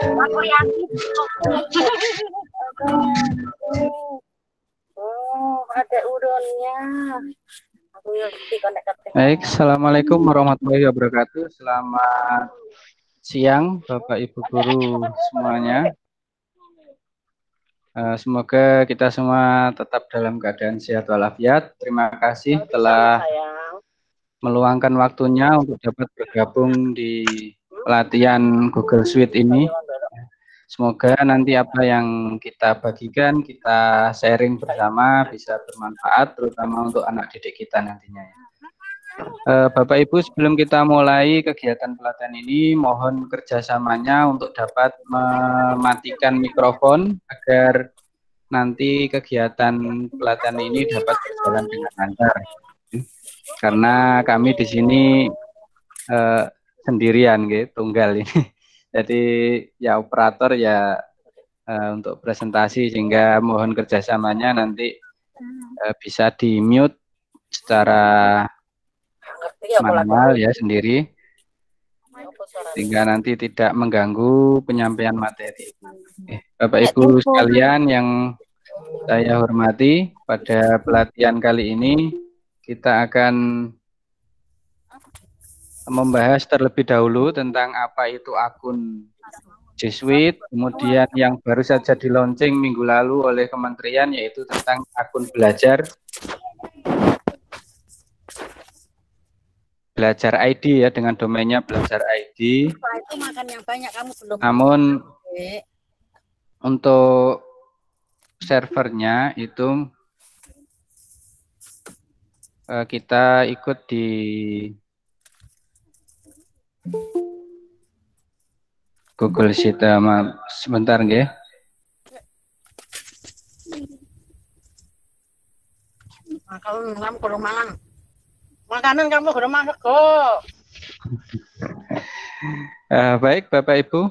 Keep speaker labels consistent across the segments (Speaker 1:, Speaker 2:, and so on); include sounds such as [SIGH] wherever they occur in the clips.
Speaker 1: aku yakin [LAUGHS] oh ada
Speaker 2: baik assalamualaikum warahmatullahi wabarakatuh
Speaker 1: selamat
Speaker 2: siang bapak ibu guru semuanya eh, Semoga kita semua tetap dalam keadaan sehat walafiat. Terima kasih telah meluangkan waktunya untuk dapat bergabung di pelatihan Google Suite ini. Semoga nanti apa yang kita bagikan, kita sharing bersama bisa bermanfaat terutama untuk anak didik kita nantinya ya. eh, Bapak Ibu sebelum kita mulai kegiatan pelatihan ini mohon kerjasamanya untuk dapat mematikan mikrofon agar nanti kegiatan pelatihan ini dapat berjalan dengan lancar karena kami di sini eh, sendirian gitu tunggal ini jadi ya operator ya uh, untuk presentasi sehingga mohon kerjasamanya nanti uh, bisa di mute secara
Speaker 1: ya manual ya
Speaker 2: sendiri sehingga nanti tidak mengganggu penyampaian materi. Eh, Bapak Ibu sekalian yang saya hormati pada pelatihan kali ini kita akan membahas terlebih dahulu tentang apa itu akun Jesuit, kemudian yang baru saja di launching minggu lalu oleh kementerian yaitu tentang akun belajar belajar ID ya dengan domainnya belajar ID.
Speaker 1: kamu belum. Namun
Speaker 2: untuk servernya itu eh, kita ikut di Google Sheet sama eh, maaf. sebentar nggih. Ya.
Speaker 1: Nah, kalau enam kurang mangan. Makanan kamu kurang mangan kok.
Speaker 2: Uh, baik, Bapak Ibu.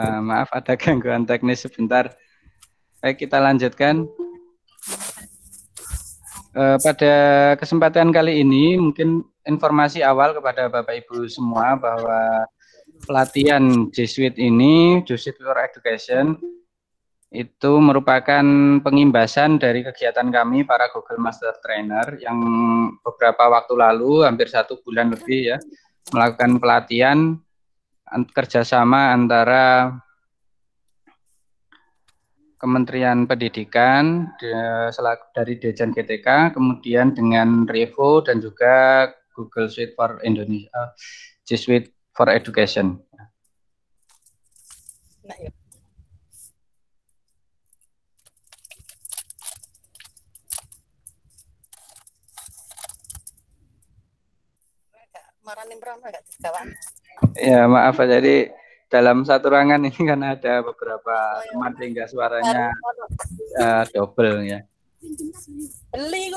Speaker 2: Uh, maaf ada gangguan teknis sebentar. Baik, kita lanjutkan. E, pada kesempatan kali ini mungkin informasi awal kepada Bapak Ibu semua bahwa pelatihan Jesuit ini, Jesuit for Education, itu merupakan pengimbasan dari kegiatan kami para Google Master Trainer yang beberapa waktu lalu, hampir satu bulan lebih ya, melakukan pelatihan kerjasama antara Kementerian Pendidikan dari Dejan GTK, kemudian dengan Revo dan juga Google Suite for Indonesia, eh, G Suite for Education. Nah, ya. Ya maaf jadi dalam satu ruangan ini kan ada beberapa oh, teman sehingga suaranya uh, double ya. Beli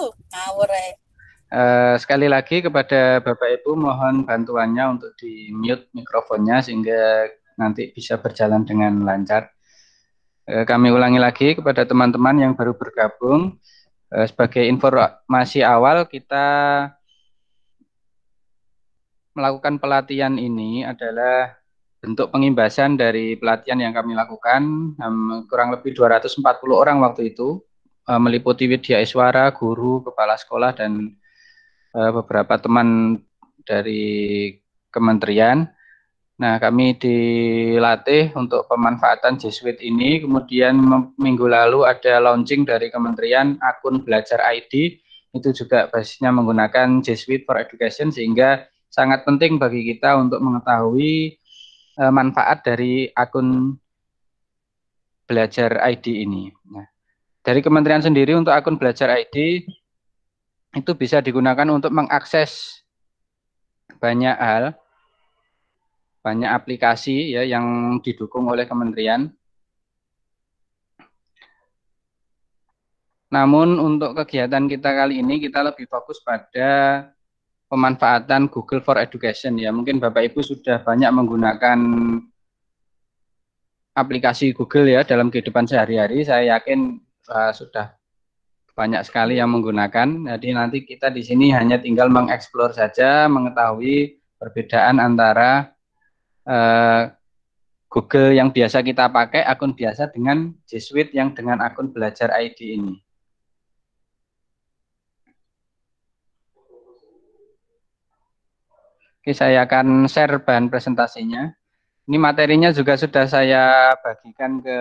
Speaker 2: Uh, sekali lagi kepada Bapak Ibu mohon bantuannya untuk di mute mikrofonnya sehingga nanti bisa berjalan dengan lancar. Uh, kami ulangi lagi kepada teman-teman yang baru bergabung uh, sebagai informasi awal kita melakukan pelatihan ini adalah bentuk pengimbasan dari pelatihan yang kami lakukan um, kurang lebih 240 orang waktu itu um, meliputi Widya Iswara, guru, kepala sekolah dan uh, beberapa teman dari kementerian. Nah, kami dilatih untuk pemanfaatan Jesuit ini. Kemudian minggu lalu ada launching dari kementerian akun belajar ID. Itu juga basisnya menggunakan Jesuit Suite for Education sehingga sangat penting bagi kita untuk mengetahui uh, manfaat dari akun belajar ID ini. Nah, dari kementerian sendiri untuk akun belajar ID itu bisa digunakan untuk mengakses banyak hal, banyak aplikasi ya yang didukung oleh kementerian. Namun untuk kegiatan kita kali ini kita lebih fokus pada pemanfaatan Google for Education ya. Mungkin Bapak Ibu sudah banyak menggunakan aplikasi Google ya dalam kehidupan sehari-hari. Saya yakin uh, sudah banyak sekali yang menggunakan. Jadi nanti kita di sini hanya tinggal mengeksplor saja, mengetahui perbedaan antara uh, Google yang biasa kita pakai, akun biasa dengan G Suite yang dengan akun belajar ID ini. Oke, saya akan share bahan presentasinya. Ini materinya juga sudah saya bagikan ke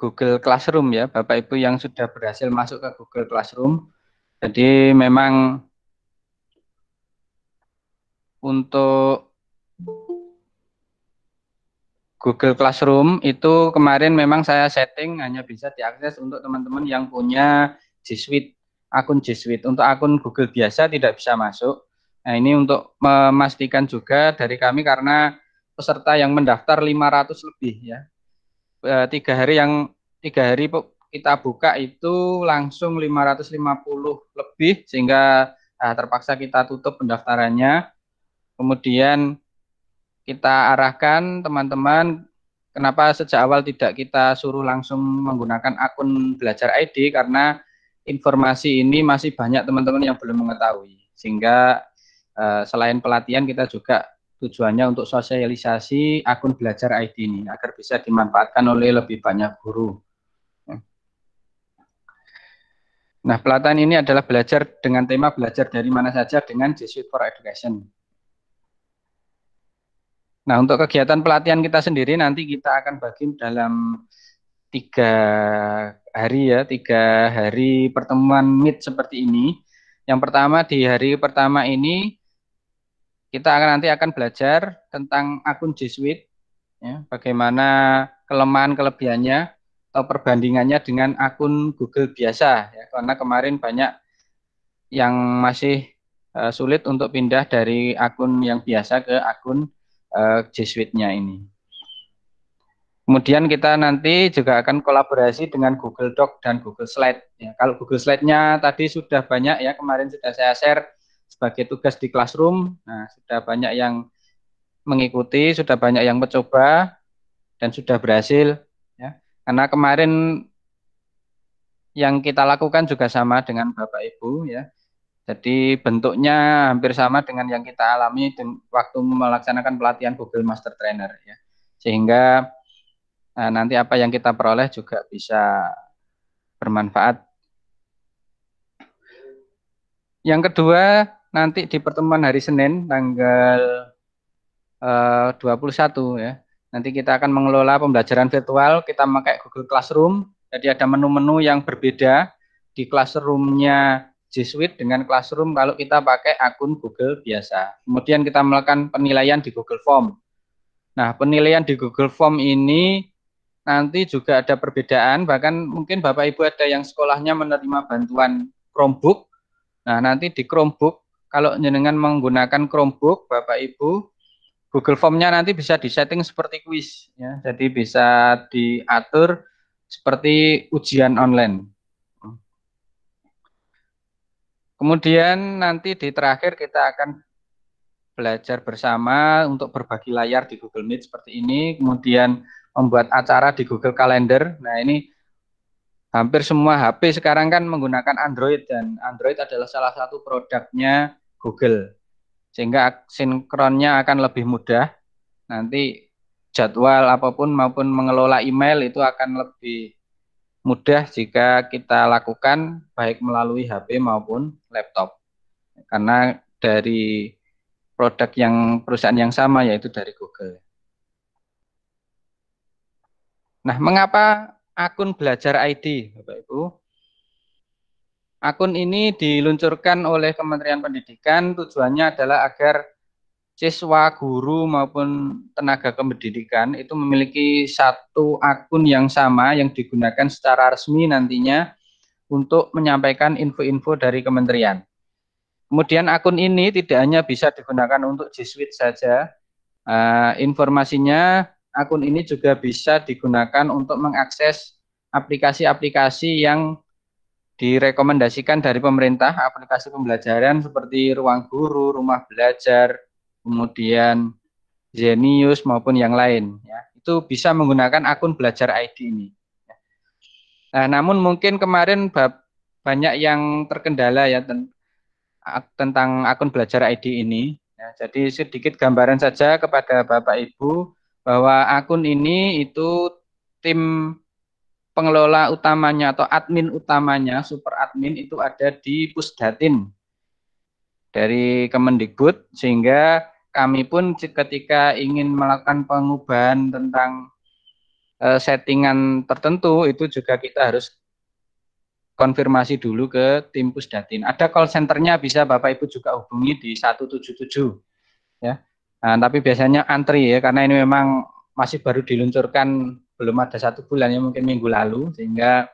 Speaker 2: Google Classroom ya, Bapak Ibu yang sudah berhasil masuk ke Google Classroom. Jadi memang untuk Google Classroom itu kemarin memang saya setting hanya bisa diakses untuk teman-teman yang punya G Suite akun G Suite. Untuk akun Google biasa tidak bisa masuk. Nah, ini untuk memastikan juga dari kami karena peserta yang mendaftar 500 lebih ya. E, tiga hari yang tiga hari kita buka itu langsung 550 lebih sehingga nah, terpaksa kita tutup pendaftarannya. Kemudian kita arahkan teman-teman kenapa sejak awal tidak kita suruh langsung menggunakan akun belajar ID karena informasi ini masih banyak teman-teman yang belum mengetahui. Sehingga uh, selain pelatihan kita juga tujuannya untuk sosialisasi akun belajar ID ini agar bisa dimanfaatkan oleh lebih banyak guru. Ya. Nah, pelatihan ini adalah belajar dengan tema belajar dari mana saja dengan G for Education. Nah, untuk kegiatan pelatihan kita sendiri nanti kita akan bagi dalam tiga hari ya, tiga hari pertemuan meet seperti ini. Yang pertama di hari pertama ini kita akan nanti akan belajar tentang akun G Suite, ya, bagaimana kelemahan kelebihannya atau perbandingannya dengan akun Google biasa, ya, karena kemarin banyak yang masih uh, sulit untuk pindah dari akun yang biasa ke akun uh, e, G Suite-nya ini. Kemudian kita nanti juga akan kolaborasi dengan Google Doc dan Google Slide. Ya, kalau Google Slide-nya tadi sudah banyak ya, kemarin sudah saya share sebagai tugas di classroom. Nah, sudah banyak yang mengikuti, sudah banyak yang mencoba dan sudah berhasil. Ya. Karena kemarin yang kita lakukan juga sama dengan Bapak Ibu ya. Jadi bentuknya hampir sama dengan yang kita alami waktu melaksanakan pelatihan Google Master Trainer ya. Sehingga Eh, nanti apa yang kita peroleh juga bisa bermanfaat. Yang kedua, nanti di pertemuan hari Senin tanggal eh, uh, 21 ya. Nanti kita akan mengelola pembelajaran virtual, kita pakai Google Classroom. Jadi ada menu-menu yang berbeda di classroomnya G Suite dengan Classroom kalau kita pakai akun Google biasa. Kemudian kita melakukan penilaian di Google Form. Nah, penilaian di Google Form ini nanti juga ada perbedaan bahkan mungkin Bapak Ibu ada yang sekolahnya menerima bantuan Chromebook. Nah, nanti di Chromebook kalau jenengan menggunakan Chromebook Bapak Ibu Google Form-nya nanti bisa disetting seperti kuis ya. Jadi bisa diatur seperti ujian online. Kemudian nanti di terakhir kita akan belajar bersama untuk berbagi layar di Google Meet seperti ini. Kemudian membuat acara di Google Calendar. Nah, ini hampir semua HP sekarang kan menggunakan Android dan Android adalah salah satu produknya Google. Sehingga sinkronnya akan lebih mudah. Nanti jadwal apapun maupun mengelola email itu akan lebih mudah jika kita lakukan baik melalui HP maupun laptop. Karena dari produk yang perusahaan yang sama yaitu dari Google. Nah, mengapa akun belajar ID, Bapak Ibu? Akun ini diluncurkan oleh Kementerian Pendidikan, tujuannya adalah agar siswa, guru maupun tenaga kependidikan itu memiliki satu akun yang sama yang digunakan secara resmi nantinya untuk menyampaikan info-info dari kementerian. Kemudian akun ini tidak hanya bisa digunakan untuk G Suite saja, eh, informasinya akun ini juga bisa digunakan untuk mengakses aplikasi-aplikasi yang direkomendasikan dari pemerintah, aplikasi pembelajaran seperti Ruang Guru, Rumah Belajar, kemudian Zenius maupun yang lain. Ya. Itu bisa menggunakan akun Belajar ID ini. Nah, namun mungkin kemarin banyak yang terkendala ya tentang akun Belajar ID ini. Ya, jadi sedikit gambaran saja kepada Bapak Ibu bahwa akun ini itu tim pengelola utamanya atau admin utamanya, super admin itu ada di Pusdatin dari Kemendikbud sehingga kami pun ketika ingin melakukan pengubahan tentang eh, settingan tertentu itu juga kita harus konfirmasi dulu ke tim Pusdatin. Ada call centernya bisa Bapak Ibu juga hubungi di 177 ya. Nah, tapi biasanya antri ya karena ini memang masih baru diluncurkan belum ada satu bulan ya mungkin minggu lalu sehingga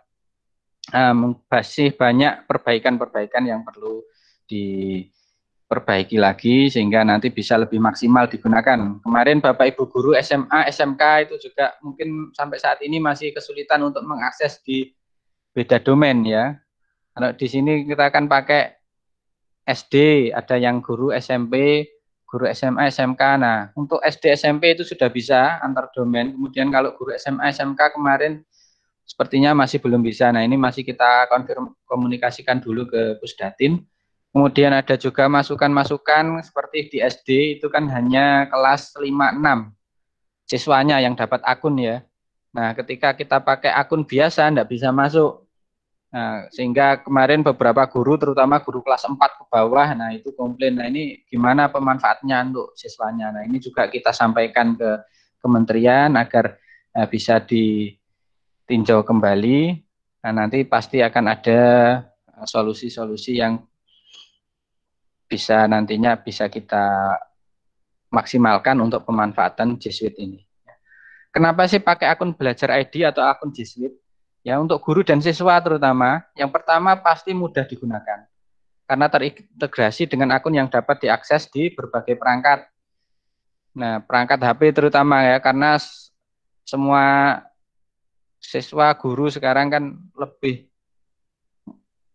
Speaker 2: um, masih banyak perbaikan-perbaikan yang perlu diperbaiki lagi sehingga nanti bisa lebih maksimal digunakan. Kemarin Bapak Ibu guru SMA, SMK itu juga mungkin sampai saat ini masih kesulitan untuk mengakses di beda domain ya. Kalau di sini kita akan pakai SD, ada yang guru SMP, guru SMA SMK. Nah, untuk SD SMP itu sudah bisa antar domain. Kemudian kalau guru SMA SMK kemarin sepertinya masih belum bisa. Nah, ini masih kita konfirm komunikasikan dulu ke Pusdatin. Kemudian ada juga masukan-masukan seperti di SD itu kan hanya kelas 5 6 siswanya yang dapat akun ya. Nah, ketika kita pakai akun biasa tidak bisa masuk. Nah, sehingga kemarin beberapa guru, terutama guru kelas 4 ke bawah, nah itu komplain, nah ini gimana pemanfaatnya untuk siswanya. Nah ini juga kita sampaikan ke kementerian agar eh, bisa ditinjau kembali. Nah nanti pasti akan ada eh, solusi-solusi yang bisa nantinya bisa kita maksimalkan untuk pemanfaatan Jesuit ini. Kenapa sih pakai akun belajar ID atau akun Jesuit? Ya, untuk guru dan siswa terutama, yang pertama pasti mudah digunakan karena terintegrasi dengan akun yang dapat diakses di berbagai perangkat. Nah, perangkat HP terutama ya karena semua siswa guru sekarang kan lebih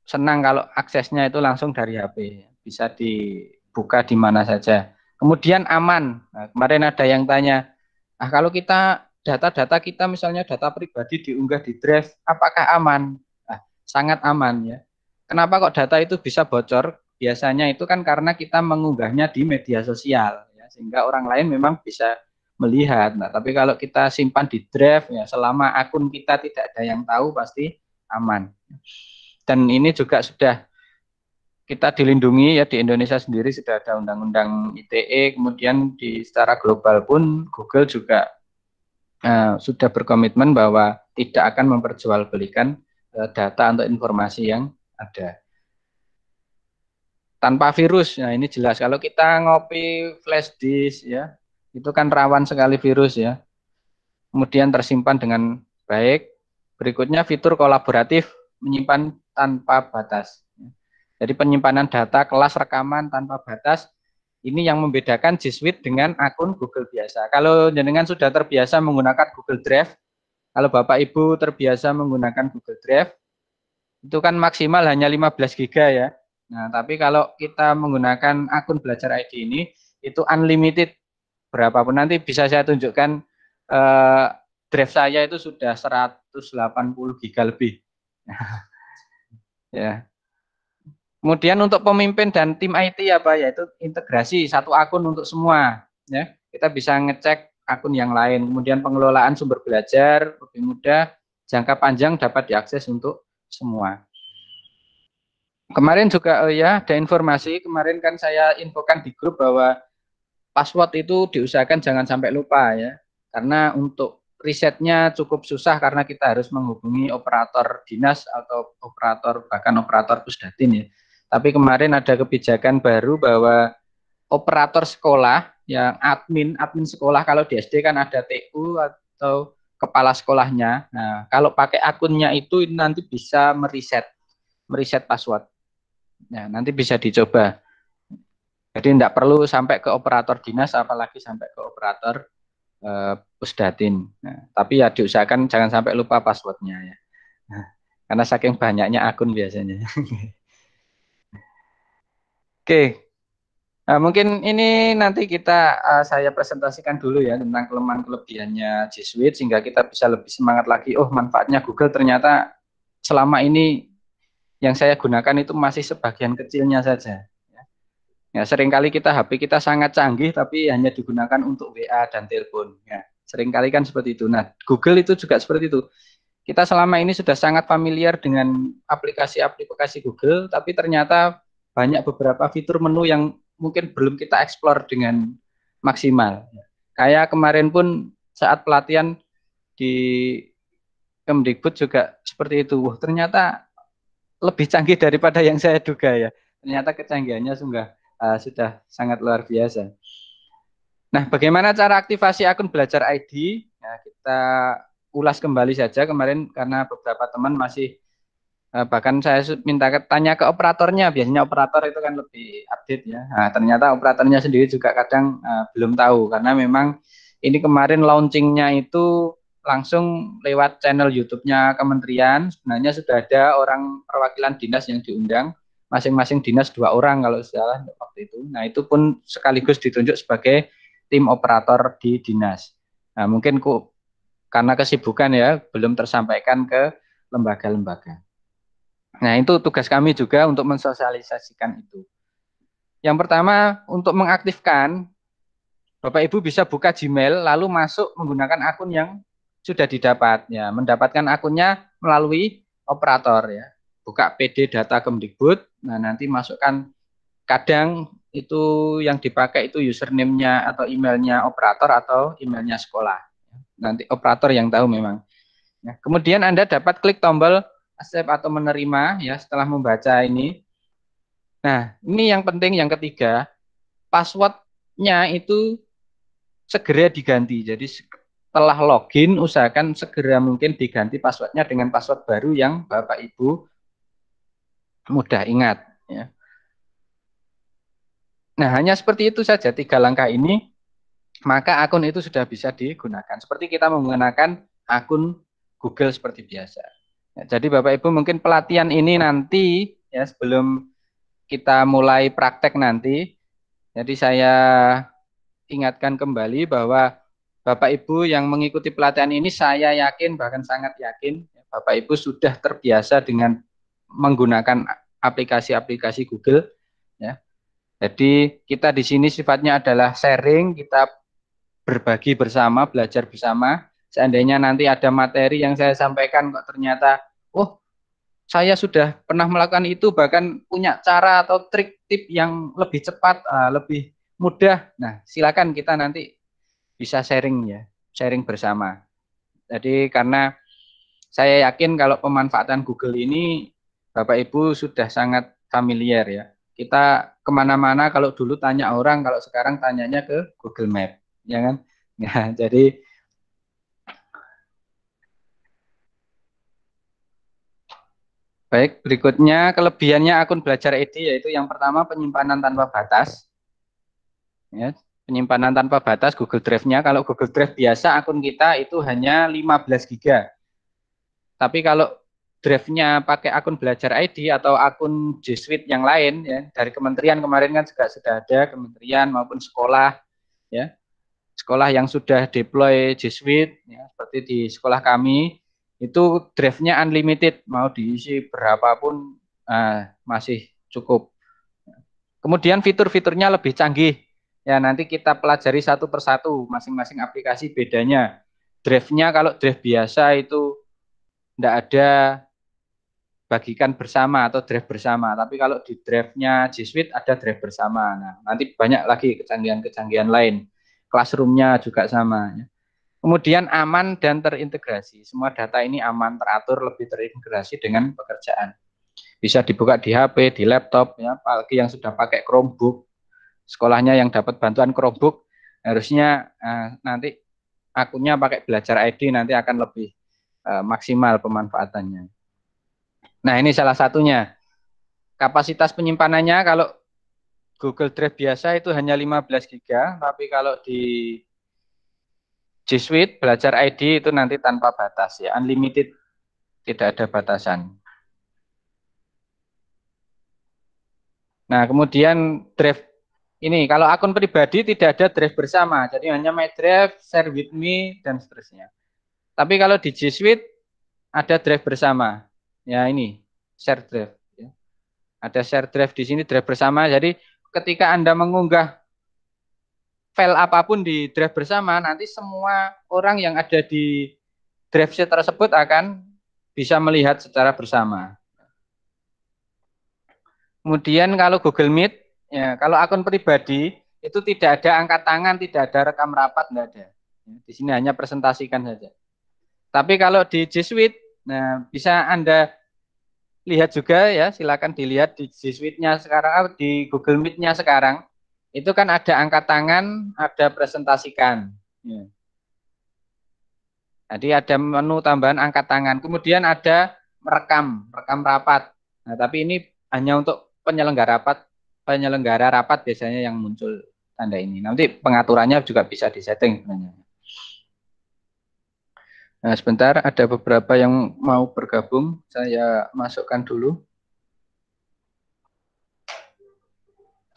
Speaker 2: senang kalau aksesnya itu langsung dari HP, bisa dibuka di mana saja. Kemudian aman. Nah, kemarin ada yang tanya, ah kalau kita data-data kita misalnya data pribadi diunggah di drive apakah aman? Nah, sangat aman ya. Kenapa kok data itu bisa bocor? Biasanya itu kan karena kita mengunggahnya di media sosial ya, sehingga orang lain memang bisa melihat. Nah, tapi kalau kita simpan di drive ya selama akun kita tidak ada yang tahu pasti aman. Dan ini juga sudah kita dilindungi ya di Indonesia sendiri sudah ada undang-undang ITE, kemudian di secara global pun Google juga Eh, sudah berkomitmen bahwa tidak akan memperjualbelikan uh, data atau informasi yang ada. Tanpa virus, nah ini jelas. Kalau kita ngopi flash disk ya, itu kan rawan sekali virus ya. Kemudian tersimpan dengan baik. Berikutnya fitur kolaboratif menyimpan tanpa batas. Jadi penyimpanan data kelas rekaman tanpa batas ini yang membedakan G Suite dengan akun Google biasa. Kalau jenengan sudah terbiasa menggunakan Google Drive, kalau Bapak Ibu terbiasa menggunakan Google Drive, itu kan maksimal hanya 15 GB ya. Nah, tapi kalau kita menggunakan akun Belajar ID ini, itu unlimited berapapun. Nanti bisa saya tunjukkan eh, drive saya itu sudah 180 GB lebih. [LAUGHS] ya. Kemudian untuk pemimpin dan tim IT ya Pak, yaitu integrasi satu akun untuk semua. Ya, kita bisa ngecek akun yang lain. Kemudian pengelolaan sumber belajar lebih mudah, jangka panjang dapat diakses untuk semua. Kemarin juga oh ya ada informasi, kemarin kan saya infokan di grup bahwa password itu diusahakan jangan sampai lupa ya. Karena untuk risetnya cukup susah karena kita harus menghubungi operator dinas atau operator bahkan operator pusdatin ya tapi kemarin ada kebijakan baru bahwa operator sekolah yang admin admin sekolah kalau di SD kan ada TU atau kepala sekolahnya. Nah, kalau pakai akunnya itu nanti bisa mereset meriset password. Nah, nanti bisa dicoba. Jadi tidak perlu sampai ke operator dinas apalagi sampai ke operator eh, pusdatin. Nah, tapi ya diusahakan jangan sampai lupa passwordnya ya. Nah, karena saking banyaknya akun biasanya. [LAUGHS] Oke, nah, mungkin ini nanti kita uh, saya presentasikan dulu ya tentang kelemahan kelebihannya G Suite sehingga kita bisa lebih semangat lagi. Oh manfaatnya Google ternyata selama ini yang saya gunakan itu masih sebagian kecilnya saja. Ya, ya seringkali kita HP kita sangat canggih tapi hanya digunakan untuk WA dan telepon. Ya, seringkali kan seperti itu. Nah, Google itu juga seperti itu. Kita selama ini sudah sangat familiar dengan aplikasi-aplikasi Google, tapi ternyata banyak beberapa fitur menu yang mungkin belum kita eksplor dengan maksimal. Kayak kemarin pun saat pelatihan di Kemdikbud juga seperti itu. Wah, ternyata lebih canggih daripada yang saya duga ya. Ternyata kecanggihannya sungguh uh, sudah sangat luar biasa. Nah, bagaimana cara aktivasi akun belajar ID? Nah, ya, kita ulas kembali saja kemarin karena beberapa teman masih Eh, bahkan saya minta tanya ke operatornya biasanya operator itu kan lebih update ya nah, ternyata operatornya sendiri juga kadang uh, belum tahu karena memang ini kemarin launchingnya itu langsung lewat channel YouTube-nya kementerian sebenarnya sudah ada orang perwakilan dinas yang diundang masing-masing dinas dua orang kalau salah waktu itu nah itu pun sekaligus ditunjuk sebagai tim operator di dinas nah mungkin kok karena kesibukan ya belum tersampaikan ke lembaga-lembaga Nah, itu tugas kami juga untuk mensosialisasikan itu. Yang pertama, untuk mengaktifkan, Bapak Ibu bisa buka Gmail lalu masuk menggunakan akun yang sudah didapat. Ya, mendapatkan akunnya melalui operator ya. Buka PD data Kemdikbud, nah nanti masukkan kadang itu yang dipakai itu username-nya atau emailnya operator atau emailnya sekolah. Nanti operator yang tahu memang. Nah, kemudian Anda dapat klik tombol accept atau menerima ya setelah membaca ini. Nah, ini yang penting yang ketiga, passwordnya itu segera diganti. Jadi setelah login usahakan segera mungkin diganti passwordnya dengan password baru yang Bapak Ibu mudah ingat. Ya. Nah, hanya seperti itu saja tiga langkah ini, maka akun itu sudah bisa digunakan. Seperti kita menggunakan akun Google seperti biasa. Ya, jadi Bapak Ibu mungkin pelatihan ini nanti ya sebelum kita mulai praktek nanti. Jadi saya ingatkan kembali bahwa Bapak Ibu yang mengikuti pelatihan ini saya yakin bahkan sangat yakin ya, Bapak Ibu sudah terbiasa dengan menggunakan aplikasi-aplikasi Google ya. Jadi kita di sini sifatnya adalah sharing, kita berbagi bersama, belajar bersama. Seandainya nanti ada materi yang saya sampaikan kok ternyata oh saya sudah pernah melakukan itu bahkan punya cara atau trik tip yang lebih cepat, eh, lebih mudah. Nah, silakan kita nanti bisa sharing ya, sharing bersama. Jadi karena saya yakin kalau pemanfaatan Google ini Bapak Ibu sudah sangat familiar ya. Kita kemana-mana kalau dulu tanya orang, kalau sekarang tanyanya ke Google Map, ya kan? [LAUGHS] Nah, jadi Baik, berikutnya kelebihannya akun belajar ID yaitu yang pertama penyimpanan tanpa batas. Ya, penyimpanan tanpa batas Google Drive-nya. Kalau Google Drive biasa akun kita itu hanya 15 GB. Tapi kalau drive-nya pakai akun belajar ID atau akun G Suite yang lain ya, dari kementerian kemarin kan juga sudah ada kementerian maupun sekolah ya. Sekolah yang sudah deploy G Suite ya, seperti di sekolah kami itu drive-nya unlimited mau diisi berapapun uh, masih cukup kemudian fitur-fiturnya lebih canggih ya nanti kita pelajari satu persatu masing-masing aplikasi bedanya drive-nya kalau drive biasa itu tidak ada bagikan bersama atau drive bersama. Tapi kalau di drive-nya G Suite ada drive bersama. Nah, nanti banyak lagi kecanggihan-kecanggihan lain. Classroomnya juga sama. Ya. Kemudian aman dan terintegrasi. Semua data ini aman, teratur, lebih terintegrasi dengan pekerjaan. Bisa dibuka di HP, di laptop, ya, apalagi yang sudah pakai Chromebook. Sekolahnya yang dapat bantuan Chromebook, harusnya eh, nanti akunnya pakai belajar ID nanti akan lebih eh, maksimal pemanfaatannya. Nah ini salah satunya. Kapasitas penyimpanannya kalau Google Drive biasa itu hanya 15 GB, tapi kalau di G Suite belajar ID itu nanti tanpa batas ya, unlimited, tidak ada batasan. Nah, kemudian drive ini kalau akun pribadi tidak ada drive bersama, jadi hanya my drive, share with me dan seterusnya. Tapi kalau di G Suite ada drive bersama. Ya ini, share drive ya. Ada share drive di sini drive bersama. Jadi ketika Anda mengunggah file apapun di drive bersama, nanti semua orang yang ada di drive tersebut akan bisa melihat secara bersama. Kemudian kalau Google Meet, ya, kalau akun pribadi itu tidak ada angkat tangan, tidak ada rekam rapat, tidak ada. Ya, di sini hanya presentasikan saja. Tapi kalau di G Suite, nah bisa Anda lihat juga ya, silakan dilihat di G Suite-nya sekarang, di Google Meet-nya sekarang itu kan ada angkat tangan, ada presentasikan. Ya. Jadi ada menu tambahan angkat tangan. Kemudian ada merekam, rekam rapat. Nah, tapi ini hanya untuk penyelenggara rapat, penyelenggara rapat biasanya yang muncul tanda ini. Nanti pengaturannya juga bisa disetting Nah, sebentar ada beberapa yang mau bergabung, saya masukkan dulu.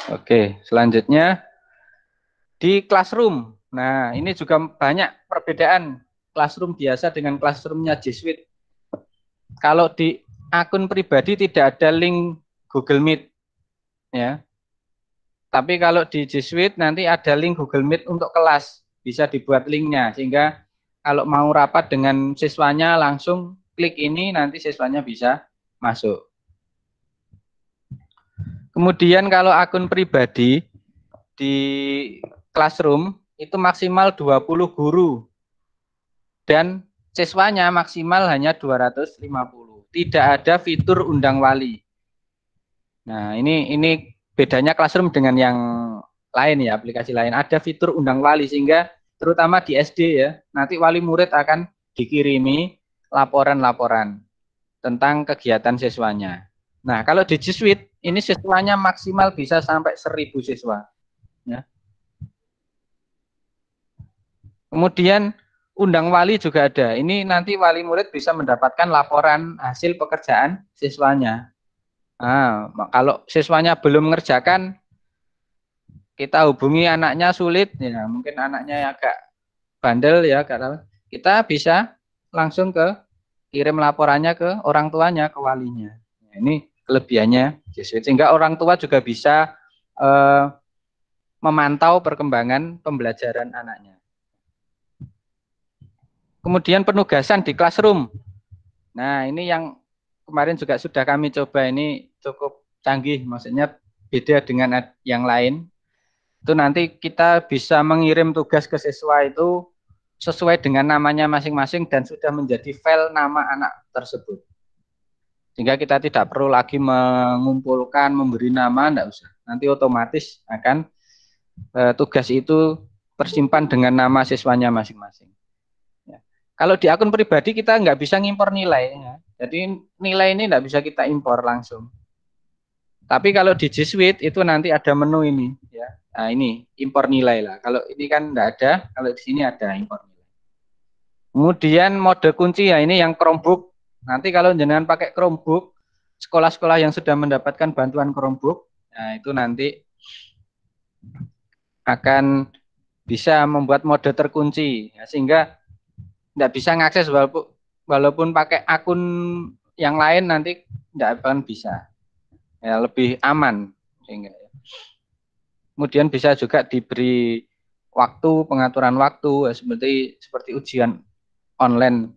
Speaker 2: Oke, selanjutnya di classroom. Nah, ini juga banyak perbedaan classroom biasa dengan classroomnya G Suite. Kalau di akun pribadi tidak ada link Google Meet, ya. Tapi kalau di G Suite nanti ada link Google Meet untuk kelas, bisa dibuat linknya sehingga kalau mau rapat dengan siswanya langsung klik ini nanti siswanya bisa masuk. Kemudian kalau akun pribadi di classroom itu maksimal 20 guru dan siswanya maksimal hanya 250. Tidak ada fitur undang wali. Nah, ini ini bedanya classroom dengan yang lain ya, aplikasi lain. Ada fitur undang wali sehingga terutama di SD ya, nanti wali murid akan dikirimi laporan-laporan tentang kegiatan siswanya. Nah, kalau di G Suite ini siswanya maksimal bisa sampai 1000 siswa. Ya. Kemudian undang wali juga ada. Ini nanti wali murid bisa mendapatkan laporan hasil pekerjaan siswanya. Nah, kalau siswanya belum mengerjakan, kita hubungi anaknya sulit, ya mungkin anaknya agak bandel ya, karena kita bisa langsung ke kirim laporannya ke orang tuanya, ke walinya. Nah, ini kelebihannya Jesuit sehingga orang tua juga bisa uh, memantau perkembangan pembelajaran anaknya. Kemudian penugasan di classroom. Nah, ini yang kemarin juga sudah kami coba ini cukup canggih, maksudnya beda dengan yang lain. Itu nanti kita bisa mengirim tugas ke siswa itu sesuai dengan namanya masing-masing dan sudah menjadi file nama anak tersebut sehingga kita tidak perlu lagi mengumpulkan memberi nama tidak usah nanti otomatis akan e, tugas itu tersimpan dengan nama siswanya masing-masing ya. kalau di akun pribadi kita nggak bisa ngimpor nilai ya. jadi nilai ini nggak bisa kita impor langsung tapi kalau di G Suite itu nanti ada menu ini ya nah ini impor nilai lah kalau ini kan nggak ada kalau di sini ada impor nilai kemudian mode kunci ya ini yang Chromebook Nanti kalau jenengan pakai Chromebook, sekolah-sekolah yang sudah mendapatkan bantuan Chromebook, nah itu nanti akan bisa membuat mode terkunci ya, sehingga tidak bisa mengakses walaupun walaupun pakai akun yang lain nanti tidak akan bisa ya, lebih aman sehingga ya. kemudian bisa juga diberi waktu pengaturan waktu ya, seperti seperti ujian online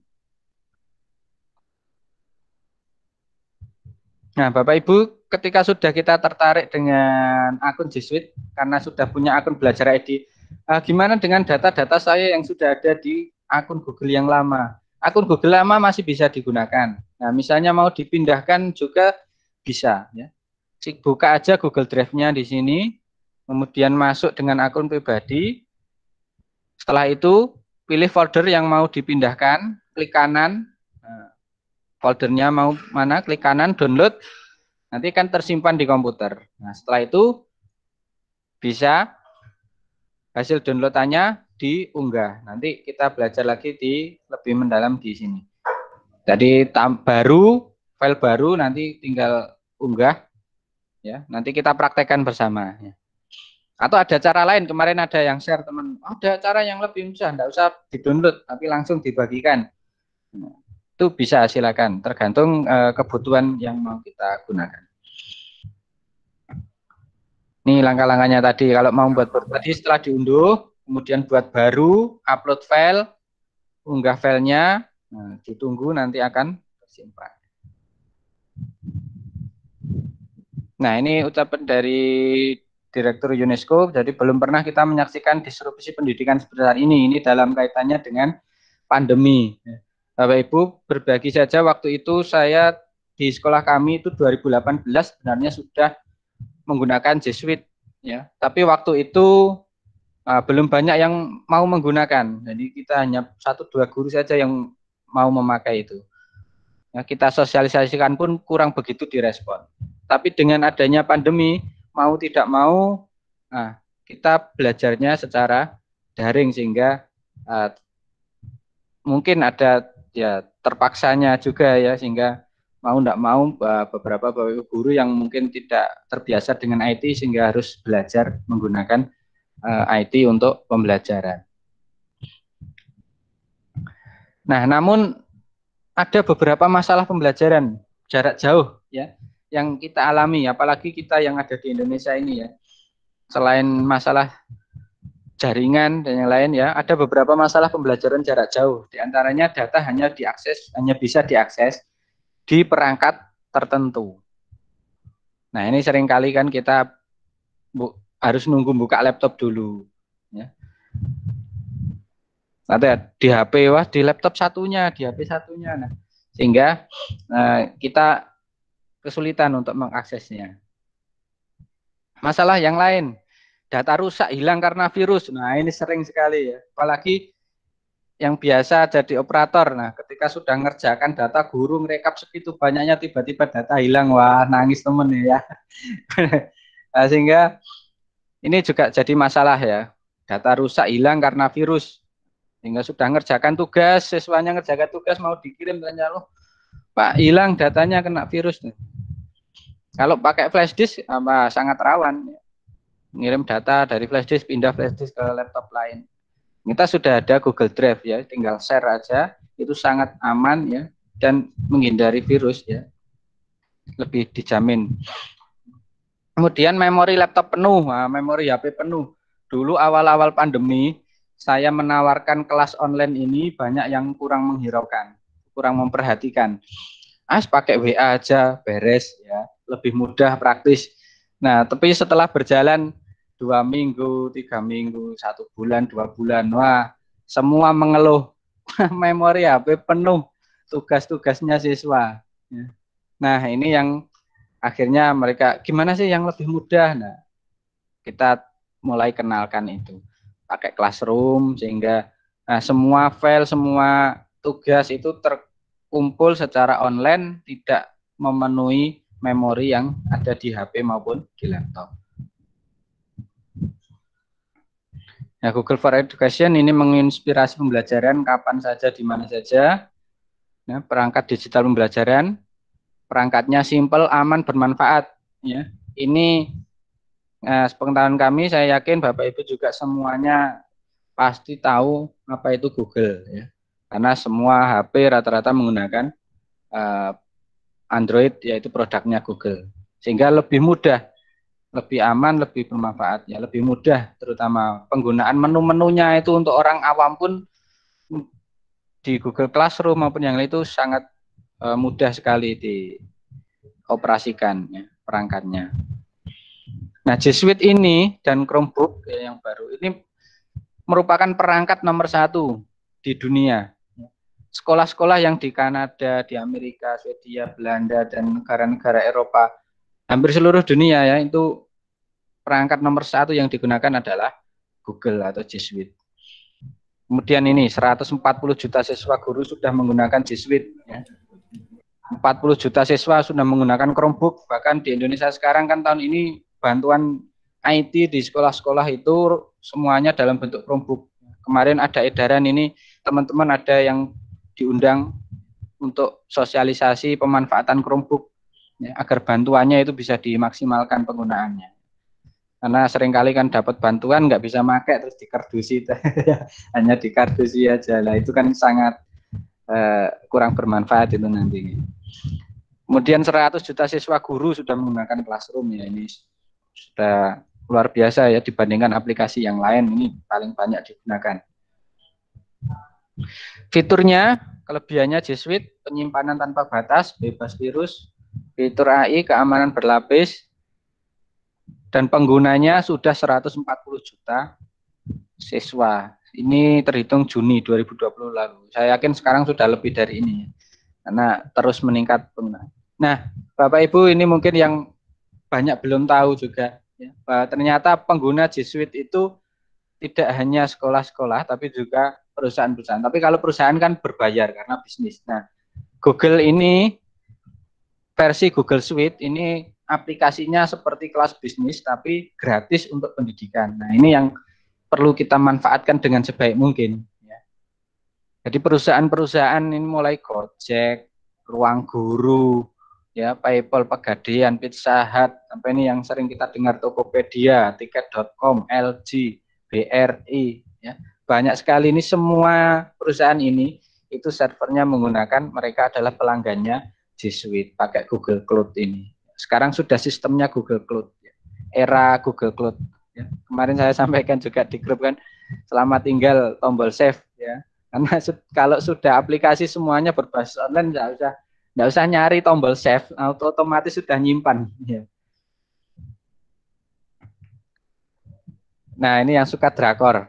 Speaker 2: Nah, Bapak Ibu, ketika sudah kita tertarik dengan akun G Suite karena sudah punya akun Belajar ID, uh, eh, gimana dengan data-data saya yang sudah ada di akun Google yang lama? Akun Google lama masih bisa digunakan. Nah, misalnya mau dipindahkan juga bisa ya. Buka aja Google Drive-nya di sini, kemudian masuk dengan akun pribadi. Setelah itu, pilih folder yang mau dipindahkan, klik kanan, foldernya mau mana, klik kanan download, nanti kan tersimpan di komputer. Nah, setelah itu bisa hasil downloadannya diunggah. Nanti kita belajar lagi di lebih mendalam di sini. Jadi baru, file baru nanti tinggal unggah. Ya, nanti kita praktekkan bersama. Ya. Atau ada cara lain, kemarin ada yang share teman, ada cara yang lebih mudah, enggak usah di-download, tapi langsung dibagikan itu bisa silakan tergantung e, kebutuhan yang mau kita gunakan. Ini langkah-langkahnya tadi kalau mau buat tadi setelah diunduh, kemudian buat baru, upload file, unggah filenya, nah, ditunggu nanti akan tersimpan. Nah ini ucapan dari Direktur UNESCO, jadi belum pernah kita menyaksikan disrupsi pendidikan sebesar ini. Ini dalam kaitannya dengan pandemi. Bapak Ibu, berbagi saja waktu itu saya di sekolah kami itu 2018 sebenarnya sudah menggunakan Jesuit ya, tapi waktu itu uh, belum banyak yang mau menggunakan. Jadi kita hanya satu dua guru saja yang mau memakai itu. ya, kita sosialisasikan pun kurang begitu direspon. Tapi dengan adanya pandemi, mau tidak mau, nah, kita belajarnya secara daring sehingga uh, mungkin ada ya terpaksanya juga ya sehingga mau tidak mau beberapa bapak guru yang mungkin tidak terbiasa dengan IT sehingga harus belajar menggunakan uh, eh, IT untuk pembelajaran. Nah, namun ada beberapa masalah pembelajaran jarak jauh ya yang kita alami apalagi kita yang ada di Indonesia ini ya. Selain masalah jaringan dan yang lain ya. Ada beberapa masalah pembelajaran jarak jauh. Di antaranya data hanya diakses hanya bisa diakses di perangkat tertentu. Nah, ini sering kali kan kita bu, harus nunggu buka laptop dulu ya. Nanti di HP wah di laptop satunya, di HP satunya. Nah, sehingga nah, kita kesulitan untuk mengaksesnya. Masalah yang lain data rusak hilang karena virus. Nah, ini sering sekali ya. Apalagi yang biasa jadi operator. Nah, ketika sudah ngerjakan data guru merekap segitu banyaknya tiba-tiba data hilang. Wah, nangis temen ya. [LAUGHS] nah, sehingga ini juga jadi masalah ya. Data rusak hilang karena virus. Sehingga sudah ngerjakan tugas, siswanya ngerjakan tugas mau dikirim tanya loh, Pak hilang datanya kena virus. Nah, kalau pakai flash disk apa ah, sangat rawan. Ya ngirim data dari flash disk pindah flash disk ke laptop lain. Kita sudah ada Google Drive ya, tinggal share aja. Itu sangat aman ya dan menghindari virus ya. Lebih dijamin. Kemudian memori laptop penuh, nah, memori HP penuh. Dulu awal-awal pandemi saya menawarkan kelas online ini banyak yang kurang menghiraukan, kurang memperhatikan. As pakai WA aja beres ya, lebih mudah praktis. Nah, tapi setelah berjalan dua minggu, tiga minggu, satu bulan, dua bulan. Wah, semua mengeluh. [LAUGHS] Memori HP penuh tugas-tugasnya siswa. Ya. Nah, ini yang akhirnya mereka gimana sih yang lebih mudah? Nah, kita mulai kenalkan itu pakai classroom sehingga nah, semua file, semua tugas itu terkumpul secara online, tidak memenuhi memori yang ada di HP maupun di laptop. Nah, Google for Education ini menginspirasi pembelajaran kapan saja, di mana saja. Ya, perangkat digital pembelajaran, perangkatnya simple, aman, bermanfaat. Ya, ini eh, sepengetahuan kami, saya yakin Bapak Ibu juga semuanya pasti tahu apa itu Google. Ya, karena semua HP rata-rata menggunakan eh, Android, yaitu produknya Google, sehingga lebih mudah lebih aman, lebih bermanfaat ya, lebih mudah terutama penggunaan menu-menunya itu untuk orang awam pun di Google Classroom maupun yang lain itu sangat uh, mudah sekali dioperasikan ya, perangkatnya. Nah, G Suite ini dan Chromebook ya, yang baru ini merupakan perangkat nomor satu di dunia. Sekolah-sekolah yang di Kanada, di Amerika, Swedia, Belanda, dan negara-negara Eropa hampir seluruh dunia ya itu perangkat nomor satu yang digunakan adalah Google atau G Kemudian ini 140 juta siswa guru sudah menggunakan G Ya. 40 juta siswa sudah menggunakan Chromebook. Bahkan di Indonesia sekarang kan tahun ini bantuan IT di sekolah-sekolah itu semuanya dalam bentuk Chromebook. Kemarin ada edaran ini teman-teman ada yang diundang untuk sosialisasi pemanfaatan Chromebook ya, agar bantuannya itu bisa dimaksimalkan
Speaker 3: penggunaannya
Speaker 2: karena seringkali kan dapat bantuan nggak bisa pakai terus dikardusi [LAUGHS] hanya dikardusi aja lah itu kan sangat uh, kurang bermanfaat itu nanti kemudian 100 juta siswa guru sudah menggunakan classroom ya ini sudah luar biasa ya dibandingkan aplikasi yang lain ini paling banyak digunakan fiturnya kelebihannya G Suite penyimpanan tanpa batas bebas virus Fitur AI keamanan berlapis dan penggunanya sudah 140 juta siswa. Ini terhitung Juni 2020 lalu. Saya yakin sekarang sudah lebih dari ini karena terus meningkat pengguna. Nah, Bapak Ibu ini mungkin yang banyak belum tahu juga ya, ternyata pengguna G Suite itu tidak hanya sekolah-sekolah tapi juga perusahaan-perusahaan. Tapi kalau perusahaan kan berbayar karena bisnis. Nah, Google ini versi Google Suite ini aplikasinya seperti kelas bisnis tapi gratis untuk pendidikan. Nah, ini yang perlu kita manfaatkan dengan sebaik mungkin. Ya. Jadi perusahaan-perusahaan ini mulai Gojek, Ruang Guru, ya Paypal, Pegadaian, Pizza Hut, sampai ini yang sering kita dengar Tokopedia, tiket.com, LG, BRI, ya. Banyak sekali ini semua perusahaan ini itu servernya menggunakan mereka adalah pelanggannya Suite pakai Google Cloud ini. Sekarang sudah sistemnya Google Cloud, era Google Cloud. Ya. Kemarin saya sampaikan juga di grup kan, selamat tinggal tombol save ya. Karena kalau sudah aplikasi semuanya berbasis online, nggak usah nggak usah nyari tombol save, auto otomatis sudah nyimpan. Ya. Nah ini yang suka drakor.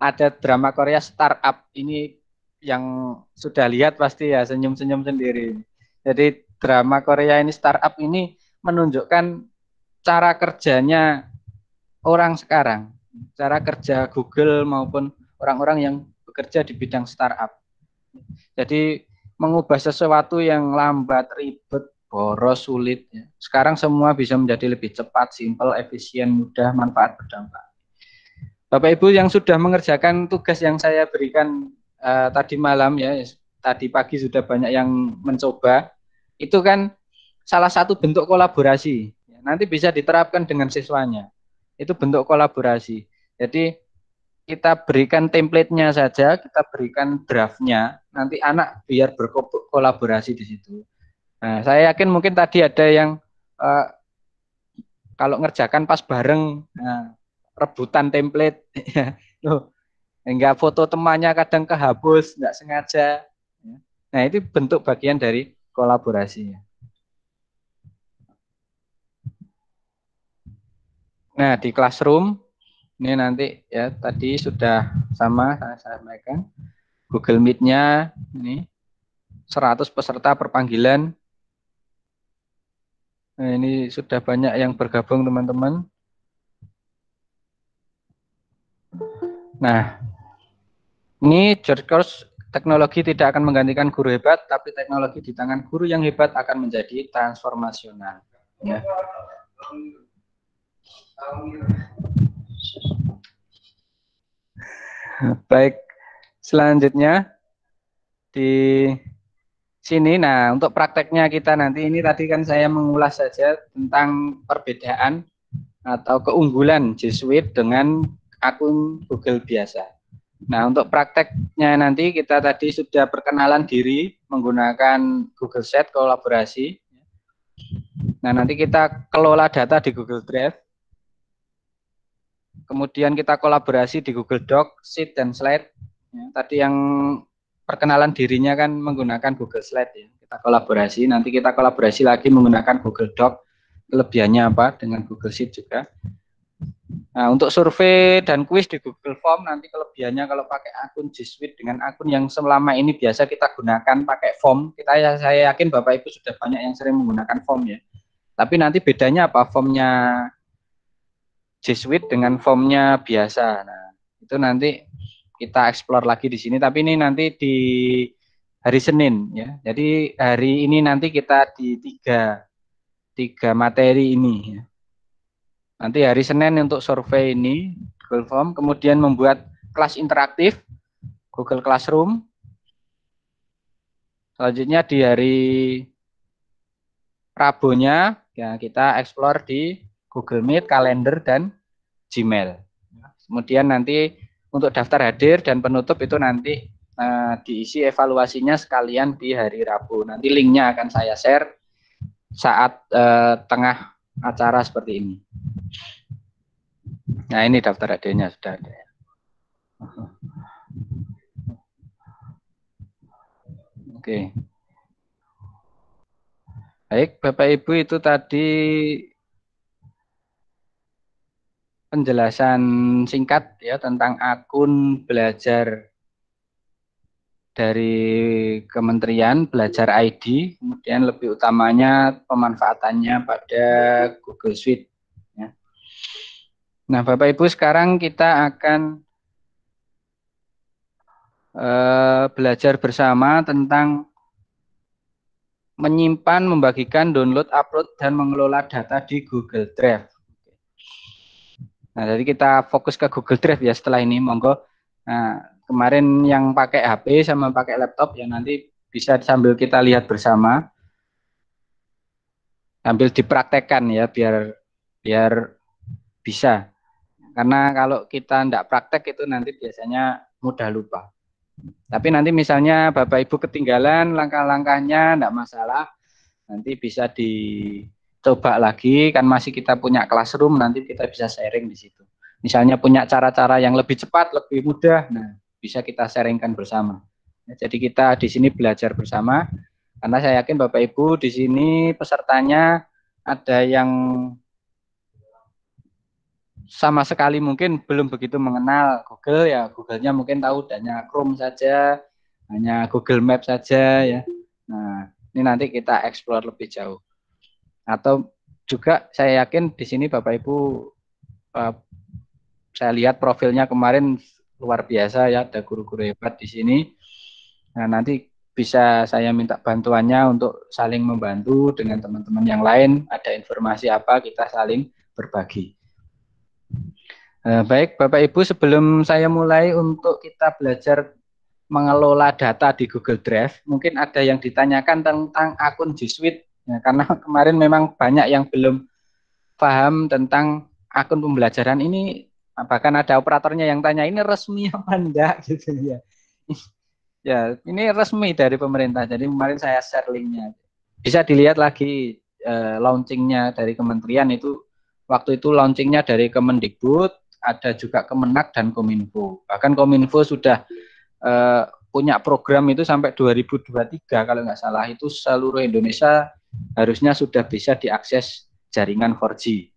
Speaker 2: Ada drama Korea startup ini yang sudah lihat pasti ya senyum-senyum sendiri. Jadi drama Korea ini startup ini menunjukkan cara kerjanya orang sekarang, cara kerja Google maupun orang-orang yang bekerja di bidang startup. Jadi mengubah sesuatu yang lambat, ribet, boros, sulit. Ya. Sekarang semua bisa menjadi lebih cepat, simple, efisien, mudah, manfaat berdampak. Bapak Ibu yang sudah mengerjakan tugas yang saya berikan uh, tadi malam ya tadi pagi sudah banyak yang mencoba, itu kan salah satu bentuk kolaborasi. Nanti bisa diterapkan dengan siswanya. Itu bentuk kolaborasi. Jadi kita berikan template-nya saja, kita berikan draftnya. nanti anak biar berkolaborasi di situ. Nah, saya yakin mungkin tadi ada yang uh, kalau ngerjakan pas bareng, nah, rebutan template, [LAUGHS] loh, enggak foto temannya kadang kehapus, enggak sengaja. Nah, itu bentuk bagian dari kolaborasinya. Nah, di classroom ini nanti ya tadi sudah sama saya sampaikan Google Meet-nya ini 100 peserta per panggilan. Nah, ini sudah banyak yang bergabung teman-teman. Nah, ini George Course Teknologi tidak akan menggantikan guru hebat, tapi teknologi di tangan guru yang hebat akan menjadi transformasional. Ya. Baik, selanjutnya di sini. Nah, untuk prakteknya kita nanti ini tadi kan saya mengulas saja tentang perbedaan atau keunggulan Jesuit dengan akun Google biasa. Nah, untuk prakteknya nanti kita tadi sudah perkenalan diri menggunakan Google Sheet kolaborasi. Nah, nanti kita kelola data di Google Drive. Kemudian kita kolaborasi di Google Doc, Sheet, dan Slide. Ya, tadi yang perkenalan dirinya kan menggunakan Google Slide ya. Kita kolaborasi, nanti kita kolaborasi lagi menggunakan Google Doc. Kelebihannya apa dengan Google Sheet juga. Nah, untuk survei dan kuis di Google Form nanti kelebihannya kalau pakai akun G Suite dengan akun yang selama ini biasa kita gunakan pakai form, kita ya saya yakin Bapak Ibu sudah banyak yang sering menggunakan form ya. Tapi nanti bedanya apa formnya G Suite dengan formnya biasa. Nah, itu nanti kita explore lagi di sini tapi ini nanti di hari Senin ya. Jadi hari ini nanti kita di tiga tiga materi ini ya Nanti hari Senin untuk survei ini Google Form, kemudian membuat kelas interaktif Google Classroom. Selanjutnya di hari Rabunya ya kita explore di Google Meet, Kalender dan Gmail. Kemudian nanti untuk daftar hadir dan penutup itu nanti uh, diisi evaluasinya sekalian di hari Rabu. Nanti linknya akan saya share saat uh, tengah acara seperti ini. Nah ini daftar adanya sudah ada. Ya. Oke. Baik, Bapak Ibu itu tadi penjelasan singkat ya tentang akun belajar dari kementerian belajar ID, kemudian lebih utamanya pemanfaatannya pada Google Suite. Ya. Nah, Bapak Ibu sekarang kita akan uh, belajar bersama tentang menyimpan, membagikan, download, upload, dan mengelola data di Google Drive. Nah, jadi kita fokus ke Google Drive ya setelah ini, monggo. Nah, kemarin yang pakai HP sama pakai laptop ya nanti bisa sambil kita lihat bersama sambil dipraktekkan ya biar biar bisa karena kalau kita tidak praktek itu nanti biasanya mudah lupa tapi nanti misalnya bapak ibu ketinggalan langkah-langkahnya tidak masalah nanti bisa dicoba lagi kan masih kita punya classroom nanti kita bisa sharing di situ misalnya punya cara-cara yang lebih cepat lebih mudah nah bisa kita sharingkan bersama. Ya, jadi kita di sini belajar bersama karena saya yakin Bapak Ibu di sini pesertanya ada yang sama sekali mungkin belum begitu mengenal Google ya Googlenya mungkin tahu hanya Chrome saja hanya Google Maps saja ya nah ini nanti kita explore lebih jauh atau juga saya yakin di sini Bapak Ibu uh, saya lihat profilnya kemarin luar biasa ya ada guru-guru hebat di sini. Nah, nanti bisa saya minta bantuannya untuk saling membantu dengan teman-teman yang lain. Ada informasi apa kita saling berbagi. nah, baik, Bapak Ibu, sebelum saya mulai untuk kita belajar mengelola data di Google Drive, mungkin ada yang ditanyakan tentang akun G Suite. Ya, karena [LAUGHS] kemarin memang banyak yang belum paham tentang akun pembelajaran ini Nah, bahkan ada operatornya yang tanya ini resmi apa enggak [LAUGHS] gitu ya ya ini resmi dari pemerintah jadi kemarin saya share linknya bisa dilihat lagi eh, launchingnya dari kementerian itu waktu itu launchingnya dari Kemendikbud ada juga Kemenak dan Kominfo bahkan Kominfo sudah eh, punya program itu sampai 2023 kalau nggak salah itu seluruh Indonesia harusnya sudah bisa diakses jaringan 4G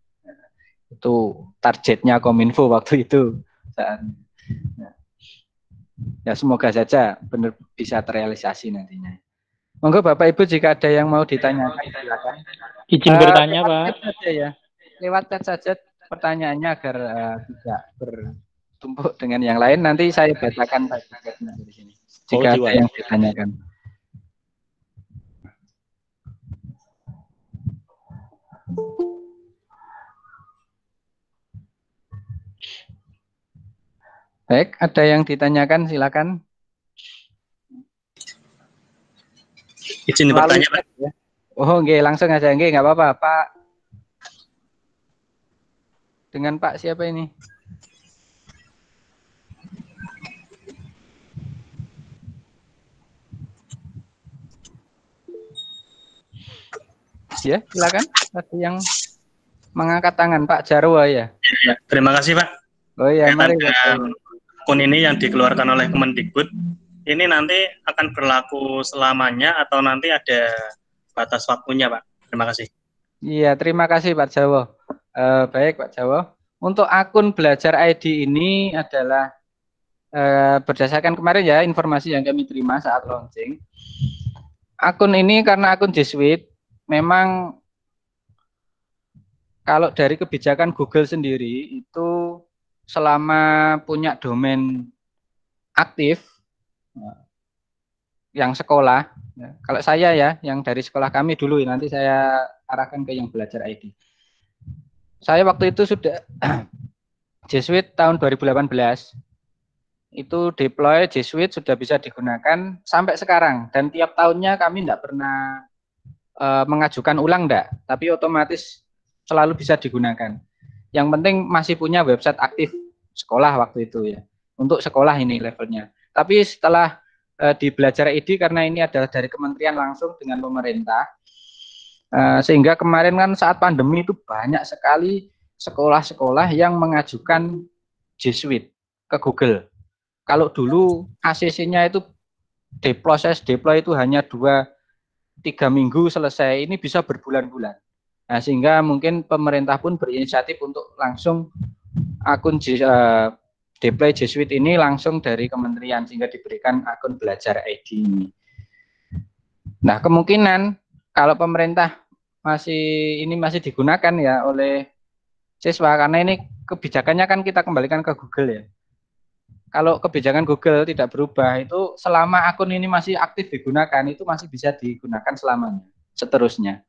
Speaker 2: itu targetnya Kominfo waktu itu. Dan, ya, ya semoga saja benar bisa terrealisasi nantinya. Monggo Bapak Ibu jika ada yang mau ditanyakan Izin eh, bertanya uh, Pak. Saja ya. Lewat chat saja pertanyaannya agar uh, tidak bertumpuk dengan yang lain. Nanti saya
Speaker 1: bacakan di Jika oh, ada yang ditanyakan.
Speaker 2: Baik, ada yang ditanyakan silakan.
Speaker 1: Izin bertanya, Pak.
Speaker 2: Oh, nggih, langsung aja nggih, nggak apa-apa, Pak. Dengan Pak siapa ini? Ya, silakan. Ada yang mengangkat tangan Pak Jarwo ya. Terima kasih, Pak. Oh iya, mari. Pak akun ini yang dikeluarkan oleh Kemendikbud ini nanti akan berlaku selamanya atau nanti ada batas waktunya, Pak? Terima kasih. Iya, terima kasih Pak Jawa. Uh, eh, baik Pak Jawa. Untuk akun Belajar ID ini adalah uh, berdasarkan kemarin ya informasi yang kami terima saat launching. Akun ini karena akun G Suite memang kalau dari kebijakan Google sendiri itu selama punya domain aktif ya, yang sekolah, ya. kalau saya ya yang dari sekolah kami dulu nanti saya arahkan ke yang belajar ID. Saya waktu itu sudah [CLEARS THROAT] Jesuit tahun 2018 itu deploy Jesuit sudah bisa digunakan sampai sekarang dan tiap tahunnya kami tidak pernah e, mengajukan ulang enggak, tapi otomatis selalu bisa digunakan yang penting masih punya website aktif sekolah waktu itu ya untuk sekolah ini levelnya tapi setelah eh, di belajar ID karena ini adalah dari kementerian langsung dengan pemerintah eh, sehingga kemarin kan saat pandemi itu banyak sekali sekolah-sekolah yang mengajukan G Suite ke Google kalau dulu ACC-nya itu proses deploy itu hanya dua tiga minggu selesai ini bisa berbulan-bulan Nah, sehingga mungkin pemerintah pun berinisiatif untuk langsung akun uh, deploy G Suite ini langsung dari kementerian sehingga diberikan akun belajar ID. ini Nah, kemungkinan kalau pemerintah masih ini masih digunakan ya oleh siswa karena ini kebijakannya kan kita kembalikan ke Google ya. Kalau kebijakan Google tidak berubah itu selama akun ini masih aktif digunakan itu masih bisa digunakan selamanya seterusnya.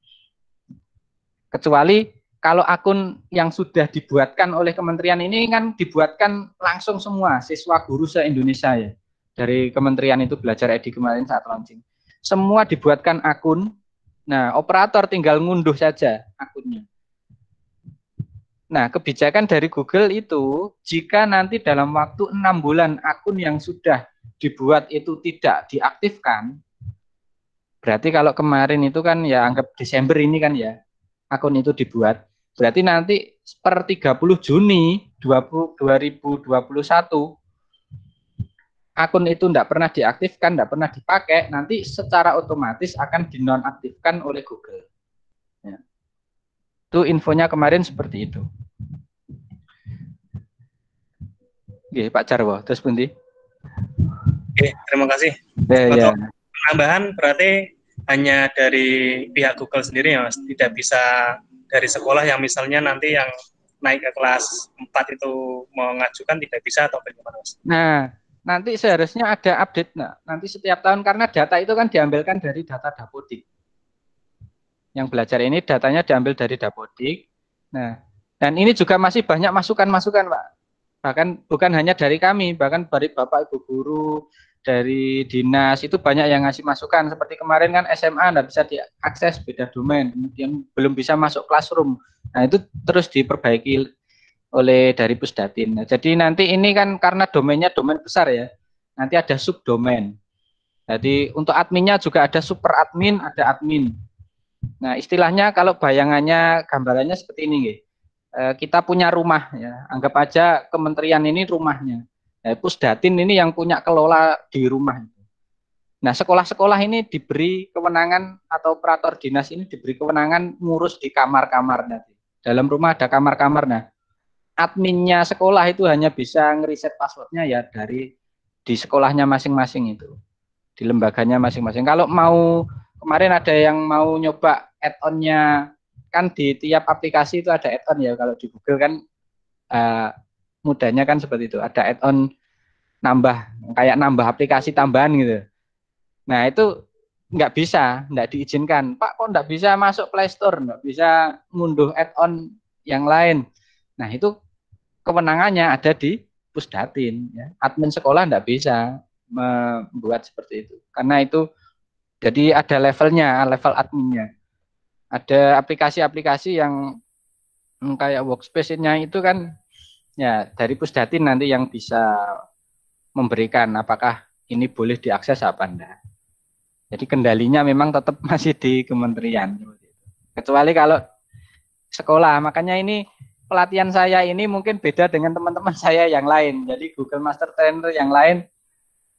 Speaker 2: Kecuali kalau akun yang sudah dibuatkan oleh kementerian ini kan dibuatkan langsung semua siswa guru se-Indonesia ya. Dari kementerian itu belajar edi kemarin saat launching. Semua dibuatkan akun. Nah, operator tinggal ngunduh saja akunnya. Nah, kebijakan dari Google itu jika nanti dalam waktu enam bulan akun yang sudah dibuat itu tidak diaktifkan, berarti kalau kemarin itu kan ya anggap Desember ini kan ya, akun itu dibuat, berarti nanti per 30 Juni 20, 2021 akun itu tidak pernah diaktifkan, tidak pernah dipakai, nanti secara otomatis akan dinonaktifkan oleh Google. Ya. Itu infonya kemarin seperti itu. Oke, Pak Jarwo, terus berhenti.
Speaker 3: Oke, terima kasih. Eh, ya, ya. Tambahan berarti hanya dari pihak Google sendiri ya Mas, tidak bisa dari sekolah yang misalnya nanti yang naik ke kelas 4 itu mengajukan tidak bisa atau bagaimana Mas?
Speaker 2: Nah, nanti seharusnya ada update nah, nanti setiap tahun karena data itu kan diambilkan dari data Dapodik. Yang belajar ini datanya diambil dari Dapodik. Nah, dan ini juga masih banyak masukan-masukan, Pak. Bahkan bukan hanya dari kami, bahkan dari Bapak Ibu guru, dari dinas itu banyak yang ngasih masukan seperti kemarin kan SMA tidak bisa diakses beda domain kemudian belum bisa masuk classroom nah itu terus diperbaiki oleh dari pusdatin nah, jadi nanti ini kan karena domainnya domain besar ya nanti ada subdomain jadi untuk adminnya juga ada super admin ada admin nah istilahnya kalau bayangannya gambarannya seperti ini e, kita punya rumah ya anggap aja kementerian ini rumahnya eh, nah, pusdatin ini yang punya kelola di rumah Nah, sekolah-sekolah ini diberi kewenangan atau operator dinas ini diberi kewenangan ngurus di kamar-kamar Dalam rumah ada kamar-kamar. Nah, adminnya sekolah itu hanya bisa ngeriset passwordnya ya dari di sekolahnya masing-masing itu. Di lembaganya masing-masing. Kalau mau kemarin ada yang mau nyoba add-onnya kan di tiap aplikasi itu ada add-on ya kalau di Google kan uh, mudahnya kan seperti itu ada add-on nambah kayak nambah aplikasi tambahan gitu nah itu nggak bisa nggak diizinkan pak kok nggak bisa masuk Play Store nggak bisa ngunduh add-on yang lain nah itu kewenangannya ada di pusdatin ya. admin sekolah nggak bisa membuat seperti itu karena itu jadi ada levelnya level adminnya ada aplikasi-aplikasi yang hmm, kayak workspace-nya itu kan ya dari Pusdatin nanti yang bisa memberikan apakah ini boleh diakses apa enggak. Jadi kendalinya memang tetap [LAUGHS] masih di kementerian. Kecuali kalau sekolah, makanya ini pelatihan saya ini mungkin beda dengan teman-teman [LAUGHS] saya yang lain. Jadi Google Master Trainer yang lain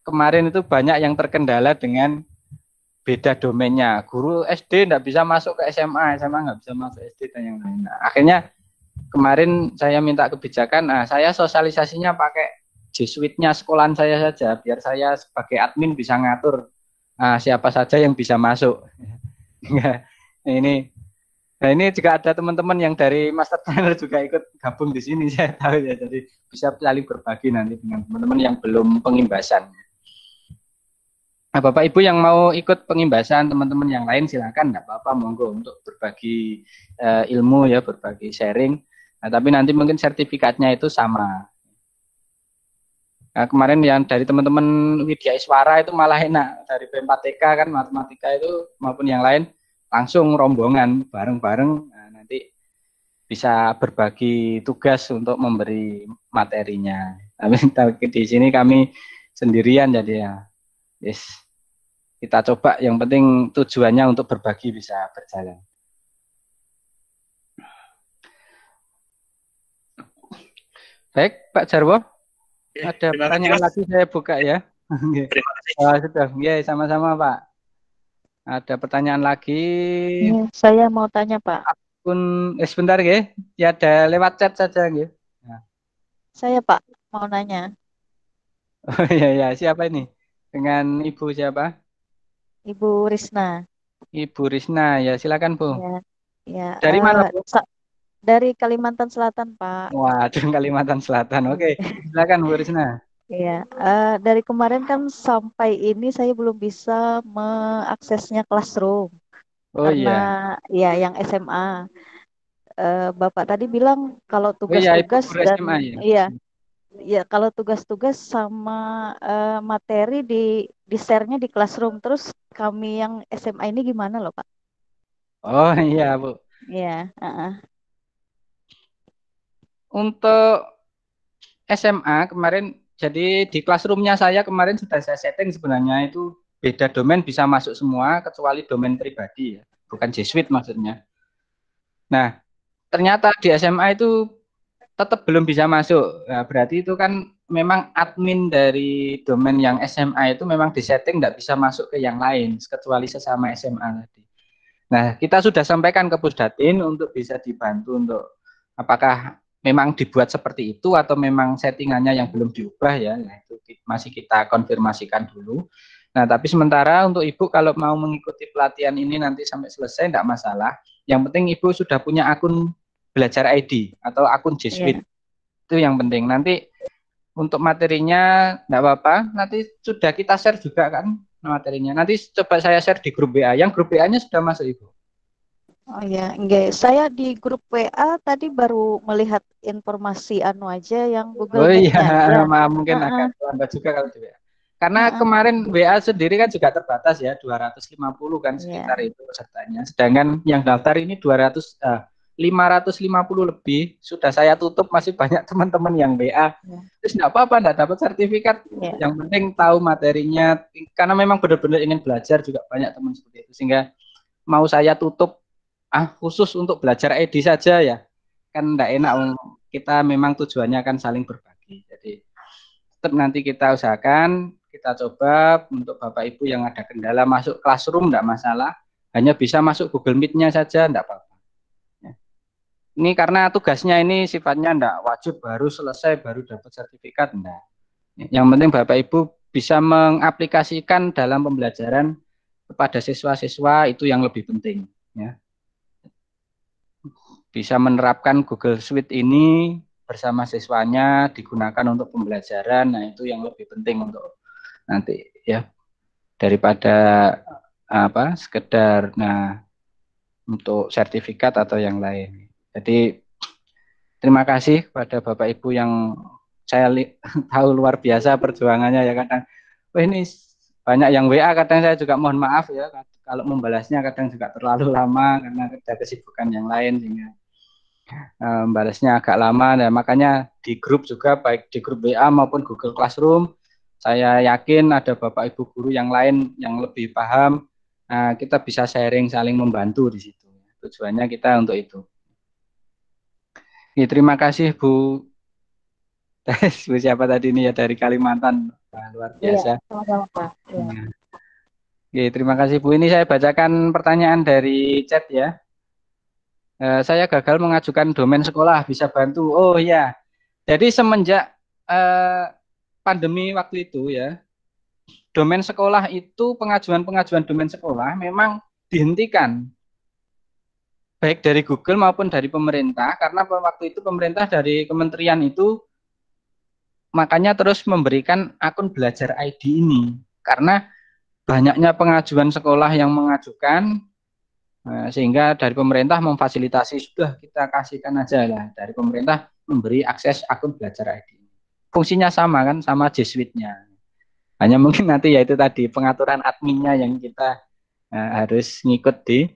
Speaker 2: kemarin itu banyak yang terkendala dengan beda domainnya. Guru SD tidak bisa masuk ke SMA, SMA nggak bisa masuk SD dan yang lain. Nah, akhirnya kemarin saya minta kebijakan, nah, saya sosialisasinya pakai Suite-nya sekolahan saya saja, biar saya sebagai admin bisa ngatur nah, siapa saja yang bisa masuk. [LAUGHS] ini, nah ini juga ada teman-teman yang dari master Trainer juga ikut gabung di sini [LAUGHS] saya tahu ya, jadi bisa saling berbagi nanti dengan teman-teman yang belum pengimbasan. Nah, Bapak Ibu yang mau ikut pengimbasan teman-teman yang lain silakan, tidak apa-apa monggo untuk berbagi uh, ilmu ya, berbagi sharing. Nah, tapi nanti mungkin sertifikatnya itu sama. Nah, kemarin yang dari teman-teman Widya Iswara itu malah enak dari p kan matematika itu maupun yang lain langsung rombongan bareng-bareng nah, nanti bisa berbagi tugas untuk memberi materinya. Tapi [LAUGHS] di sini kami sendirian jadi ya. Yes. Kita coba yang penting tujuannya untuk berbagi bisa berjalan. Baik, Pak Jarwo.
Speaker 1: Oke, ada pertanyaan lagi saya
Speaker 2: buka ya. Terima kasih. Ah, sudah, ya sama-sama Pak. Ada pertanyaan lagi. Ya,
Speaker 1: saya mau tanya Pak.
Speaker 2: Akun, eh, sebentar ya, ya ada lewat chat saja ya.
Speaker 1: Saya Pak mau nanya.
Speaker 2: Oh ya ya, siapa ini? Dengan Ibu siapa?
Speaker 1: Ibu Risna.
Speaker 2: Ibu Risna, ya silakan Bu.
Speaker 1: Ya, ya. Dari uh, mana Bu? Dari Kalimantan Selatan, Pak. Wah,
Speaker 2: [LAUGHS] Kalimantan Selatan. Hmm. Oke, okay. silakan Bu Risna.
Speaker 1: Iya, uh, dari kemarin kan sampai ini saya belum bisa mengaksesnya Classroom.
Speaker 3: Oh karena
Speaker 1: iya. ya yang SMA. Uh, eh, Bapak tadi bilang kalau tugas-tugas oh, iya, dan SMA, ya. iya. Ya, kalau tugas-tugas sama uh, materi di di share-nya di classroom terus kami yang SMA ini gimana loh, Pak?
Speaker 2: Oh [LAUGHS] iya, Bu.
Speaker 1: Iya, uh -uh
Speaker 2: untuk SMA kemarin jadi di classroomnya saya kemarin sudah saya setting sebenarnya itu beda domain bisa masuk semua kecuali domain pribadi ya bukan Jesuit maksudnya nah ternyata di SMA itu tetap belum bisa masuk nah, berarti itu kan memang admin dari domain yang SMA itu memang di setting tidak bisa masuk ke yang lain kecuali sesama SMA tadi nah kita sudah sampaikan ke Pusdatin untuk bisa dibantu untuk apakah memang dibuat seperti itu atau memang settingannya yang belum diubah ya, nah itu masih kita konfirmasikan dulu. Nah, tapi sementara untuk Ibu kalau mau mengikuti pelatihan ini nanti sampai selesai tidak masalah. Yang penting Ibu sudah punya akun belajar ID atau akun G Suite. Yeah. Itu yang penting. Nanti untuk materinya tidak apa-apa, nanti sudah kita share juga kan materinya. Nanti coba saya share di grup WA Yang grup WA nya sudah masuk Ibu.
Speaker 1: Oh ya, enggak. Saya di grup WA tadi baru melihat informasi anu aja yang Google. Oh iya, nah, [LAUGHS] mungkin uh huh akan
Speaker 2: lambat juga kalau di gitu WA. Ya. Karena uh huh kemarin WA sendiri kan juga terbatas ya, 250 kan iya. sekitar yeah. itu pesertanya. Sedangkan yang daftar ini 200 uh, 550 lebih sudah saya tutup masih banyak teman-teman yang WA Yeah. terus nggak apa-apa nggak dapat sertifikat Yeah. yang penting tahu materinya karena memang benar-benar ingin belajar juga banyak teman seperti itu sehingga mau saya tutup ah khusus untuk belajar ID saja ya kan tidak enak kita memang tujuannya kan saling
Speaker 1: berbagi jadi
Speaker 2: tetap nanti kita usahakan kita coba untuk bapak ibu yang ada kendala masuk classroom tidak masalah hanya bisa masuk Google Meet-nya saja tidak apa-apa ya. ini karena tugasnya ini sifatnya tidak wajib baru selesai baru dapat sertifikat enggak ya, yang penting bapak ibu bisa mengaplikasikan dalam pembelajaran kepada siswa-siswa itu yang lebih penting ya bisa menerapkan Google Suite ini bersama siswanya digunakan untuk pembelajaran. Nah, itu yang lebih penting untuk nanti ya daripada apa sekedar nah untuk sertifikat atau yang lain. Jadi terima kasih kepada Bapak Ibu yang saya [LAUGHS] tahu luar biasa perjuangannya ya kadang wah ini banyak yang WA kadang saya juga mohon maaf ya kalau membalasnya kadang juga terlalu lama karena ada kesibukan yang lain sehingga um, balasnya agak lama dan makanya di grup juga baik di grup WA maupun Google Classroom saya yakin ada bapak ibu guru yang lain yang lebih paham uh, kita bisa sharing saling membantu di situ tujuannya kita untuk itu ya, terima kasih Bu [LAUGHS] Bu siapa tadi ini ya dari Kalimantan
Speaker 1: Wah, luar iya, biasa ya, sama -sama. Ya.
Speaker 2: Nah. Oke, terima kasih Bu. Ini saya bacakan pertanyaan dari chat ya. Eh, saya gagal mengajukan domain sekolah bisa bantu oh ya jadi semenjak uh, pandemi waktu itu ya domain sekolah itu pengajuan-pengajuan domain sekolah memang dihentikan baik dari Google maupun dari pemerintah karena waktu itu pemerintah dari kementerian itu makanya terus memberikan akun belajar ID ini karena banyaknya pengajuan sekolah yang mengajukan Nah, sehingga dari pemerintah memfasilitasi sudah kita kasihkan aja lah dari pemerintah memberi akses akun belajar ID fungsinya sama kan sama G hanya mungkin nanti yaitu tadi pengaturan adminnya yang kita uh, harus ngikut di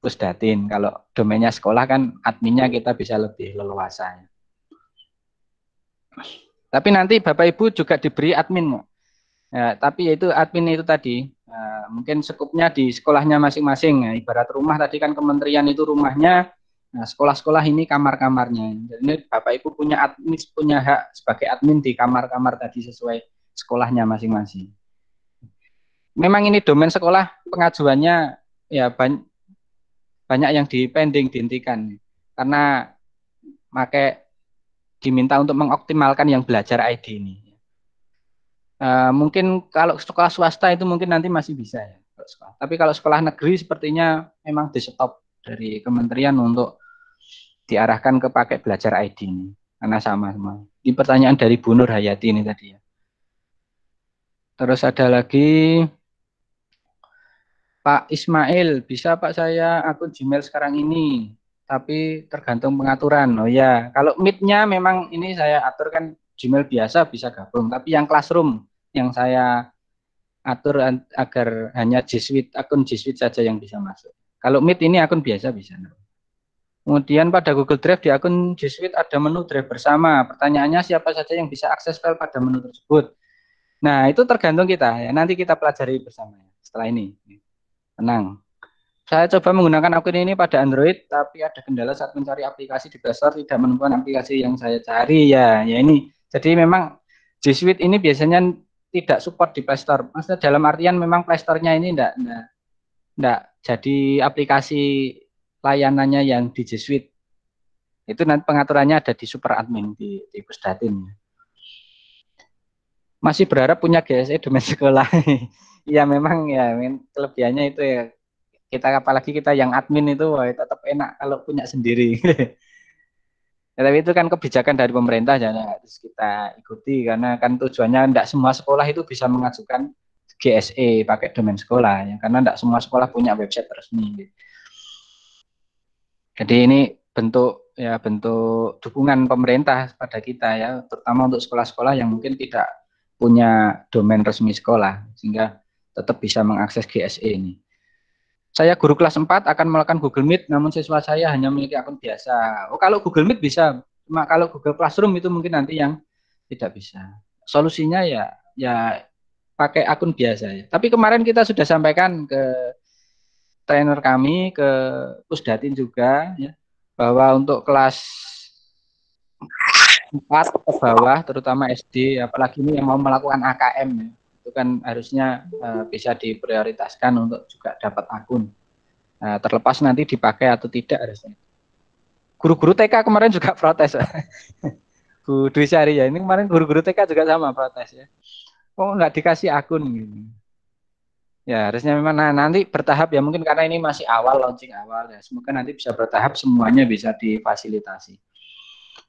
Speaker 2: pusdatin kalau domainnya sekolah kan adminnya kita bisa lebih leluasa ya. tapi nanti Bapak Ibu juga diberi admin ya, tapi yaitu admin itu tadi Nah, mungkin sekupnya di sekolahnya masing-masing. Nah, ibarat rumah tadi kan kementerian itu rumahnya, nah sekolah-sekolah ini kamar-kamarnya. Jadi ini Bapak Ibu punya admin punya hak sebagai admin di kamar-kamar tadi sesuai sekolahnya masing-masing. Memang ini domain sekolah pengajuannya ya banyak banyak yang dipending dihentikan karena pakai diminta untuk mengoptimalkan yang belajar ID ini. Uh, mungkin kalau sekolah swasta itu mungkin nanti masih bisa ya Tapi kalau sekolah negeri sepertinya memang di stop dari kementerian untuk diarahkan ke pakai belajar ID ini karena sama sama. Ini pertanyaan dari Bu Nur Hayati ini tadi ya. Terus ada lagi Pak Ismail, bisa Pak saya akun Gmail sekarang ini, tapi tergantung pengaturan. Oh ya, kalau meet-nya memang ini saya aturkan Gmail biasa bisa gabung, tapi yang classroom yang saya atur agar hanya G Suite, akun G Suite saja yang bisa masuk. Kalau Meet ini akun biasa bisa. Kemudian pada Google Drive di akun G Suite ada menu Drive bersama. Pertanyaannya siapa saja yang bisa akses file pada menu tersebut. Nah, itu tergantung kita ya. Nanti kita pelajari bersama ya, setelah ini. Tenang. Saya coba menggunakan akun ini pada Android, tapi ada kendala saat mencari aplikasi di Play tidak menemukan aplikasi yang saya cari ya. Ya ini. Jadi memang G Suite ini biasanya tidak support di Play Store. Maksudnya dalam artian memang Play Store-nya ini enggak, enggak, enggak jadi aplikasi layanannya yang di G Suite. Itu nanti pengaturannya ada di super admin di, di Pusdatin. Masih berharap punya GSE domain [LAUGHS] sekolah. Iya memang ya kelebihannya itu ya kita apalagi kita yang admin itu wah, tetap enak kalau punya sendiri. [LAUGHS] Ya, tapi itu kan kebijakan dari pemerintah ya harus kita ikuti karena kan tujuannya tidak semua sekolah itu bisa mengajukan GSE pakai domain sekolah ya karena tidak semua sekolah punya website resmi. Jadi ini bentuk ya bentuk dukungan pemerintah pada kita ya terutama untuk sekolah-sekolah yang mungkin tidak punya domain resmi sekolah sehingga tetap bisa mengakses GSE ini. Saya guru kelas 4 akan melakukan Google Meet, namun siswa saya hanya memiliki akun biasa. Oh, kalau Google Meet bisa, cuma kalau Google Classroom itu mungkin nanti yang tidak bisa. Solusinya ya ya pakai akun biasa ya. Tapi kemarin kita sudah sampaikan ke trainer kami ke Pusdatin juga ya bahwa untuk kelas 4 ke bawah terutama SD apalagi ini yang mau melakukan AKM ya itu kan harusnya uh, bisa diprioritaskan untuk juga dapat akun uh, terlepas nanti dipakai atau tidak harusnya guru-guru TK kemarin juga protes [LAUGHS] Bu Dwi Syari ya ini kemarin guru-guru TK juga sama protes ya kok oh, nggak dikasih akun gitu ya harusnya memang nah, nanti bertahap ya mungkin karena ini masih awal launching awal ya semoga nanti bisa bertahap semuanya bisa difasilitasi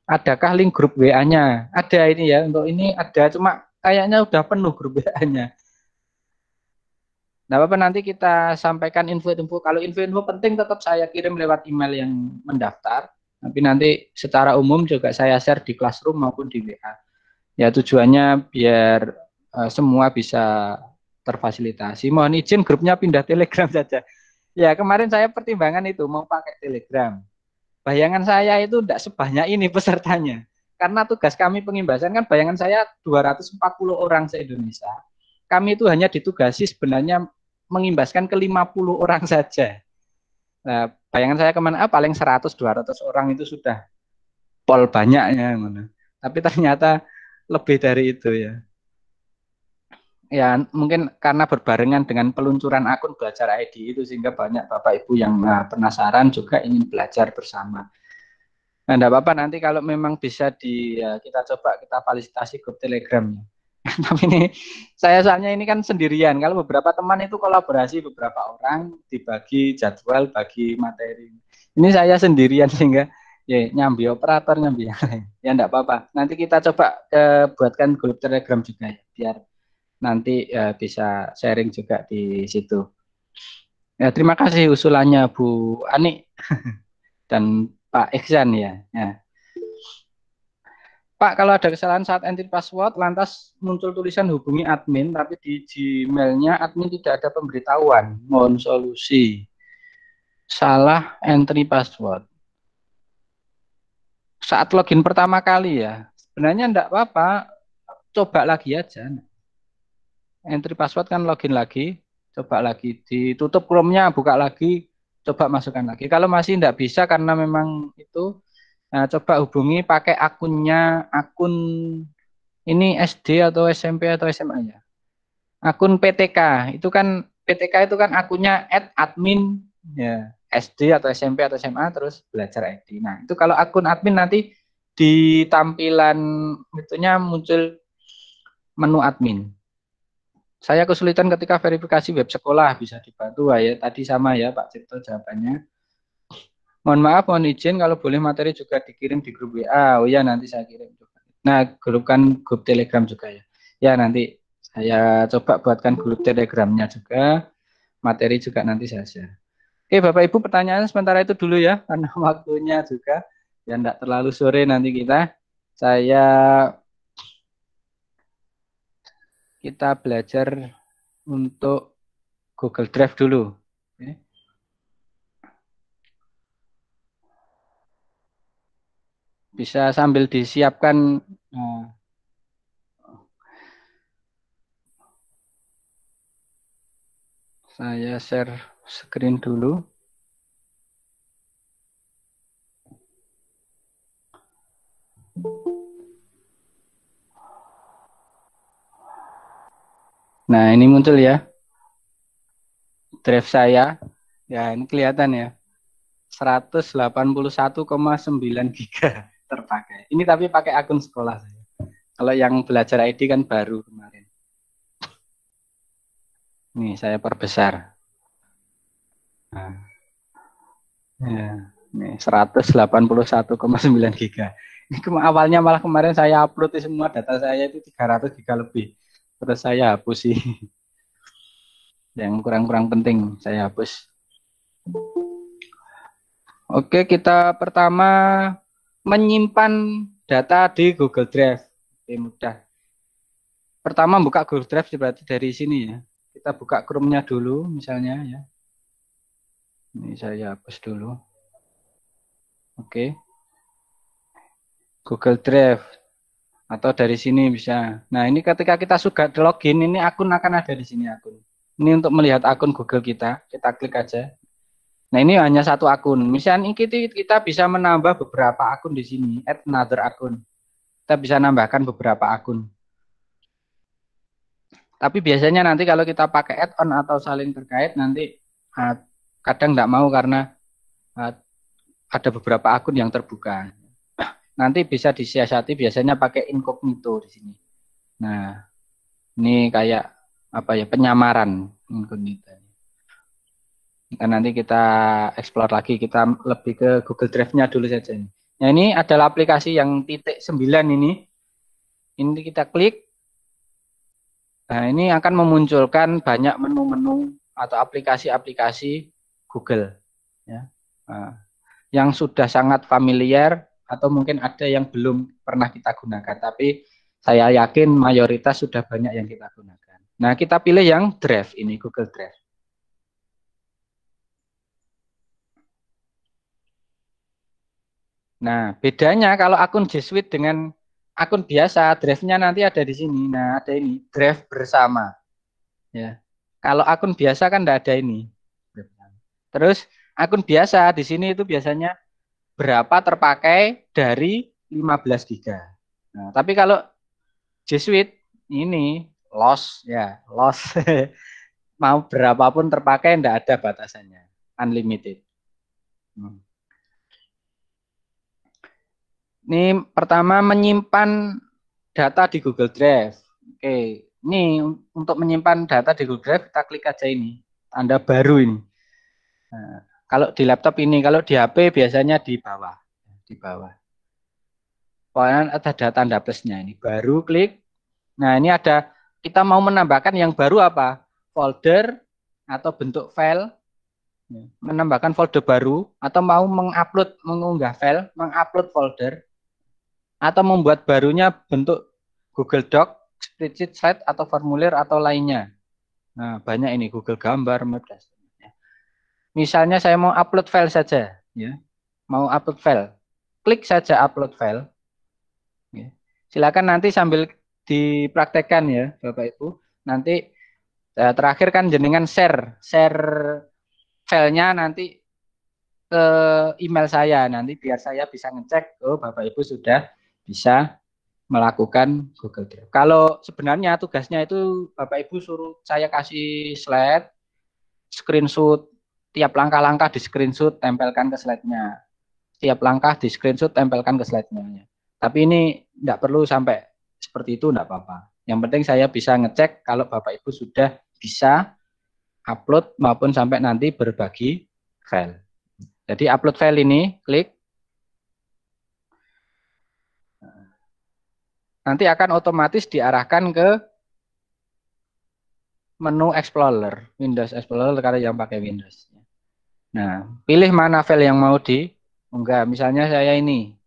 Speaker 2: adakah link grup WA-nya? Ada ini ya, untuk ini ada cuma kayaknya udah penuh grup WA-nya. Nah, apa nanti kita sampaikan info-info. Kalau info-info penting tetap saya kirim lewat email yang mendaftar. Tapi nanti secara umum juga saya share di classroom maupun di WA. Ya tujuannya biar uh, semua bisa terfasilitasi. Mohon izin grupnya pindah Telegram [LAUGHS] saja. Ya kemarin saya pertimbangan itu mau pakai Telegram. Bayangan saya itu tidak sebanyak ini pesertanya. Karena tugas kami pengimbasan kan bayangan saya 240 orang se-Indonesia. Kami itu hanya ditugasi sebenarnya mengimbaskan ke 50 orang saja. Nah, bayangan saya kemana? Ah, paling 100-200 orang itu sudah pol banyaknya. mana? Tapi ternyata lebih dari itu ya ya mungkin karena berbarengan dengan peluncuran akun belajar ID itu sehingga banyak bapak ibu yang ah, penasaran juga ingin belajar bersama. Nah, enggak apa-apa nanti kalau memang bisa di ya, kita coba kita validasi grup Telegram. [LAUGHS] Tapi ini saya soalnya ini kan sendirian. Kalau beberapa teman itu kolaborasi beberapa orang dibagi jadwal, bagi materi. Ini saya sendirian [LAUGHS] sehingga ya nyambi operator nyambi yang lain. Ya enggak apa-apa. Nanti kita coba eh, buatkan grup Telegram juga ya biar nanti eh, bisa sharing juga di situ. Ya, terima kasih usulannya Bu Ani [LAUGHS] dan Pak Iksan ya. ya. Pak, kalau ada kesalahan saat entry password, lantas muncul tulisan hubungi admin, tapi di Gmailnya admin tidak ada pemberitahuan. Mohon solusi. Salah entry password. Saat login pertama kali ya, sebenarnya tidak apa-apa, coba lagi aja. Entry password kan login lagi, coba lagi. Ditutup Chrome-nya, buka lagi, coba masukkan lagi. Kalau masih tidak bisa karena memang itu nah, coba hubungi pakai akunnya akun ini SD atau SMP atau SMA ya. Akun PTK itu kan PTK itu kan akunnya at admin ya SD atau SMP atau SMA terus belajar ID. Nah itu kalau akun admin nanti di tampilan itunya muncul menu admin. Saya kesulitan ketika verifikasi web sekolah bisa dibantu ya. Tadi sama ya Pak
Speaker 1: Cipto jawabannya.
Speaker 2: Mohon maaf, mohon izin kalau boleh materi juga dikirim di grup WA. Oh ya nanti saya kirim Nah, grup kan grup Telegram juga ya. Ya nanti saya coba buatkan grup Telegramnya juga. Materi juga nanti saya share. Oke Bapak Ibu pertanyaan sementara itu dulu ya karena [LAUGHS] waktunya juga ya tidak terlalu sore nanti kita. Saya kita belajar untuk Google Drive dulu. Bisa sambil disiapkan eh, saya share screen dulu. Nah, ini muncul ya. draft saya. Ya, ini kelihatan ya. 181,9 giga terpakai. Ini tapi pakai akun sekolah saya. Kalau yang belajar ID kan baru kemarin. Ini saya perbesar. Nah. Ya, nih 181,9 giga. Ini awalnya malah kemarin saya upload semua data saya itu 300 giga lebih terus saya hapus sih [LAUGHS] yang kurang-kurang penting saya hapus oke kita pertama menyimpan data di Google Drive oke mudah pertama buka Google Drive berarti dari sini ya kita buka Chrome-nya dulu misalnya ya ini saya hapus dulu oke Google Drive atau dari sini bisa. Nah, ini ketika kita sudah login, ini akun akan ada di sini akun. Ini untuk melihat akun Google kita, kita klik aja. Nah, ini hanya satu akun. Misalnya ini kita bisa menambah beberapa akun di sini, add another akun. Kita bisa nambahkan beberapa akun. Tapi biasanya nanti kalau kita pakai add-on atau saling terkait, nanti ah, kadang tidak mau karena ah, ada beberapa akun yang terbuka nanti bisa disiasati biasanya pakai incognito di sini. Nah, ini kayak apa ya penyamaran incognito. Dan nanti kita explore lagi, kita lebih ke Google Drive-nya dulu saja. Nah, ini adalah aplikasi yang titik 9 ini. Ini kita klik. Nah, ini akan memunculkan banyak menu-menu atau aplikasi-aplikasi Google. Ya. Nah, yang sudah sangat familiar atau mungkin ada yang belum pernah kita gunakan tapi saya yakin mayoritas sudah banyak yang kita gunakan. Nah, kita pilih yang Drive ini Google Drive. Nah, bedanya kalau akun G Suite dengan akun biasa, drive-nya nanti ada di sini. Nah, ada ini, drive bersama. Ya. Kalau akun biasa kan tidak ada ini. Terus akun biasa di sini itu biasanya berapa terpakai dari 15 giga. Nah, tapi kalau G Suite ini loss ya, loss [LAUGHS] mau berapapun terpakai tidak ada batasannya, unlimited. Hmm. Ini pertama menyimpan data di Google Drive. Oke, ini untuk menyimpan data di Google Drive kita klik aja ini, Anda baru ini. Nah, kalau di laptop ini, kalau di HP biasanya di bawah, di bawah. Pokoknya ada tanda plusnya ini. Baru klik. Nah ini ada kita mau menambahkan yang baru apa? Folder atau bentuk file. Ya, menambahkan folder baru atau mau mengupload, mengunggah file, mengupload folder atau membuat barunya bentuk Google Doc, spreadsheet, slide atau formulir atau lainnya. Nah, banyak ini Google Gambar, Medras. Misalnya saya mau upload file saja, ya. Mau upload file. Klik saja upload file. Ya. Silakan nanti sambil dipraktekkan ya, Bapak Ibu. Nanti eh, terakhir kan jenengan share, share filenya nanti ke email saya nanti biar saya bisa ngecek oh Bapak Ibu sudah bisa melakukan Google Drive. Kalau sebenarnya tugasnya itu Bapak Ibu suruh saya kasih slide, screenshot tiap langkah-langkah di screenshot tempelkan ke
Speaker 1: slide-nya.
Speaker 2: Tiap langkah di screenshot tempelkan ke slide-nya. Tapi ini tidak perlu sampai seperti itu tidak apa-apa. Yang penting saya bisa ngecek kalau Bapak Ibu sudah bisa upload maupun sampai nanti berbagi file. Jadi upload file ini klik nanti akan otomatis diarahkan ke menu Explorer, Windows Explorer karena yang pakai Windows. Nah, pilih mana file yang mau diunggah. Oh, Misalnya saya ini.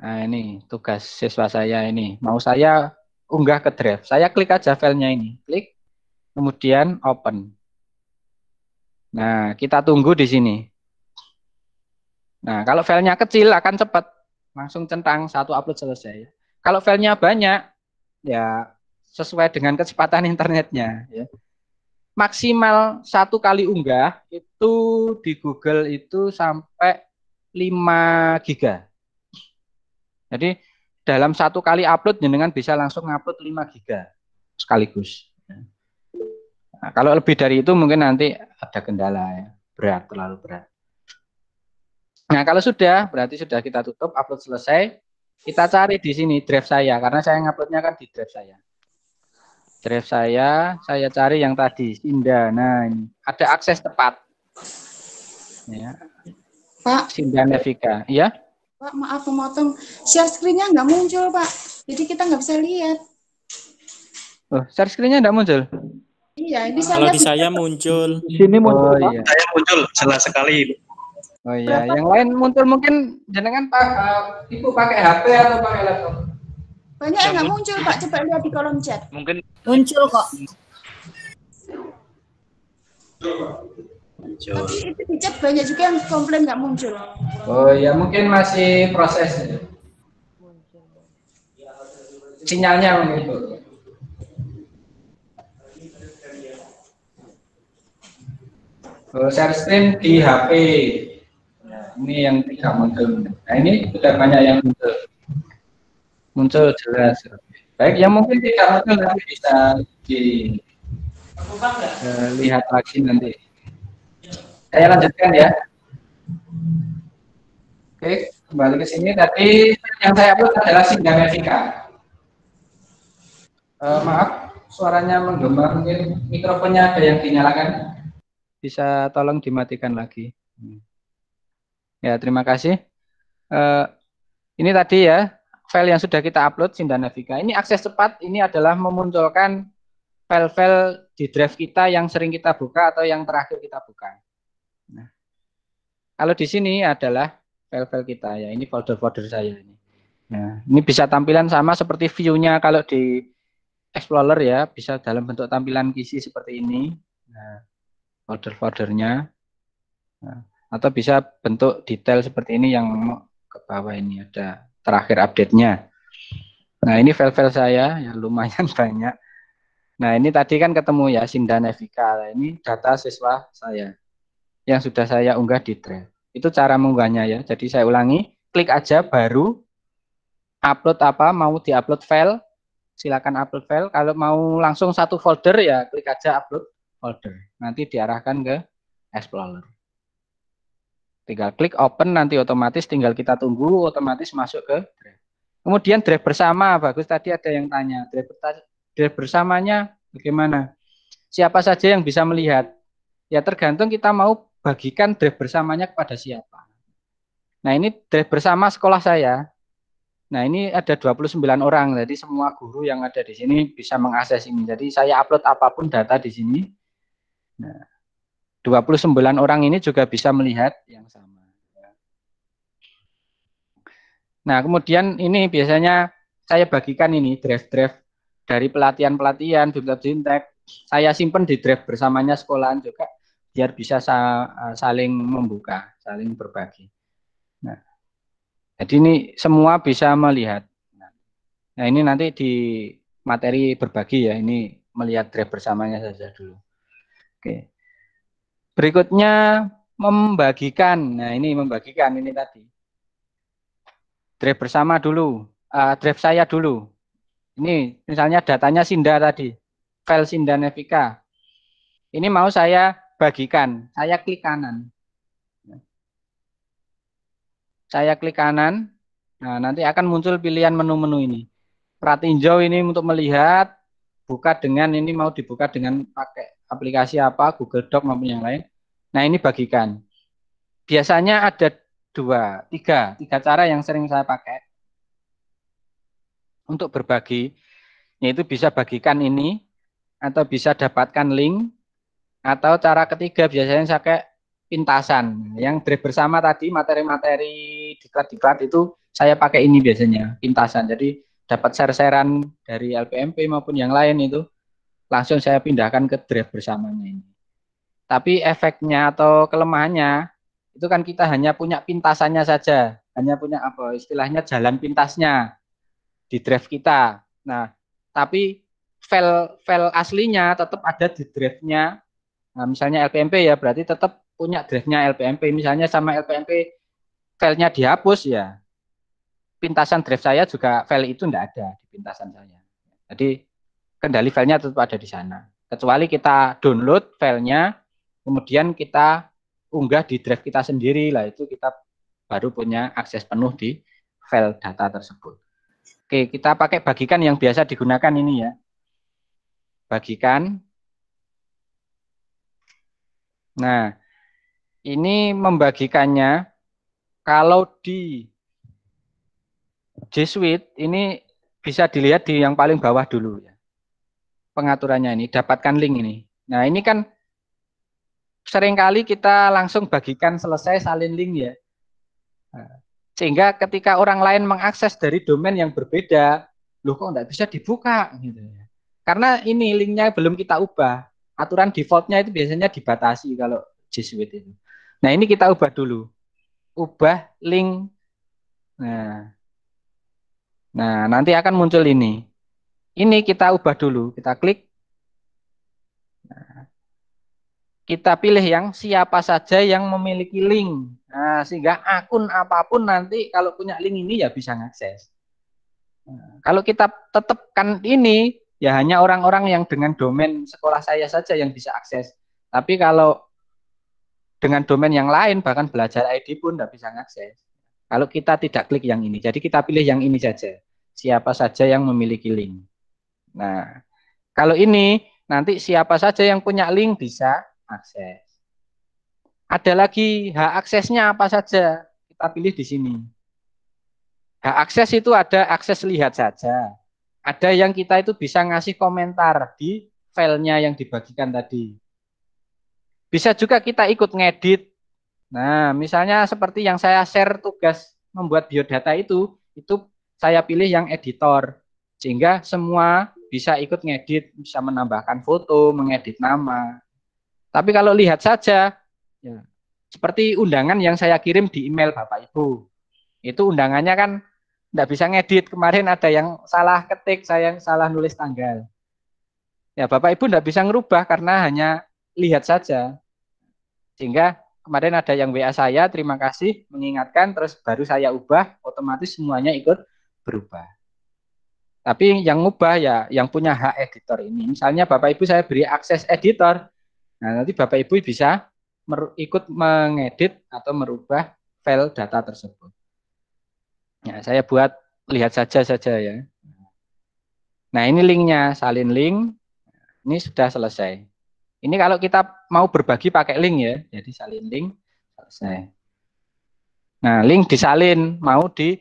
Speaker 2: Nah, ini tugas siswa saya ini. Mau saya unggah ke drive. Saya klik aja filenya ini. Klik, kemudian open. Nah, kita tunggu di sini. Nah, kalau filenya kecil akan cepat. Langsung centang, satu upload selesai. Kalau filenya banyak, ya sesuai dengan kecepatan internetnya. Ya maksimal satu kali unggah itu di Google itu sampai 5 giga. Jadi dalam satu kali upload jenengan bisa langsung ngupload 5 giga sekaligus. Nah, kalau lebih dari itu mungkin nanti ada kendala ya, berat terlalu berat. Nah, kalau sudah berarti sudah kita tutup upload selesai. Kita cari di sini drive saya karena saya nguploadnya kan di drive saya drive saya, saya cari yang tadi, Sinda. Nah, ini ada akses tepat. Ya. Pak. Sinda Nevika, ya? Pak, maaf memotong. Share screen-nya nggak muncul, Pak. Jadi kita nggak bisa lihat. Oh, share screen-nya nggak muncul? Iya, ini saya Kalau di saya
Speaker 1: muncul. Di
Speaker 2: sini muncul, oh, Iya.
Speaker 1: Saya muncul, jelas sekali.
Speaker 2: Oh iya, Berapa? yang lain muncul mungkin jenengan
Speaker 1: Pak uh, Ibu pakai HP atau pakai laptop? Banyak yang nggak muncul, Pak. Coba lihat di kolom chat. Mungkin Muncul kok. Muncul. Tapi itu dicek banyak juga yang komplain nggak muncul.
Speaker 2: Oh ya mungkin masih proses. Sinyalnya begitu. Oh, share screen di HP. ini yang tidak muncul. Nah ini sudah banyak yang muncul. Muncul jelas. Baik, yang mungkin tidak muncul nanti bisa dilihat eh, uh, lagi nanti. Saya lanjutkan ya. Oke, kembali ke sini. Tadi yang saya upload adalah Singamevika. Uh, maaf, suaranya menggema. Mungkin mikrofonnya ada yang dinyalakan. Bisa tolong dimatikan lagi. Hmm. Ya, terima kasih. Uh, ini tadi ya file yang sudah kita upload Sindanavika. Ini akses cepat ini adalah memunculkan file-file di drive kita yang sering kita buka atau yang terakhir kita buka. Nah, kalau di sini adalah file-file kita ya, ini folder-folder saya ini. Nah, ini bisa tampilan sama seperti view-nya kalau di Explorer ya, bisa dalam bentuk tampilan kisi seperti ini. Nah, folder-foldernya. Nah, atau bisa bentuk detail seperti ini yang ke bawah ini ada terakhir update-nya. Nah, ini file-file saya yang lumayan [LAUGHS] banyak. Nah, ini tadi kan ketemu ya Sinda Nevika. Nah, ini data siswa saya yang sudah saya unggah di Drive. Itu cara mengunggahnya ya. Jadi saya ulangi, klik aja baru upload apa mau diupload file, silakan upload file. Kalau mau langsung satu folder ya klik aja upload folder. Nanti diarahkan ke Explorer. Tinggal klik open nanti otomatis tinggal kita tunggu otomatis masuk ke drive. Kemudian drive bersama, bagus tadi ada yang tanya. Drive, drive bersamanya bagaimana? Siapa saja yang bisa melihat? Ya tergantung kita mau bagikan drive bersamanya kepada siapa. Nah ini drive bersama sekolah saya. Nah ini ada 29 orang, jadi semua guru yang ada di sini bisa mengakses ini. Jadi saya upload apapun data di sini. Nah, 29 orang ini juga bisa melihat yang sama. Ya. Nah, kemudian ini biasanya saya bagikan ini draft-draft dari pelatihan-pelatihan Bimtab Sintek. Saya simpan di draft bersamanya sekolahan juga biar bisa saling membuka, saling berbagi. Nah, jadi ini semua bisa melihat. Nah, nah ini nanti di materi berbagi ya, ini melihat draft bersamanya saja dulu. Oke. Berikutnya membagikan. Nah, ini membagikan ini tadi. Drive bersama dulu, uh, drive saya dulu. Ini misalnya datanya Sinda tadi, file Sinda Nevika. Ini mau saya bagikan, saya klik kanan. Saya klik kanan, nah nanti akan muncul pilihan menu-menu ini. Perhatiin jauh ini untuk melihat, buka dengan, ini mau dibuka dengan pakai aplikasi apa, Google Doc maupun yang lain. Nah ini bagikan. Biasanya ada dua, tiga, tiga cara yang sering saya pakai untuk berbagi, yaitu bisa bagikan ini, atau bisa dapatkan link, atau cara ketiga biasanya saya pakai pintasan. Yang drive bersama tadi materi-materi diklat-diklat itu saya pakai ini biasanya, pintasan. Jadi dapat share-sharean dari LPMP maupun yang lain itu langsung saya pindahkan ke drive bersamanya ini. Tapi efeknya atau kelemahannya itu kan kita hanya punya pintasannya saja, hanya punya apa istilahnya jalan pintasnya di drive kita. Nah, tapi file file aslinya tetap ada di drive-nya. Nah, misalnya LPMP ya berarti tetap punya drive-nya LPMP. Misalnya sama LPMP filenya dihapus ya. Pintasan drive saya juga file itu enggak ada di pintasan saya. Jadi kendali filenya tetap ada di sana. Kecuali kita download filenya, kemudian kita unggah di drive kita sendiri lah itu kita baru punya akses penuh di file data tersebut. Oke, kita pakai bagikan yang biasa digunakan ini ya. Bagikan. Nah, ini membagikannya kalau di G Suite ini bisa dilihat di yang paling bawah dulu ya pengaturannya ini, dapatkan link ini. Nah, ini kan seringkali kita langsung bagikan selesai salin link ya. Nah, sehingga ketika orang lain mengakses dari domain yang berbeda, loh kok nggak bisa dibuka gitu ya. Karena ini linknya belum kita ubah. Aturan defaultnya itu biasanya dibatasi kalau G Suite itu. Nah ini kita ubah dulu. Ubah link. Nah, nah nanti akan muncul ini. Ini kita ubah dulu, kita klik. Nah, kita pilih yang siapa saja yang memiliki link. Nah, sehingga akun apapun nanti kalau punya link ini ya bisa mengakses. Nah, kalau kita tetapkan ini, ya hanya orang-orang yang dengan domain sekolah saya saja yang bisa akses. Tapi kalau dengan domain yang lain, bahkan belajar ID pun tidak bisa mengakses. Kalau kita tidak klik yang ini, jadi kita pilih yang ini saja. Siapa saja yang memiliki link. Nah, kalau ini nanti siapa saja yang punya link bisa akses. Ada lagi hak aksesnya apa saja? Kita pilih di sini. Hak akses itu ada akses lihat saja. Ada yang kita itu bisa ngasih komentar di filenya yang dibagikan tadi. Bisa juga kita ikut ngedit. Nah, misalnya seperti yang saya share tugas membuat biodata itu, itu saya pilih yang editor. Sehingga semua bisa ikut ngedit, bisa menambahkan foto, mengedit nama. Tapi kalau lihat saja, ya, seperti undangan yang saya kirim di email Bapak Ibu, itu undangannya kan tidak bisa ngedit. Kemarin ada yang salah ketik, saya yang salah nulis tanggal. Ya Bapak Ibu tidak bisa ngerubah karena hanya lihat saja. Sehingga kemarin ada yang WA saya, terima kasih, mengingatkan, terus baru saya ubah, otomatis semuanya ikut berubah. Tapi yang ngubah ya yang punya hak editor ini. Misalnya Bapak Ibu saya beri akses editor. Nah, nanti Bapak Ibu bisa ikut mengedit atau merubah file data tersebut. Ya, saya buat lihat saja saja ya. Nah, ini linknya, salin link. Ini sudah selesai. Ini kalau kita mau berbagi pakai link ya, jadi salin link selesai. Nah, link disalin mau di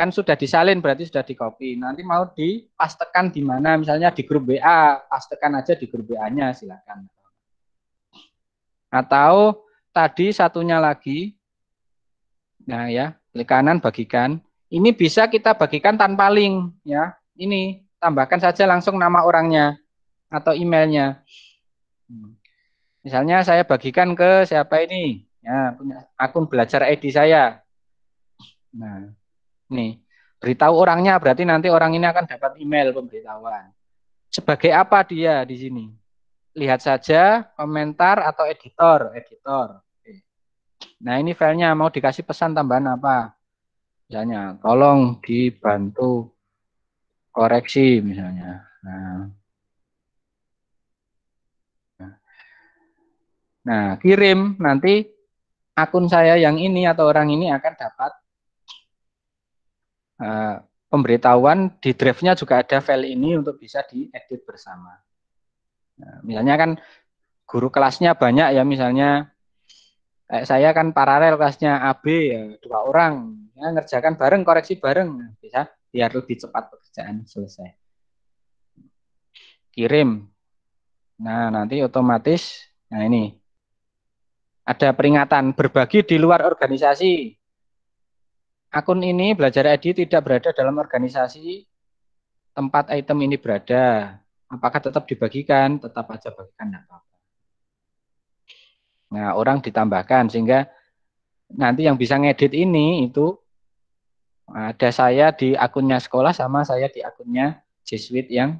Speaker 2: kan sudah disalin berarti sudah di copy. Nanti mau dipastekan di mana? Misalnya di grup WA, pastekan aja di grup WA-nya silakan. Atau tadi satunya lagi. Nah ya, klik kanan bagikan. Ini bisa kita bagikan tanpa link ya. Ini tambahkan saja langsung nama orangnya atau emailnya. Misalnya saya bagikan ke siapa ini? Ya, akun belajar ID saya. Nah, Nih, beritahu orangnya berarti nanti orang ini akan dapat email pemberitahuan. Sebagai apa dia di sini? Lihat saja komentar atau editor, editor. Nah, ini filenya mau dikasih pesan tambahan apa? Misalnya, tolong dibantu koreksi misalnya. Nah, Nah, kirim nanti akun saya yang ini atau orang ini akan dapat Eh, pemberitahuan di drive-nya juga ada file ini untuk bisa diedit bersama. Nah, misalnya kan guru kelasnya banyak ya misalnya kayak saya kan paralel kelasnya AB ya dua orang ya, ngerjakan bareng koreksi bareng nah, bisa biar lebih cepat pekerjaan selesai. Kirim. Nah, nanti otomatis nah ini ada peringatan berbagi di luar organisasi Akun ini belajar ID tidak berada dalam organisasi tempat item ini berada. Apakah tetap dibagikan? Tetap aja bagikan, Nah, orang ditambahkan sehingga nanti yang bisa ngedit ini itu ada saya di akunnya sekolah sama saya di akunnya Jesuit yang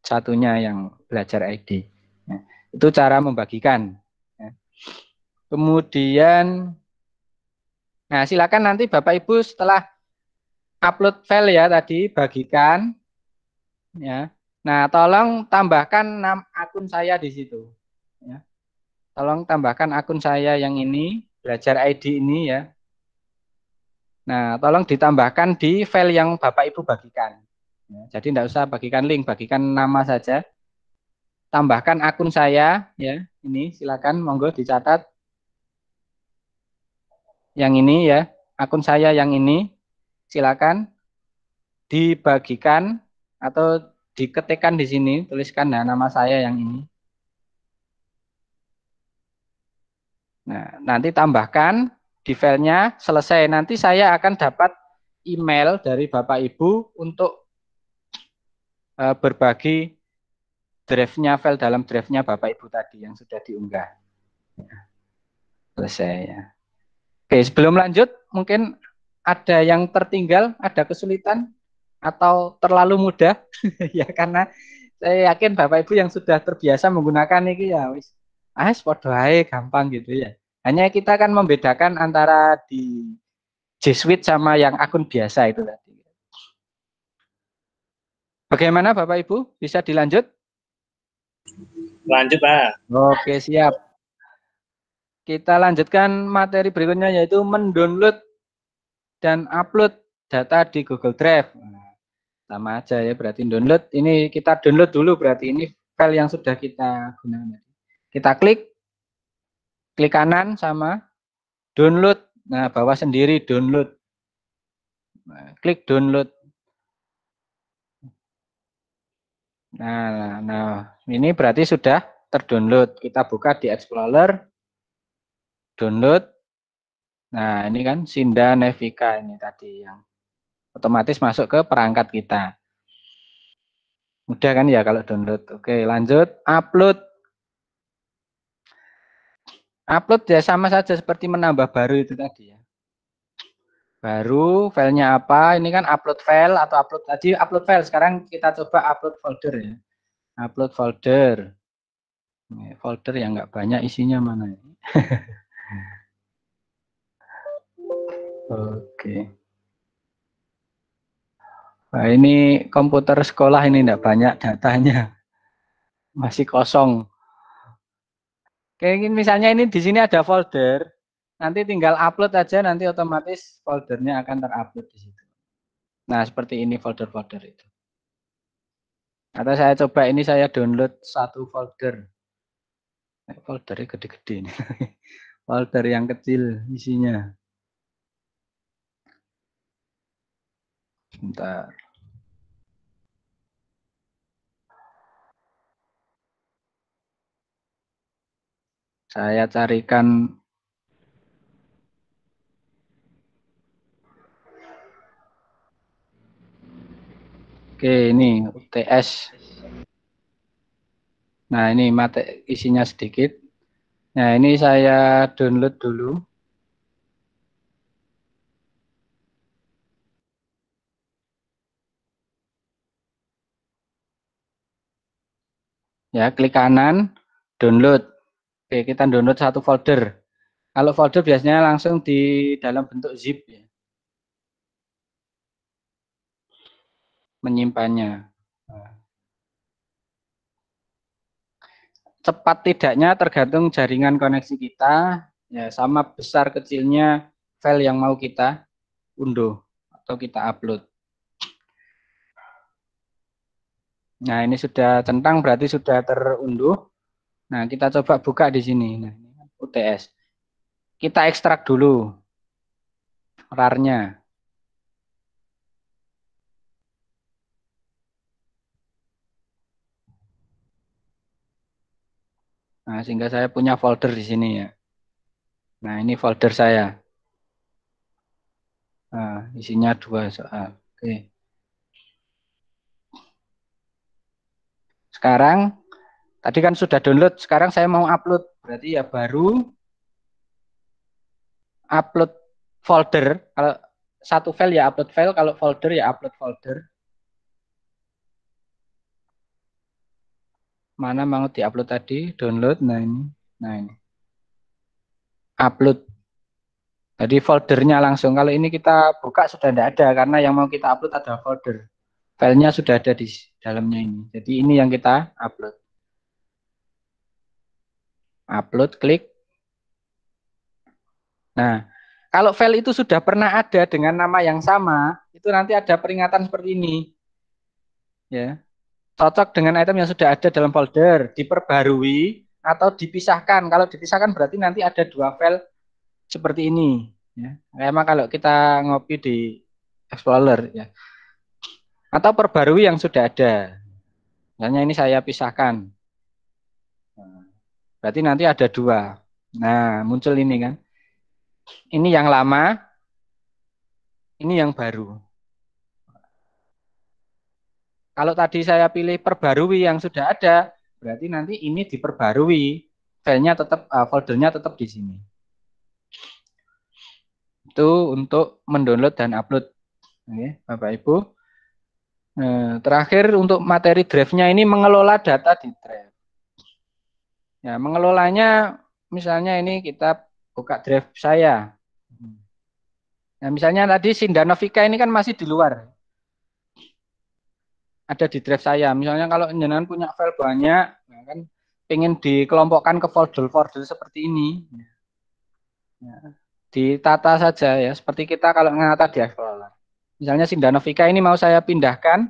Speaker 2: satunya yang belajar ID. Nah, ya, itu cara membagikan. Ya. Kemudian Nah, silakan nanti Bapak Ibu setelah upload file ya tadi bagikan ya. Nah, tolong tambahkan nama akun saya di situ ya. Tolong tambahkan akun saya yang ini belajar ID ini ya. Nah, tolong ditambahkan di file yang Bapak Ibu bagikan. Ya, jadi tidak usah bagikan link, bagikan nama saja. Tambahkan akun saya ya. Ini silakan monggo dicatat yang ini ya, akun saya yang ini, silakan dibagikan atau diketikkan di sini, tuliskan nah, nama saya yang ini. Nah, nanti tambahkan di filenya selesai. Nanti saya akan dapat email dari Bapak Ibu untuk uh, berbagi draftnya file dalam draftnya Bapak Ibu tadi yang sudah diunggah. Selesai ya. Oke, sebelum lanjut, mungkin ada yang tertinggal, ada kesulitan atau terlalu mudah [LAUGHS] ya karena saya yakin Bapak Ibu yang sudah terbiasa menggunakan ini ya wis ah podo gampang gitu ya. Hanya kita akan membedakan antara di G Suite sama yang akun biasa itu tadi. Bagaimana Bapak Ibu? Bisa dilanjut?
Speaker 1: Lanjut, Pak.
Speaker 2: Oke, siap. Kita lanjutkan materi berikutnya yaitu mendownload dan upload data di Google Drive. Nah, sama aja ya berarti download. Ini kita download dulu berarti ini file yang sudah kita gunakan. Kita klik, klik kanan sama download. Nah bawah sendiri download. Nah, klik download. Nah, nah, ini berarti sudah terdownload. Kita buka di Explorer, download. Nah, ini kan Sinda Nevika ini tadi yang otomatis masuk ke perangkat kita. Mudah kan ya kalau download. Oke, lanjut upload. Upload ya sama saja seperti menambah baru itu tadi ya. Baru filenya apa? Ini kan upload file atau upload tadi upload file. Sekarang kita coba upload folder ya. Upload folder. Folder yang nggak banyak isinya mana ini? [LAUGHS] Oke. Nah, ini komputer sekolah ini tidak banyak datanya. Masih kosong. Kayak misalnya ini di sini ada folder, nanti tinggal upload aja nanti otomatis foldernya akan terupload di situ. Nah, seperti ini folder-folder itu. Atau saya coba ini saya download satu folder. Eh, foldernya gede-gede ini. [LAUGHS] Folder yang kecil isinya. Sebentar. Saya carikan Oke, ini UTS. Nah, ini mate isinya sedikit. Nah, ini saya download dulu. ya klik kanan download oke kita download satu folder kalau folder biasanya langsung di dalam bentuk zip ya. menyimpannya cepat tidaknya tergantung jaringan koneksi kita ya sama besar kecilnya file yang mau kita unduh atau kita upload Nah, ini sudah centang berarti sudah terunduh. Nah, kita coba buka di sini. Nah, kan UTS. Kita ekstrak dulu RAR-nya. Nah, sehingga saya punya folder di sini ya. Nah, ini folder saya. Nah, isinya dua soal. Oke. Sekarang tadi kan sudah download, sekarang saya mau upload. Berarti ya baru upload folder. Kalau satu file ya upload file, kalau folder ya
Speaker 3: upload folder.
Speaker 2: Mana mau upload tadi? Download. Nah ini. Nah ini. Upload. Jadi foldernya langsung. Kalau ini kita buka sudah tidak ada karena yang mau kita upload ada folder filenya sudah ada di dalamnya ini. Jadi ini yang kita upload. Upload, klik. Nah, kalau file itu sudah pernah ada dengan nama yang sama, itu nanti ada peringatan seperti ini. Ya. Cocok dengan item yang sudah ada dalam folder, diperbarui atau dipisahkan. Kalau dipisahkan berarti nanti ada dua file seperti ini. Ya. Emang kalau kita ngopi di Explorer ya atau perbarui yang sudah ada. Misalnya ini saya pisahkan. Berarti nanti ada dua. Nah, muncul ini kan. Ini yang lama, ini yang baru. Kalau tadi saya pilih perbarui yang sudah ada, berarti nanti ini diperbarui. Filenya tetap, eh, foldernya tetap di sini. Itu untuk mendownload dan upload. Oke, Bapak Ibu. Eh, terakhir untuk materi drive ini mengelola data di drive. Ya, mengelolanya misalnya ini kita buka drive saya. Nah, misalnya tadi Sindanovika ini kan masih di luar. Ada di drive saya. Misalnya kalau jenengan punya file banyak, ya kan pengen dikelompokkan ke folder-folder seperti ini. Ya. Ditata saja ya, seperti kita kalau ngata di explorer. Misalnya Sindanovika ini mau saya pindahkan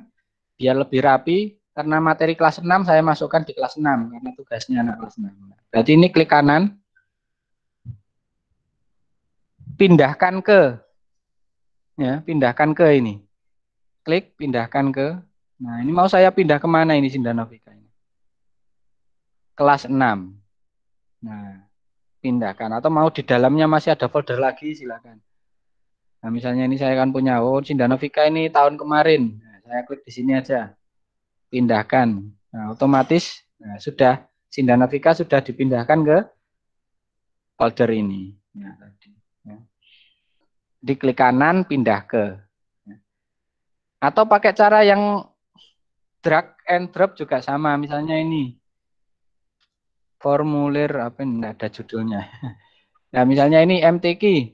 Speaker 2: biar lebih rapi karena materi kelas 6 saya masukkan di kelas 6 karena tugasnya anak kelas 6. Berarti ini klik kanan pindahkan ke ya, pindahkan ke ini. Klik pindahkan ke. Nah, ini mau saya pindah kemana ini Sindanovika ini? Kelas 6. Nah, pindahkan atau mau di dalamnya masih ada folder lagi silakan. Nah, misalnya ini saya akan punya oh Vika ini tahun kemarin. Nah, saya klik di sini aja. Pindahkan. Nah, otomatis nah, sudah Vika sudah dipindahkan ke folder ini. Nah, tadi. Ya. Diklik kanan pindah ke. Ya. Atau pakai cara yang drag and drop juga sama. Misalnya ini formulir apa enggak ada judulnya. [LAUGHS] Nah, misalnya ini MTQ.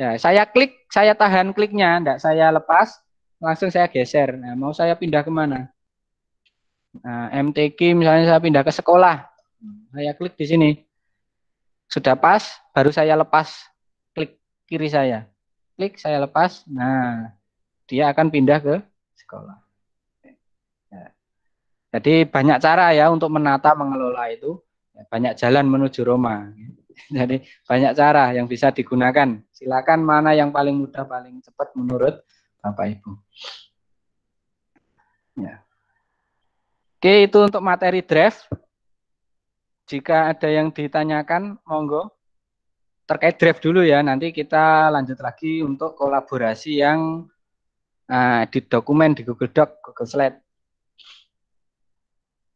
Speaker 2: Ya, saya klik, saya tahan kliknya, enggak saya lepas, langsung saya geser. Nah, mau saya pindah kemana? Nah, MTQ misalnya saya pindah ke sekolah. Saya klik di sini. Sudah pas, baru saya lepas klik kiri saya. Klik saya lepas. Nah, dia akan pindah ke sekolah. Ya. Jadi banyak cara ya untuk menata mengelola itu. Ya, banyak jalan menuju Roma. [LAUGHS] Jadi banyak cara yang bisa digunakan. Silakan mana yang paling mudah, paling cepat menurut Bapak Ibu. Ya. Oke, itu untuk materi draft. Jika ada yang ditanyakan, monggo. Terkait draft dulu ya, nanti kita lanjut lagi untuk kolaborasi yang uh, di dokumen, di Google Doc, Google Slide.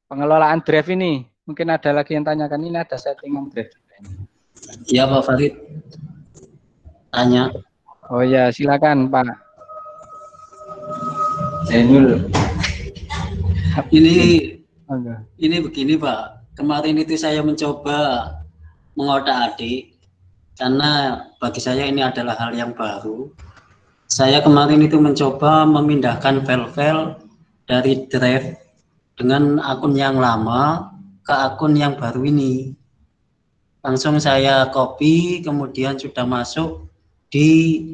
Speaker 2: Pengelolaan draft ini, mungkin ada lagi yang tanyakan, ini ada settingan draft. Ya Pak Farid. Tanya. Oh ya, silakan Pak.
Speaker 1: Zainul. Ini ini begini Pak. Kemarin itu saya mencoba mengotak adik karena bagi saya ini adalah hal yang baru. Saya kemarin itu mencoba memindahkan file-file dari drive dengan akun yang lama ke akun yang baru ini langsung saya copy kemudian sudah masuk di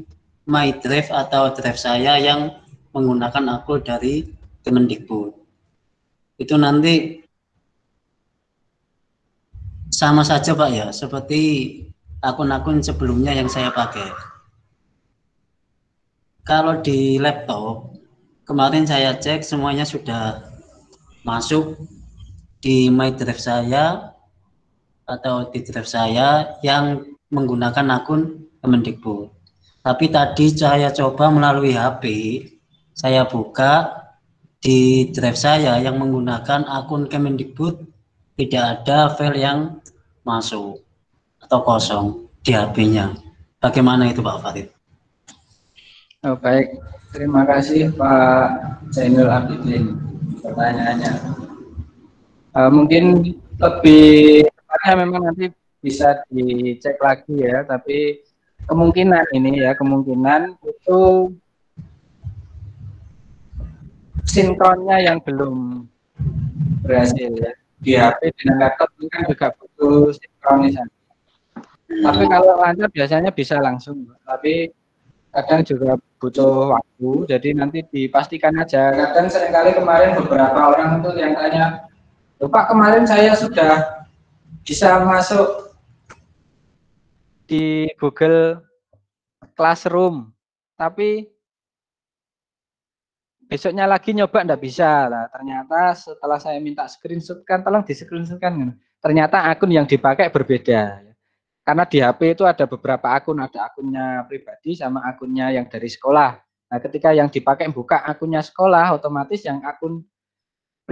Speaker 1: my drive atau drive saya yang menggunakan akun dari Kemendikbud itu nanti sama saja Pak ya seperti akun-akun sebelumnya yang saya pakai kalau di laptop kemarin saya cek semuanya sudah masuk di my drive saya atau di draft saya yang menggunakan akun Kemendikbud. Tapi tadi saya coba melalui HP, saya buka di drive saya yang menggunakan akun Kemendikbud tidak ada file yang masuk atau kosong di HP-nya. Bagaimana itu Pak Farid?
Speaker 2: Oh, baik, terima kasih Pak Zainul Abidin
Speaker 1: pertanyaannya. Uh,
Speaker 2: mungkin lebih ya memang nanti bisa dicek lagi ya, tapi kemungkinan ini ya kemungkinan itu sinkronnya yang belum berhasil ya di HP dengan laptop kan juga butuh sinkronisasi tapi kalau lancar biasanya bisa langsung tapi kadang juga butuh waktu jadi nanti dipastikan aja kadang seringkali kemarin beberapa orang itu yang tanya
Speaker 1: lupa kemarin saya
Speaker 2: sudah bisa masuk di Google Classroom, tapi besoknya lagi nyoba ndak bisa. Nah, ternyata setelah saya minta screenshot kan tolong di screenshot kan. Ternyata akun yang dipakai berbeda. Karena di HP itu ada beberapa akun, ada akunnya pribadi sama akunnya yang dari sekolah. Nah, ketika yang dipakai buka akunnya sekolah, otomatis yang akun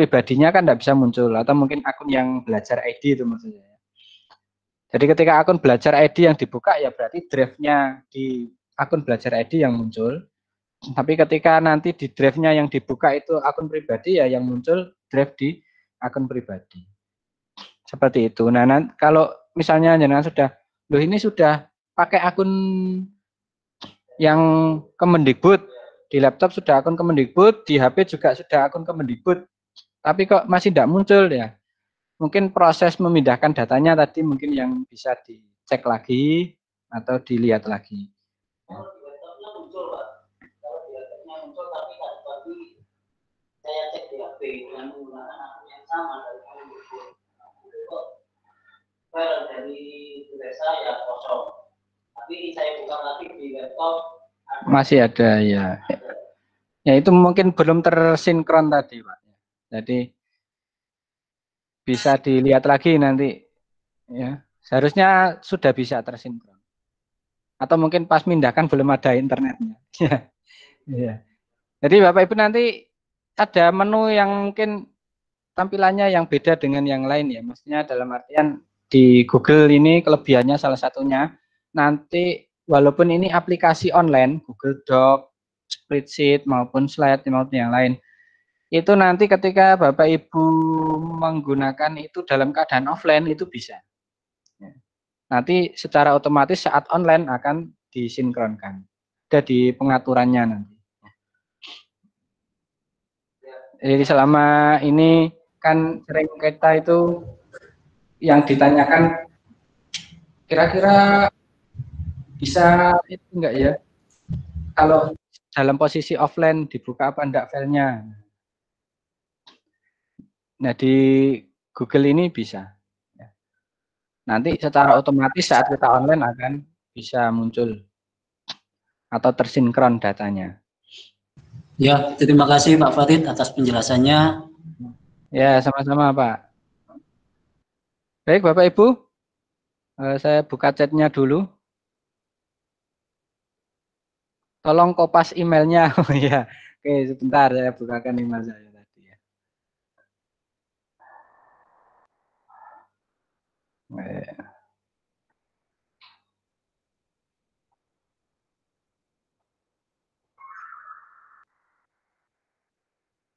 Speaker 2: pribadinya kan tidak bisa muncul atau mungkin akun yang belajar ID itu maksudnya. Jadi ketika akun belajar ID yang dibuka ya berarti drive-nya di akun belajar ID yang muncul. Tapi ketika nanti di drive-nya yang dibuka itu akun pribadi ya yang muncul drive di akun pribadi. Seperti itu. Nah, nanti, kalau misalnya jangan sudah loh ini sudah pakai akun yang Kemendikbud di laptop sudah akun Kemendikbud, di HP juga sudah akun Kemendikbud tapi kok masih tidak muncul ya mungkin proses memindahkan datanya tadi mungkin yang bisa dicek lagi atau dilihat lagi. Ya. Masih ada ya. Ya itu mungkin belum tersinkron tadi, Pak. Jadi bisa dilihat lagi nanti ya. Seharusnya sudah bisa tersinkron. Atau mungkin pas pindahkan belum ada internetnya. [LAUGHS] Ya. Iya. Jadi Bapak Ibu nanti ada menu yang mungkin tampilannya yang beda dengan yang lain ya. Maksudnya dalam artian di Google ini kelebihannya salah satunya nanti walaupun ini aplikasi online Google Doc, spreadsheet maupun slide maupun yang lain itu nanti ketika Bapak Ibu menggunakan itu dalam keadaan offline itu bisa. Ya. Nanti secara otomatis saat online akan disinkronkan. Jadi pengaturannya nanti. Ya. Jadi selama ini kan sering kita itu yang ditanyakan kira-kira bisa itu enggak ya? Kalau dalam posisi offline dibuka apa enggak filenya? Nah di Google ini bisa. Ya. Nanti secara otomatis saat kita online akan bisa muncul atau tersinkron datanya.
Speaker 1: Ya, terima kasih Pak Farid atas penjelasannya.
Speaker 2: Ya, sama-sama Pak. Baik Bapak Ibu, eh, saya buka chatnya dulu. Tolong kopas emailnya. [LAUGHS] ya, oke sebentar saya bukakan email saya.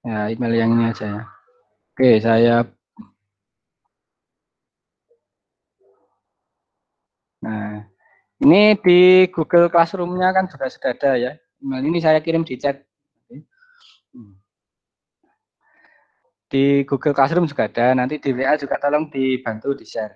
Speaker 2: Ya, email yang ini aja ya. Oke, saya Nah, ini di Google Classroom-nya kan juga sudah ada ya. Email ini saya kirim di chat. Hmm. Di Google Classroom juga ada, nanti di WA juga tolong dibantu di-share.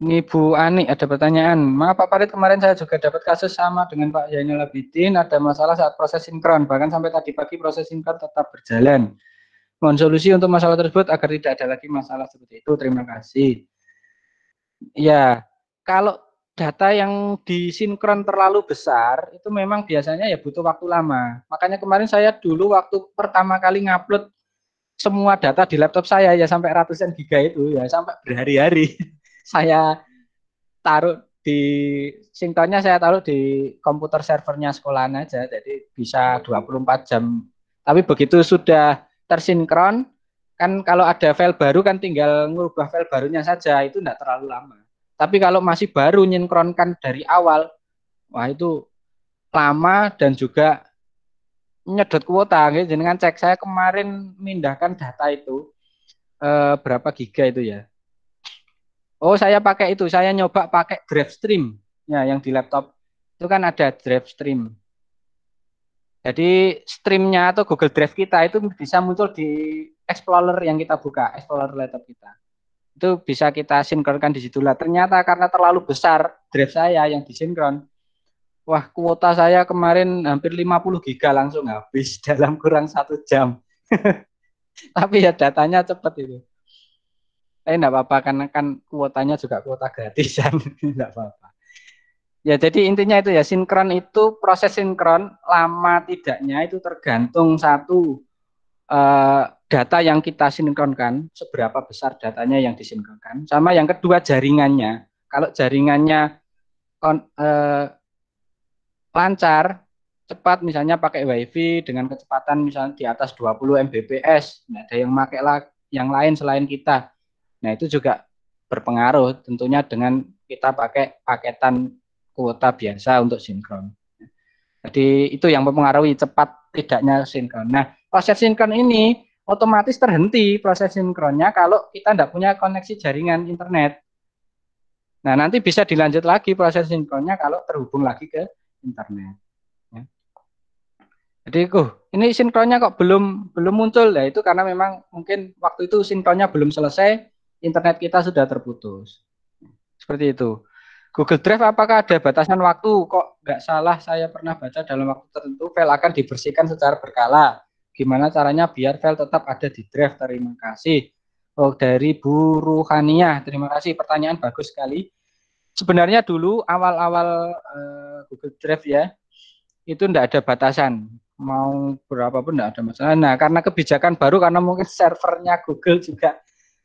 Speaker 2: Ini Bu Ani ada pertanyaan. Maaf Pak Farid, kemarin saya juga dapat kasus sama dengan Pak Zainul Abidin. Ada masalah saat proses sinkron, bahkan sampai tadi pagi proses sinkron tetap berjalan. Mohon solusi untuk masalah tersebut agar tidak ada lagi masalah seperti itu. Terima kasih. Ya, kalau data yang disinkron terlalu besar, itu memang biasanya ya butuh waktu lama. Makanya kemarin saya dulu waktu pertama kali ngupload semua data di laptop saya ya sampai ratusan giga itu ya sampai
Speaker 1: berhari-hari [LAUGHS]
Speaker 2: saya taruh di singtonnya saya taruh di komputer servernya sekolahan aja jadi bisa 24 jam tapi begitu sudah tersinkron kan kalau ada file baru kan tinggal ngubah file barunya saja itu tidak terlalu lama tapi kalau masih baru nyinkronkan dari awal wah itu lama dan juga nyedot kuota gitu. kan cek saya kemarin mindahkan data itu eh, berapa giga itu ya Oh, saya pakai itu. Saya nyoba pakai Drive Stream ya yang di laptop. Itu kan ada Drive Stream Jadi streamnya atau Google Drive kita itu bisa muncul di Explorer yang kita buka, Explorer laptop kita. Itu bisa kita sinkronkan di situ lah. Ternyata karena terlalu besar drive saya yang disinkron, wah kuota saya kemarin hampir 50 giga langsung habis [LAUGHS] dalam kurang satu jam. [LAUGHS] Tapi ya datanya cepat itu eh enggak apa-apa kan kan kuotanya juga kuota gratis
Speaker 1: [LAUGHS] kan enggak apa-apa
Speaker 2: ya jadi intinya itu ya sinkron itu proses sinkron lama tidaknya itu tergantung satu eh, data yang kita sinkronkan seberapa besar datanya yang disinkronkan sama yang kedua jaringannya kalau jaringannya kon, eh, lancar cepat misalnya pakai wifi dengan kecepatan misalnya di atas 20 Mbps Nah, ada yang pakai yang lain selain kita Nah, itu juga berpengaruh tentunya dengan kita pakai paketan kuota biasa untuk sinkron. Jadi itu yang mempengaruhi cepat tidaknya sinkron. Nah, proses sinkron ini otomatis terhenti proses sinkronnya kalau kita tidak punya koneksi jaringan internet. Nah, nanti bisa dilanjut lagi proses sinkronnya kalau terhubung lagi ke
Speaker 1: internet. Ya.
Speaker 2: Jadi, uh, ini sinkronnya kok belum belum muncul ya itu karena memang mungkin waktu itu sinkronnya belum selesai internet kita sudah terputus. Seperti itu. Google Drive apakah ada batasan waktu? Kok nggak salah saya pernah baca dalam waktu tertentu file akan dibersihkan secara berkala. Gimana caranya biar file tetap ada di drive? Terima kasih. Oh, dari Bu Ruhania. Terima kasih. Pertanyaan bagus sekali. Sebenarnya dulu awal-awal uh, Google Drive ya, itu enggak ada batasan. Mau berapa pun enggak ada masalah. Nah, karena kebijakan baru, karena mungkin servernya Google juga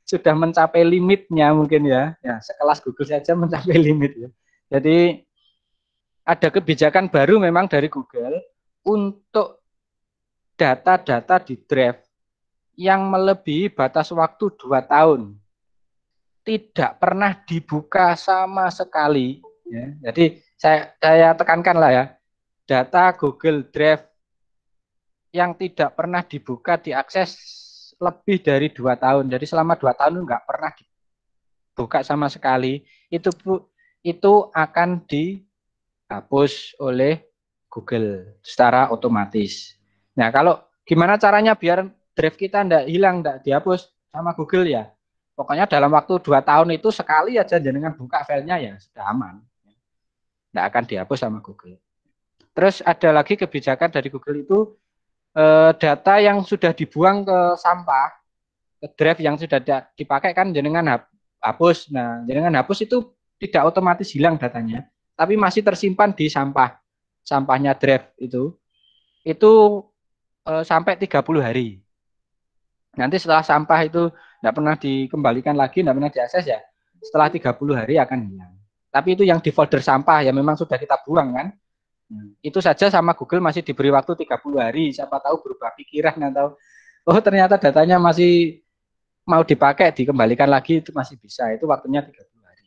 Speaker 2: sudah mencapai limitnya mungkin ya. Ya, sekelas Google saja mencapai limit ya. Jadi ada kebijakan baru memang dari Google untuk data-data di Drive yang melebihi batas waktu 2 tahun tidak pernah dibuka sama sekali. Ya. Jadi saya, saya tekankan lah ya, data Google Drive yang tidak pernah dibuka diakses lebih dari dua tahun. Jadi selama dua tahun nggak pernah dibuka sama sekali. Itu itu akan dihapus oleh Google secara otomatis. Nah kalau gimana caranya biar drive kita ndak hilang, ndak dihapus sama Google ya? Pokoknya dalam waktu dua tahun itu sekali aja dengan buka filenya ya sudah aman. Nggak akan dihapus sama Google. Terus ada lagi kebijakan dari Google itu eh, data yang sudah dibuang ke sampah, ke drive yang sudah dipakai kan jenengan hapus. Nah, jenengan hapus itu tidak otomatis hilang datanya, tapi masih tersimpan di sampah. Sampahnya drive itu. Itu eh, sampai 30 hari. Nanti setelah sampah itu tidak pernah dikembalikan lagi, tidak pernah diakses ya, setelah 30 hari akan hilang. Tapi itu yang di folder sampah ya memang sudah kita buang kan. Hmm. Itu saja sama Google masih diberi waktu 30 hari. Siapa tahu berubah pikiran atau oh ternyata datanya masih mau dipakai dikembalikan lagi itu masih bisa. Itu waktunya 30 hari.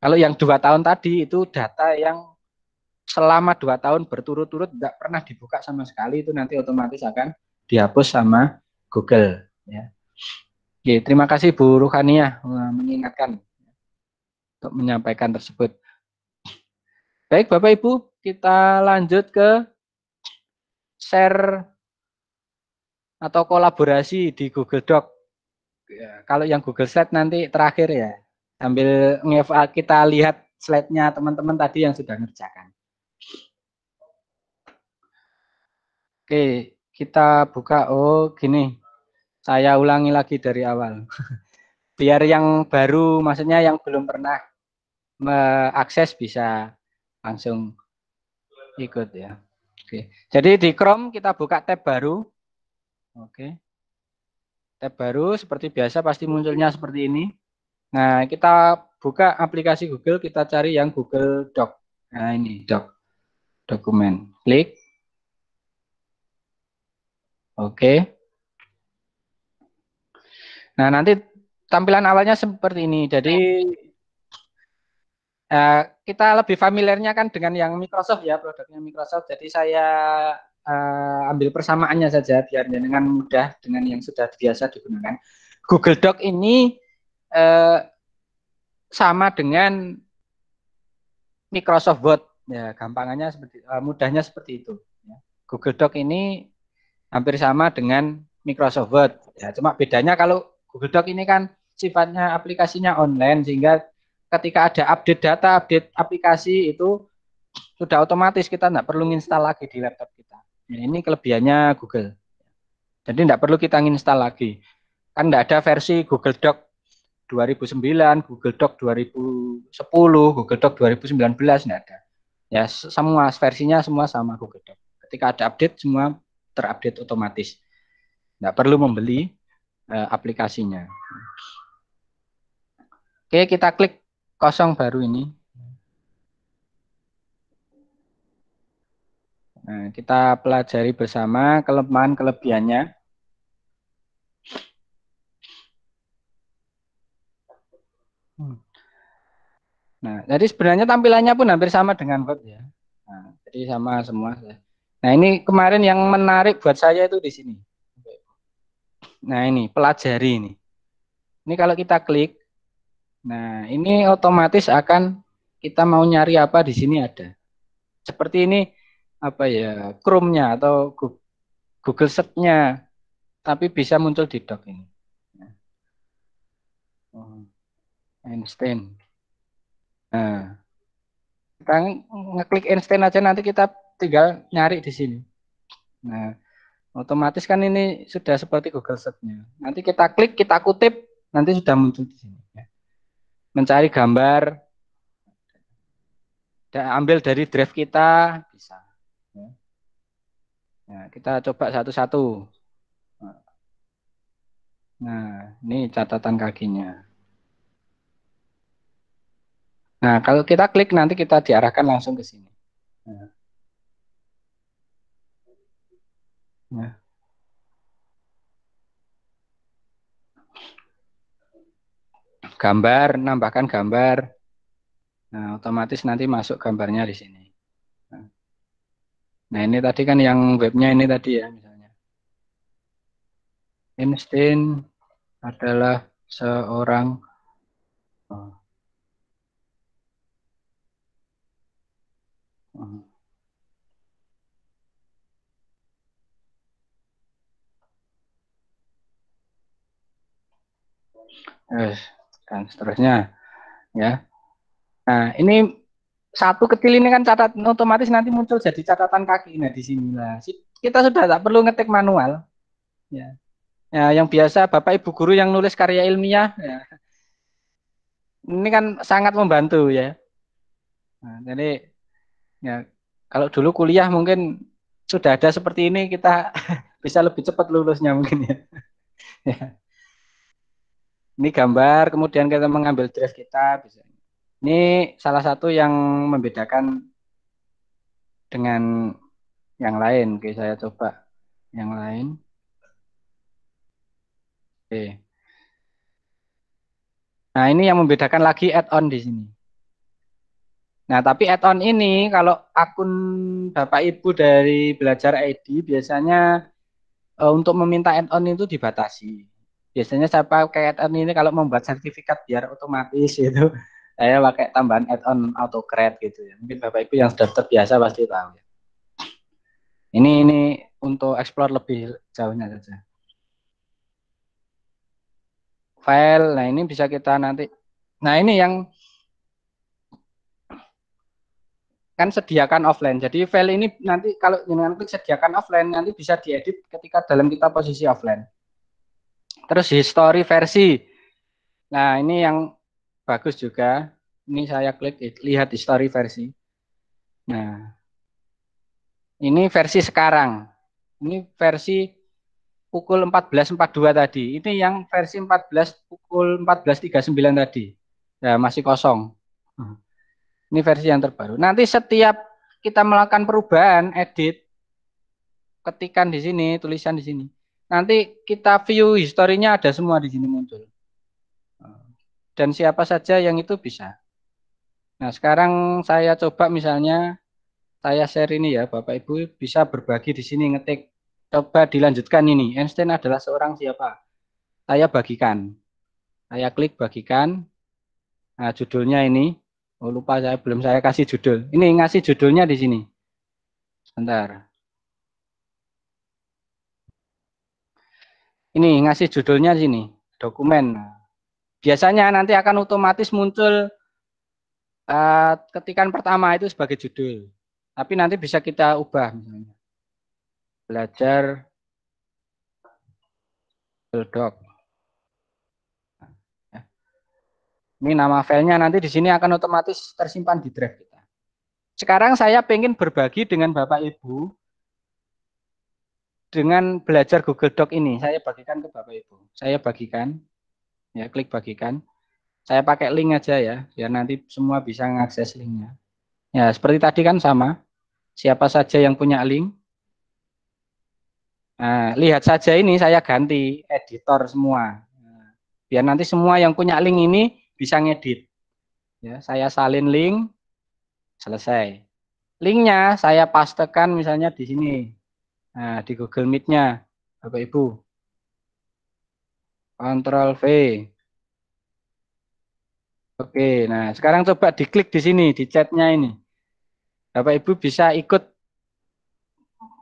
Speaker 2: Kalau yang dua tahun tadi itu data yang selama dua tahun berturut-turut tidak pernah dibuka sama sekali itu nanti otomatis akan dihapus sama Google. Ya. Oke, terima kasih Bu Ruhania mengingatkan untuk menyampaikan tersebut. Baik Bapak Ibu, kita lanjut ke share atau kolaborasi di Google Doc. Ya, kalau yang Google Slide nanti terakhir ya, sambil kita lihat slide-nya teman-teman tadi yang sudah ngerjakan. Oke, kita buka. Oh, gini. Saya ulangi lagi dari awal. [LAUGHS] Biar yang baru, maksudnya yang belum pernah mengakses bisa langsung Ikut ya. Oke. Jadi di Chrome kita buka tab baru. Oke. Tab baru seperti biasa pasti munculnya seperti ini. Nah, kita buka aplikasi Google, kita cari yang Google Doc. Nah, ini Doc. Dokumen. Klik. Oke. Nah, nanti tampilan awalnya seperti ini. Jadi Eh, kita lebih familiarnya kan dengan yang Microsoft ya produknya Microsoft. Jadi saya uh, ambil persamaannya saja biar dengan mudah dengan yang sudah biasa digunakan. Google Doc ini uh, sama dengan Microsoft Word. Ya, gampangannya seperti uh, mudahnya seperti itu. Ya. Google Doc ini hampir sama dengan Microsoft Word. Ya, cuma bedanya kalau Google Doc ini kan sifatnya aplikasinya online sehingga ketika ada update data, update aplikasi itu sudah otomatis kita tidak perlu install lagi di laptop kita. Nah, ini kelebihannya Google. Jadi tidak perlu kita install lagi. Kan tidak ada versi Google Doc 2009, Google Doc 2010, Google Doc 2019 tidak ada. Ya semua versinya semua sama Google Doc. Ketika ada update semua terupdate otomatis. Tidak perlu membeli uh, aplikasinya. Oke, kita klik kosong baru ini. Nah, kita pelajari bersama kelemahan-kelebihannya. Hmm. Nah, jadi sebenarnya tampilannya pun hampir sama dengan Word ya. Nah, jadi sama semua. Nah, ini kemarin yang menarik buat saya itu di sini. Nah, ini pelajari ini. Ini kalau kita klik, Nah, ini otomatis akan kita mau nyari apa di sini ada. Seperti ini apa ya Chrome-nya atau Google Search-nya, tapi bisa muncul di doc ini. Nah. Einstein. Nah, kita ngeklik Einstein aja nanti kita tinggal nyari di sini. Nah, otomatis kan ini sudah seperti Google Search-nya. Nanti kita klik, kita kutip, nanti sudah muncul di sini. Ya mencari gambar dan ambil dari draft kita bisa. Ya. Nah, kita coba satu-satu. Nah, ini catatan kakinya. Nah, kalau kita klik nanti kita diarahkan langsung ke sini. Nah. nah. gambar, nambahkan gambar. Nah, otomatis nanti masuk gambarnya di sini. Nah, ini tadi kan yang webnya ini tadi ya misalnya. Einstein adalah seorang oh.
Speaker 1: Oh dan seterusnya ya nah
Speaker 2: ini satu kecil ini kan catatan otomatis nanti muncul jadi catatan kaki nah di sini lah kita sudah tak perlu ngetik manual ya ya yang biasa bapak ibu guru yang nulis karya ilmiah ya. ini kan sangat membantu ya nah, jadi ya kalau dulu kuliah mungkin sudah ada seperti ini kita [LAUGHS] bisa lebih cepat lulusnya mungkin ya. [LAUGHS] ya. Ini gambar, kemudian kita mengambil draft kita. Bisa. Ini salah satu yang membedakan dengan yang lain. Oke, saya coba yang lain. Oke. Nah, ini yang membedakan lagi add-on di sini. Nah, tapi add-on ini kalau akun Bapak Ibu dari Belajar ID biasanya eh, untuk meminta add-on itu dibatasi biasanya saya pakai add-on ini kalau membuat sertifikat biar otomatis gitu saya pakai tambahan add-on create gitu ya mungkin bapak ibu yang sudah terbiasa pasti tahu ya ini ini untuk explore lebih jauhnya saja file nah ini bisa kita nanti nah ini yang kan sediakan offline. Jadi file ini nanti kalau dengan klik sediakan offline nanti bisa diedit ketika dalam kita posisi offline. Terus history versi. Nah, ini yang bagus juga. Ini saya klik lihat history versi. Nah, ini versi sekarang. Ini versi pukul 14.42 tadi. Ini yang versi 14 pukul 14.39 tadi. Ya, masih kosong. Hmm. Ini versi yang terbaru. Nanti setiap kita melakukan perubahan, edit, ketikan di sini, tulisan di sini. Nanti kita view historinya ada semua di sini muncul. Ah. Dan siapa saja yang itu bisa. Nah, sekarang saya coba misalnya saya share ini ya, Bapak Ibu bisa berbagi di sini ngetik coba dilanjutkan ini. Einstein adalah seorang siapa? Saya bagikan. Saya klik bagikan. Nah, judulnya ini. Oh, lupa saya belum saya kasih judul. Ini ngasih judulnya di sini. Sebentar. ini ngasih judulnya sini dokumen biasanya nanti akan otomatis muncul uh, ketikan pertama itu sebagai judul tapi nanti bisa kita ubah misalnya belajar doc ini nama filenya nanti di sini akan otomatis tersimpan di drive kita sekarang saya pengen berbagi dengan bapak ibu dengan belajar Google Doc ini saya bagikan ke Bapak Ibu. Saya bagikan. Ya, klik bagikan. Saya pakai link aja ya, biar nanti semua bisa mengakses linknya. Ya, seperti tadi kan sama. Siapa saja yang punya link. Nah, lihat saja ini saya ganti editor semua. Biar nanti semua yang punya link ini bisa ngedit. Ya, saya salin link, selesai. Linknya saya pastekan misalnya di sini Nah, di Google Meet-nya, Bapak Ibu. Ctrl V. Oke, nah sekarang coba diklik di sini, di chat-nya ini. Bapak Ibu bisa ikut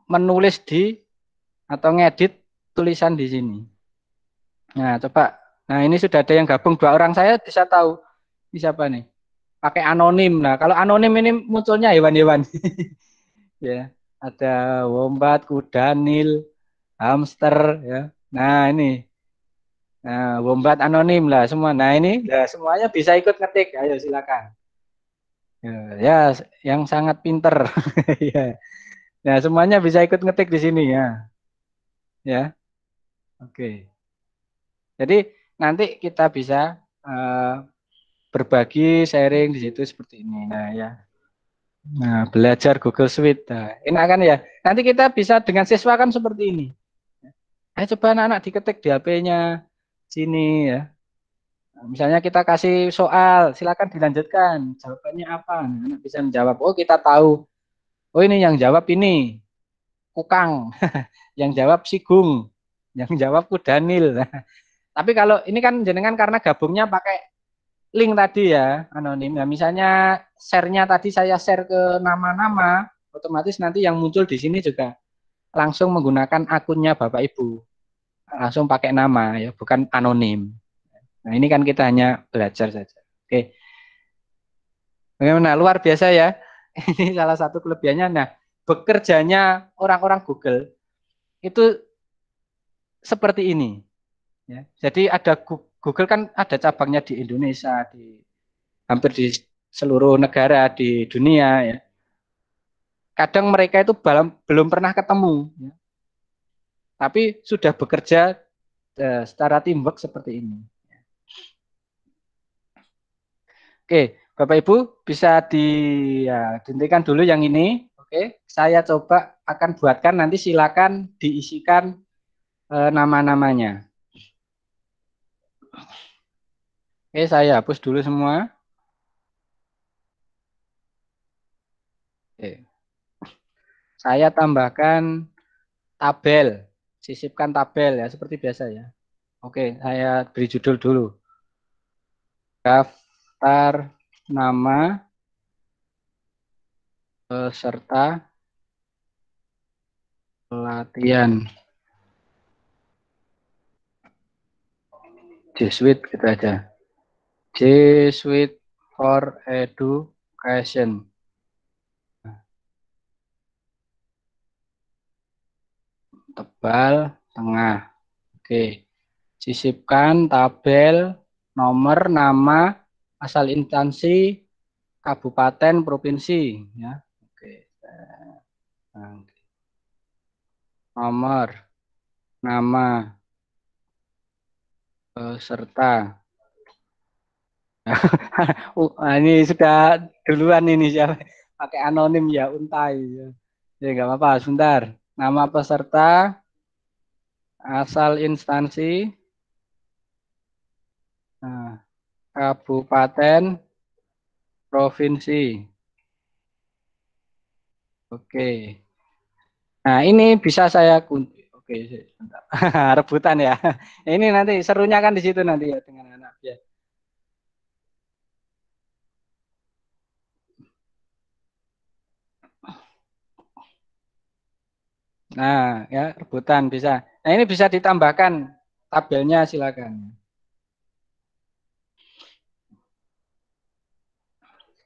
Speaker 2: menulis di atau ngedit tulisan di sini. Nah, coba. Nah, ini sudah ada yang gabung dua orang saya bisa tahu ini siapa nih. Pakai anonim. Nah, kalau anonim ini munculnya hewan-hewan. [LAUGHS] ya ada wombat, kuda, nil, hamster, ya. Nah ini, nah, wombat anonim lah semua. Nah ini, ya, semuanya bisa ikut ngetik. Ayo silakan. Ya, ya yang sangat pinter. [LAUGHS] ya. Nah semuanya bisa ikut ngetik di sini ya. Ya, oke. Jadi nanti kita bisa uh, berbagi sharing di situ seperti ini. Nah ya. Nah, belajar Google Suite. Nah, enak kan ya? Nanti kita bisa dengan siswa kan seperti ini. Ayo eh, coba anak-anak diketik di HP-nya sini ya. Nah, misalnya kita kasih soal, silakan dilanjutkan. Jawabannya apa? Nah, anak bisa menjawab. Oh, kita tahu. Oh, ini yang jawab ini. Kukang. [LAUGHS] yang jawab Sigung. Yang jawab Kudanil. [LAUGHS] Tapi kalau ini kan jenengan karena gabungnya pakai link tadi ya anonim. Nah, misalnya share-nya tadi saya share ke nama-nama, otomatis nanti yang muncul di sini juga langsung menggunakan akunnya Bapak Ibu. Langsung pakai nama ya, bukan anonim. Nah, ini kan kita hanya belajar saja. Oke. Bagaimana? Luar biasa ya. [LAUGHS] Ini salah satu kelebihannya. Nah, bekerjanya orang-orang Google itu seperti ini. Ya. Jadi ada Google Google kan ada cabangnya di Indonesia, di hampir di seluruh negara di dunia ya. Kadang mereka itu belum belum pernah ketemu, ya. tapi sudah bekerja uh, secara teamwork seperti ini. Ya. Oke, Bapak Ibu bisa di ya, dihentikan dulu yang ini. Oke, saya coba akan buatkan nanti silakan diisikan eh, nama-namanya. Oke, saya hapus dulu semua. Oke. Saya tambahkan tabel, sisipkan tabel ya seperti biasa ya. Oke, saya beri judul dulu. Daftar nama
Speaker 1: peserta pelatihan.
Speaker 2: Jesuit gitu aja. Jesuit for Education. Tebal tengah. Oke. Sisipkan tabel nomor nama asal instansi kabupaten provinsi ya. Oke. Nah, nomor nama Eh, [LAUGHS] uh, serta ah, ini sudah duluan ini ya pakai anonim ya untai ya, ya nggak apa-apa sebentar nama peserta asal instansi ah, kabupaten provinsi oke nah ini bisa saya kunci Oke, sebentar. [LAUGHS] Rebutan ya. Ini nanti serunya kan di situ nanti ya dengan anak ya. Nah, ya rebutan bisa. Nah, ini bisa ditambahkan tabelnya silakan.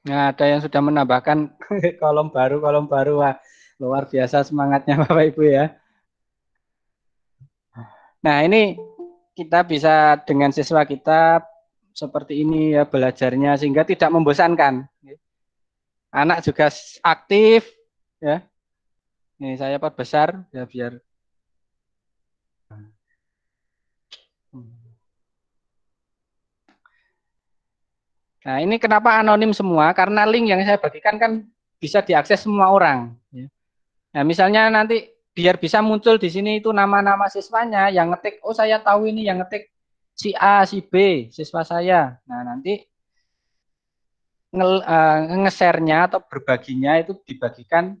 Speaker 2: Nah, ada yang sudah menambahkan [LAUGHS] kolom baru, kolom baru. Wah, luar biasa semangatnya [LAUGHS] Bapak Ibu ya. Nah, ini kita bisa dengan siswa kita seperti ini ya belajarnya sehingga tidak membosankan. Anak juga aktif ya. Ini saya perbesar ya biar Nah, ini kenapa anonim semua? Karena link yang saya bagikan kan bisa diakses semua orang. Ya. Nah, misalnya nanti biar bisa muncul di sini itu nama-nama siswanya yang ngetik oh saya tahu ini yang ngetik si A si B siswa saya nah nanti eh, ngesernya uh, atau berbaginya itu dibagikan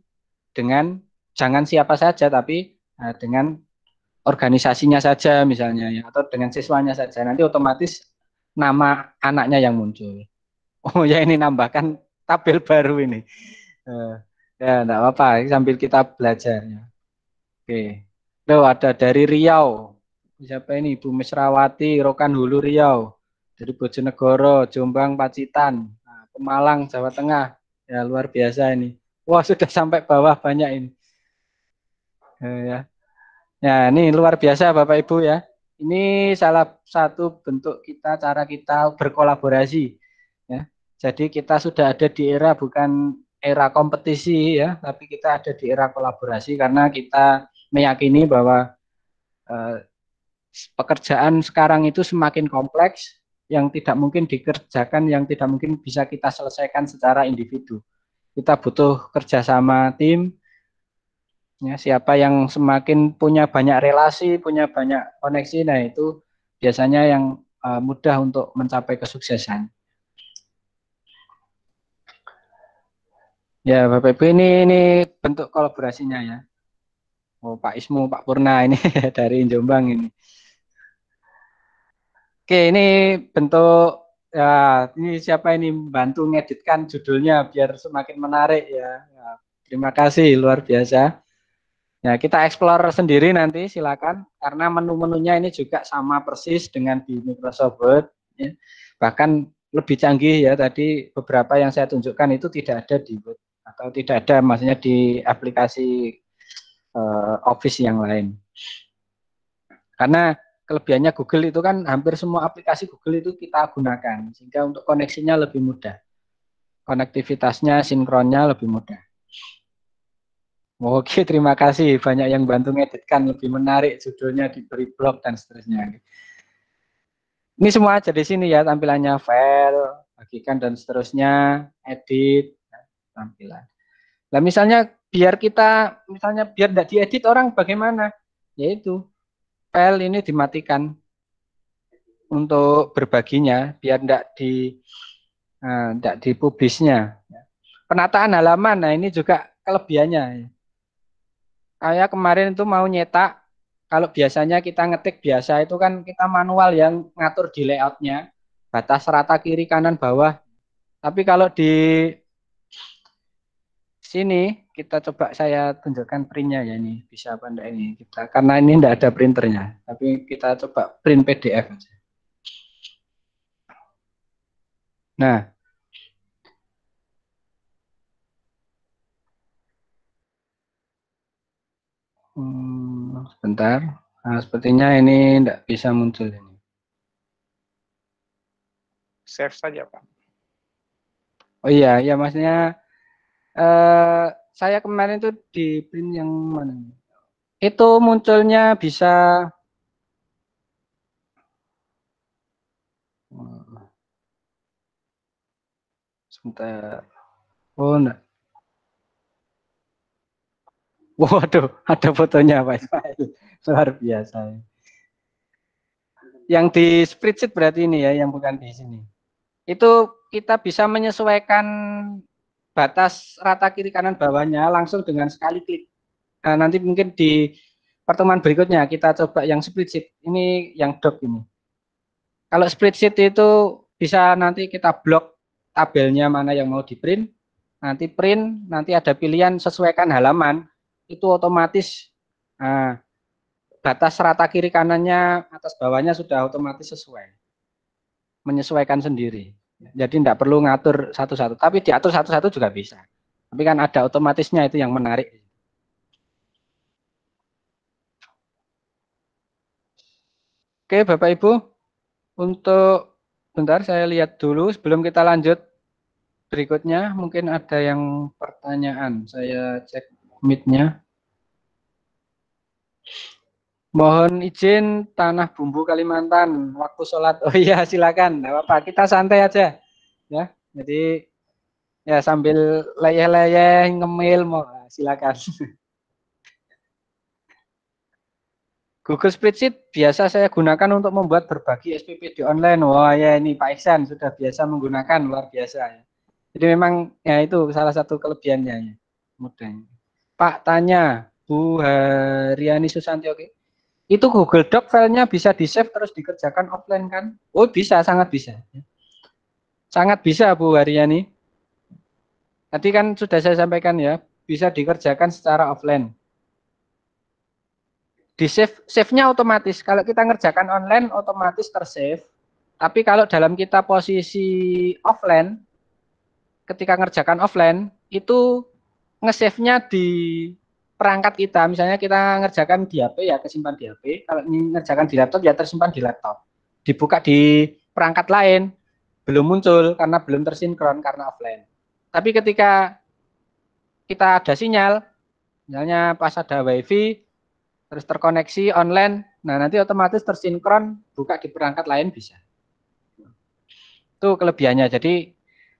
Speaker 2: dengan jangan siapa saja tapi uh, dengan organisasinya saja misalnya ya atau dengan siswanya saja nanti otomatis nama anaknya yang muncul oh ya ini nambahkan tabel baru ini uh, ya tidak apa-apa sambil kita belajarnya Oke. Lo ada dari Riau. Siapa ini? Ibu Mesrawati, Rokan Hulu Riau. Dari Bojonegoro, Jombang, Pacitan, nah, Pemalang, Jawa Tengah. Ya luar biasa ini. Wah sudah sampai bawah banyak ini. Ya, ya. ya ini luar biasa Bapak Ibu ya. Ini salah satu bentuk kita cara kita berkolaborasi. Ya. Jadi kita sudah ada di era bukan era kompetisi ya, tapi kita ada di era kolaborasi karena kita meyakini bahwa eh, pekerjaan sekarang itu semakin kompleks yang tidak mungkin dikerjakan yang tidak mungkin bisa kita selesaikan secara individu kita butuh kerjasama tim ya siapa yang semakin punya banyak relasi punya banyak koneksi nah itu biasanya yang eh, mudah untuk mencapai kesuksesan ya Bapak Ibu ini ini bentuk kolaborasinya ya Oh, Pak Ismu, Pak Purna ini [LAUGHS] dari Jombang ini. Oke, ini bentuk ya ini siapa ini bantu ngeditkan judulnya biar semakin menarik ya. ya terima kasih luar biasa. Ya, kita explore sendiri nanti silakan karena menu-menunya ini juga sama persis dengan di Microsoft Word ya. Bahkan lebih canggih ya tadi beberapa yang saya tunjukkan itu tidak ada di Word atau tidak ada maksudnya di aplikasi uh, Office yang lain. Karena kelebihannya Google itu kan hampir semua aplikasi Google itu kita gunakan sehingga untuk koneksinya lebih mudah. Konektivitasnya, sinkronnya lebih mudah. Oke, terima kasih. Banyak yang bantu ngeditkan, lebih menarik judulnya diberi blog dan
Speaker 1: seterusnya.
Speaker 2: Ini semua aja di sini ya, tampilannya file, bagikan dan seterusnya, edit, ya, tampilan. Nah, misalnya biar kita misalnya biar tidak diedit orang bagaimana yaitu file ini dimatikan untuk berbaginya biar tidak di tidak eh, uh, dipublisnya penataan halaman nah ini juga kelebihannya saya kemarin itu mau nyetak kalau biasanya kita ngetik biasa itu kan kita manual yang ngatur di layoutnya batas rata kiri kanan bawah tapi kalau di sini kita coba saya tunjukkan printnya ya ini bisa apa enggak ini kita karena ini enggak ada printernya tapi kita coba print PDF aja. Nah, hmm, sebentar. Nah, sepertinya ini enggak bisa muncul ini.
Speaker 3: Save saja, Pak.
Speaker 2: Oh iya, ya maksudnya Eh, saya kemarin itu di print yang mana? Itu munculnya bisa sebentar. Oh, enggak. Waduh, ada fotonya Pak Ismail. Luar biasa. Yang di spreadsheet berarti ini ya, yang bukan di sini. Itu kita bisa menyesuaikan batas rata kiri kanan bawahnya langsung dengan sekali klik. Nah, nanti mungkin di pertemuan berikutnya kita coba yang split sheet. Ini yang doc ini. Kalau split sheet itu bisa nanti kita blok tabelnya mana yang mau di print. Nanti print, nanti ada pilihan sesuaikan halaman. Itu otomatis nah, batas rata kiri kanannya atas bawahnya sudah otomatis sesuai. Menyesuaikan sendiri. Jadi tidak perlu ngatur satu-satu, tapi diatur satu-satu juga bisa. Tapi kan ada otomatisnya itu yang menarik. Oke, Bapak Ibu, untuk bentar saya lihat dulu sebelum kita lanjut berikutnya mungkin ada yang pertanyaan. Saya cek meet-nya. Mohon izin tanah bumbu Kalimantan waktu sholat. Oh iya silakan, Nggak apa-apa. Kita santai aja, ya. Jadi ya sambil leyeh-leyeh ngemil mau ah, silakan. [LAUGHS] Google Spreadsheet biasa saya gunakan untuk membuat berbagi SPP di online. Wah ya ini Pak Iksan sudah biasa menggunakan luar biasa. ya Jadi memang ya itu salah satu kelebihannya. Ya, Mudah. Pak tanya Bu Haryani Susanti oke? Okay? itu Google Doc filenya bisa di save terus dikerjakan offline kan? Oh bisa, sangat bisa. Sangat bisa Bu Waryani. Nanti kan sudah saya sampaikan ya, bisa dikerjakan secara offline. Di save, save-nya otomatis. Kalau kita ngerjakan online, otomatis tersave. Tapi kalau dalam kita posisi offline, ketika ngerjakan offline, itu nge-save-nya di perangkat kita, misalnya kita ngerjakan di HP ya tersimpan di HP, kalau ngerjakan di laptop ya tersimpan di laptop. Dibuka di perangkat lain belum muncul karena belum tersinkron karena offline. Tapi ketika kita ada sinyal, misalnya pas ada wifi, terus terkoneksi online, nah nanti otomatis tersinkron buka di perangkat lain bisa. Itu kelebihannya. Jadi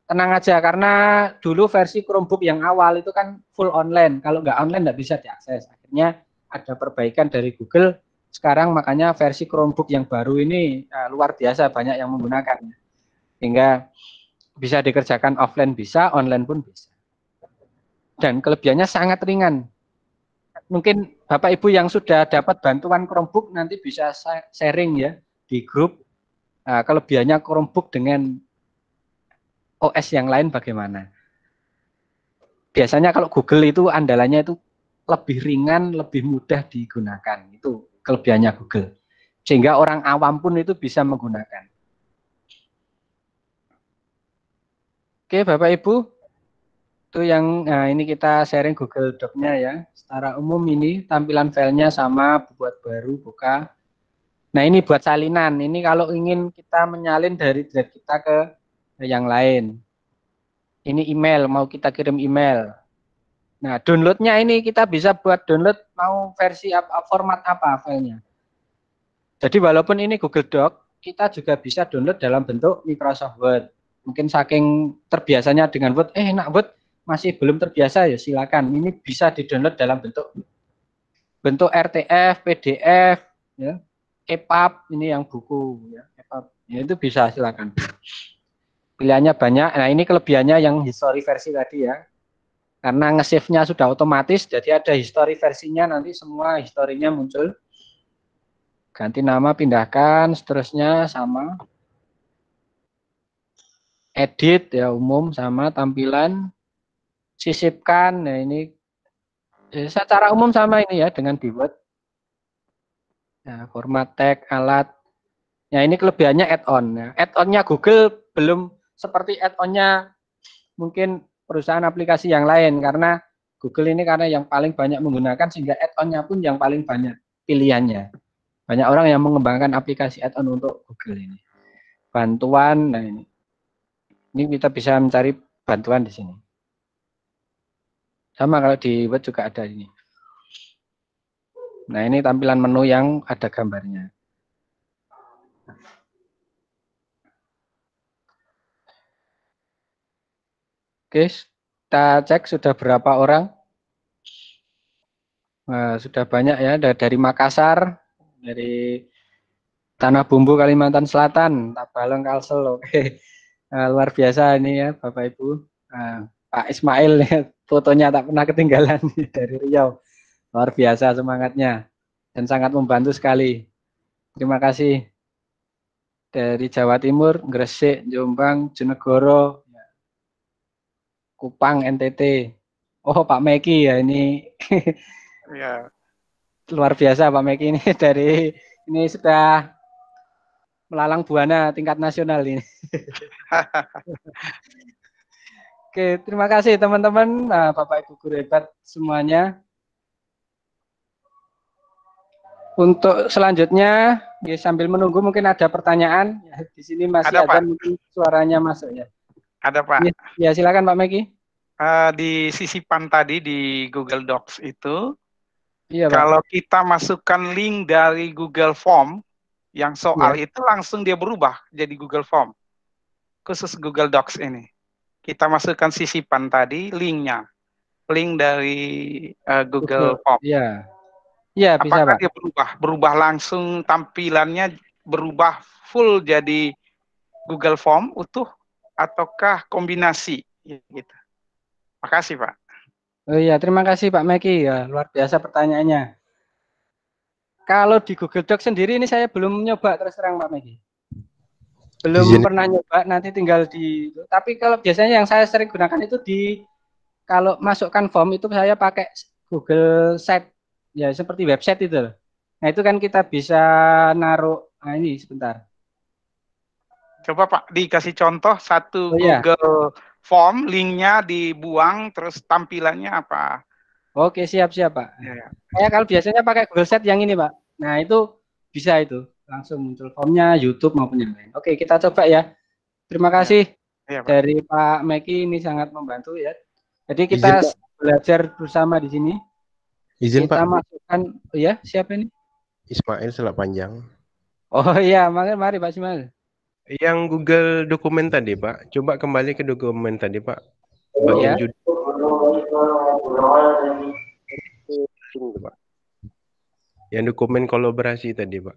Speaker 2: tenang aja karena dulu versi Chromebook yang awal itu kan full online. Kalau nggak online nggak bisa diakses. Akhirnya ada perbaikan dari Google. Sekarang makanya versi Chromebook yang baru ini uh, luar biasa banyak yang menggunakan. Sehingga bisa dikerjakan offline bisa, online pun bisa. Dan kelebihannya sangat ringan. Mungkin Bapak Ibu yang sudah dapat bantuan Chromebook nanti bisa sharing ya di grup uh, kelebihannya Chromebook dengan OS yang lain bagaimana? Biasanya kalau Google itu andalannya itu lebih ringan, lebih mudah digunakan. Itu kelebihannya Google. Sehingga orang awam pun itu bisa menggunakan. Oke, Bapak Ibu. Itu yang nah ini kita sharing Google Doc-nya ya. Secara umum ini tampilan filenya sama buat baru buka. Nah, ini buat salinan. Ini kalau ingin kita menyalin dari drive kita ke yang lain. Ini email, mau kita kirim email. Nah, downloadnya ini kita bisa buat download mau versi apa, format apa filenya. Jadi walaupun ini Google Doc, kita juga bisa download dalam bentuk Microsoft Word. Mungkin saking terbiasanya dengan Word, eh enak Word masih belum terbiasa ya silakan. Ini bisa di download dalam bentuk bentuk RTF, PDF, ya, EPUB ini yang buku ya, EPUB. Ya, itu bisa silakan pilihannya banyak. Nah ini kelebihannya yang history versi tadi ya. Karena nge nya sudah otomatis, jadi ada history versinya nanti semua historinya muncul. Ganti nama, pindahkan, seterusnya sama. Edit ya umum sama tampilan. Sisipkan, nah ini ya, secara umum sama ini ya dengan di Word. Ya, format tag, alat. nah, ini kelebihannya add-on. Add-onnya Google belum seperti add-onnya mungkin perusahaan aplikasi yang lain karena Google ini karena yang paling banyak menggunakan sehingga add-onnya pun yang paling banyak pilihannya. Banyak orang yang mengembangkan aplikasi add-on untuk Google ini. Bantuan, nah ini. Ini kita bisa mencari bantuan di sini. Sama kalau di web juga ada ini. Nah ini tampilan menu yang ada gambarnya. Oke, kita cek sudah berapa orang. Nah, sudah banyak ya, dari Makassar,
Speaker 1: dari
Speaker 2: Tanah Bumbu Kalimantan Selatan, Tabalong Kalsel. Oke, nah, luar biasa ini ya Bapak Ibu. Nah, Pak Ismail ya, fotonya tak pernah ketinggalan [LAUGHS] dari Riau. Luar biasa semangatnya dan sangat membantu sekali. Terima kasih dari Jawa Timur, Gresik, Jombang, Jenegoro, Kupang NTT. Oh Pak Meki ya ini. ya. [LAUGHS] Luar biasa Pak Meki ini [LAUGHS] dari ini sudah melalang buana tingkat nasional ini. [LAUGHS] Oke, terima kasih teman-teman, nah, Bapak Ibu guru hebat semuanya. Untuk selanjutnya, ya sambil menunggu mungkin ada pertanyaan. Ya, di sini masih ada, ada mungkin suaranya masuk ya. Ada Pak. Ya, ya silakan Pak Meki. Uh, eh, di sisipan tadi di Google Docs itu, iya, Pak. kalau kita masukkan link dari Google Form yang soal ya. itu langsung dia berubah jadi Google Form khusus Google Docs ini. Kita masukkan sisipan tadi linknya, link dari uh, Google Betul. Form. Iya. Iya bisa Apakah Pak. dia berubah? Berubah langsung tampilannya berubah full jadi Google Form utuh ataukah kombinasi ya, gitu. Makasih Pak. Oh iya, terima kasih Pak Meki ya, luar biasa pertanyaannya. Kalau di Google Doc sendiri ini saya belum nyoba terus terang Pak Meki. Belum Jadi, pernah nyoba, nanti tinggal di tapi kalau biasanya yang saya sering gunakan itu di kalau masukkan form itu saya pakai Google Site ya seperti website itu Nah, itu kan kita bisa naruh nah ini sebentar.
Speaker 3: Coba Pak dikasih contoh satu oh, iya. Google Form, linknya dibuang, terus tampilannya apa?
Speaker 2: Oke siap siap Pak. Ya, ya. Saya kalau biasanya pakai Google Set yang ini Pak. Nah itu bisa itu langsung muncul formnya YouTube maupun yang lain. Oke kita coba ya. Terima kasih ya, ya, Pak. dari Pak Meki ini sangat membantu ya. Jadi kita izin, belajar bersama di sini.
Speaker 3: Izin kita Pak. masukkan
Speaker 2: oh, ya siapa ini?
Speaker 3: Ismail Selak Panjang. Oh iya, mari mari Pak Ismail. Yang Google dokumen tadi, Pak. Coba kembali ke dokumen tadi, Pak. Bagian ya. judul. Yang dokumen kolaborasi tadi, Pak.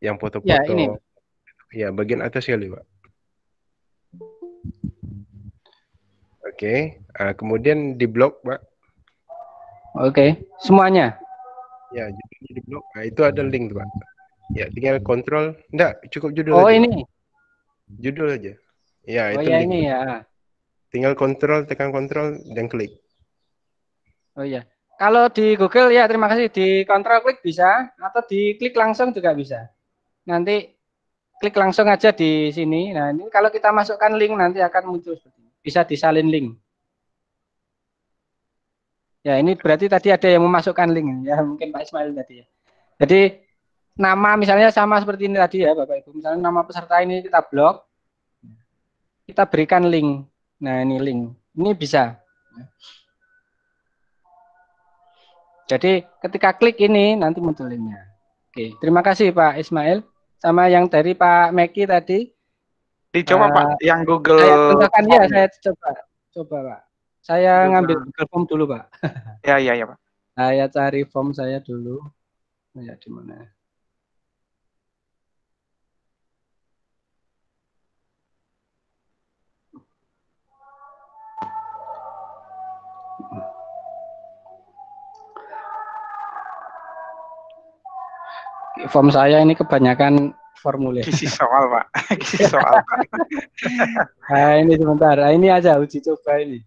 Speaker 3: Yang ya, foto-foto. Ya, ini. Ya, bagian atas kali, Pak. Oke, okay. uh, kemudian di blog, Pak.
Speaker 2: Oke, okay. semuanya.
Speaker 3: Ya, judulnya di blog. Nah, itu ada link, Pak. Ya, tinggal hmm. kontrol. Enggak, cukup judul Oh, aja. ini. Judul aja. Ya, oh, itu. ya ini ya. Tinggal kontrol, tekan kontrol dan klik.
Speaker 2: Oh iya. Kalau di Google ya terima kasih di kontrol klik bisa atau di klik langsung juga bisa. Nanti klik langsung aja di sini. Nah, ini kalau kita masukkan link nanti akan muncul seperti ini. Bisa disalin link. Ya, ini berarti tadi ada yang memasukkan link ya, mungkin Pak Ismail tadi ya. Jadi nama misalnya sama seperti ini tadi ya Bapak Ibu. Misalnya nama peserta ini kita blok, kita berikan link. Nah ini link, ini bisa. Jadi ketika klik ini nanti muncul linknya. Oke, terima kasih Pak Ismail. Sama yang dari Pak Meki tadi.
Speaker 1: Dicoba uh, Pak, eh, yang
Speaker 2: Google. Saya gunakan ya, saya coba. Coba Pak. Saya Google. ngambil Google Form dulu Pak. ya, ya, ya Pak. Saya cari form saya dulu. Ya, di mana? form saya ini kebanyakan formulir. [LAUGHS] Kisi
Speaker 3: soal pak, [LAUGHS] kisi soal
Speaker 2: pak. nah, ini sebentar, nah, ini aja uji coba ini.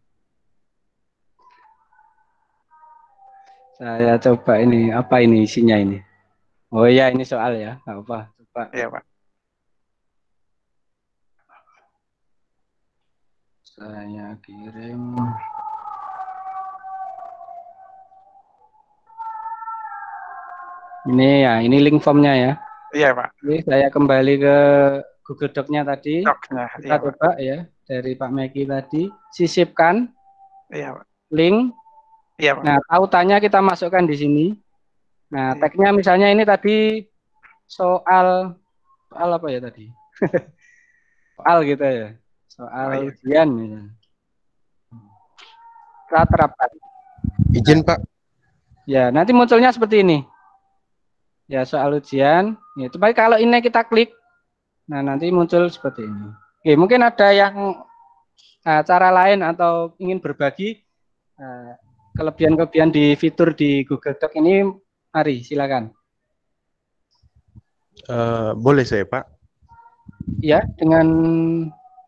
Speaker 2: Saya coba ini, apa ini isinya ini? Oh iya ini soal ya, nggak apa, coba. Iya pak.
Speaker 1: Saya kirim.
Speaker 2: Ini ya, ini link formnya ya.
Speaker 3: Iya pak. Ini saya
Speaker 2: kembali ke Google Doc-nya tadi. Doc-nya. Kita iya, coba pak. ya dari Pak Meki tadi. Sisipkan. Iya pak. Link. Iya pak. Nah tautannya kita masukkan di sini. Nah iya. tagnya misalnya ini tadi soal soal apa ya tadi? [LAUGHS] soal gitu ya. Soal oh, iya. Ya. Kita terapkan. Izin pak. Ya nanti munculnya seperti ini ya soal ujian ya tapi kalau ini kita klik nah nanti muncul seperti ini oke mungkin ada yang uh, cara lain atau ingin berbagi kelebihan kelebihan-kelebihan di fitur di Google Doc ini Ari silakan
Speaker 3: uh, boleh saya Pak
Speaker 2: ya dengan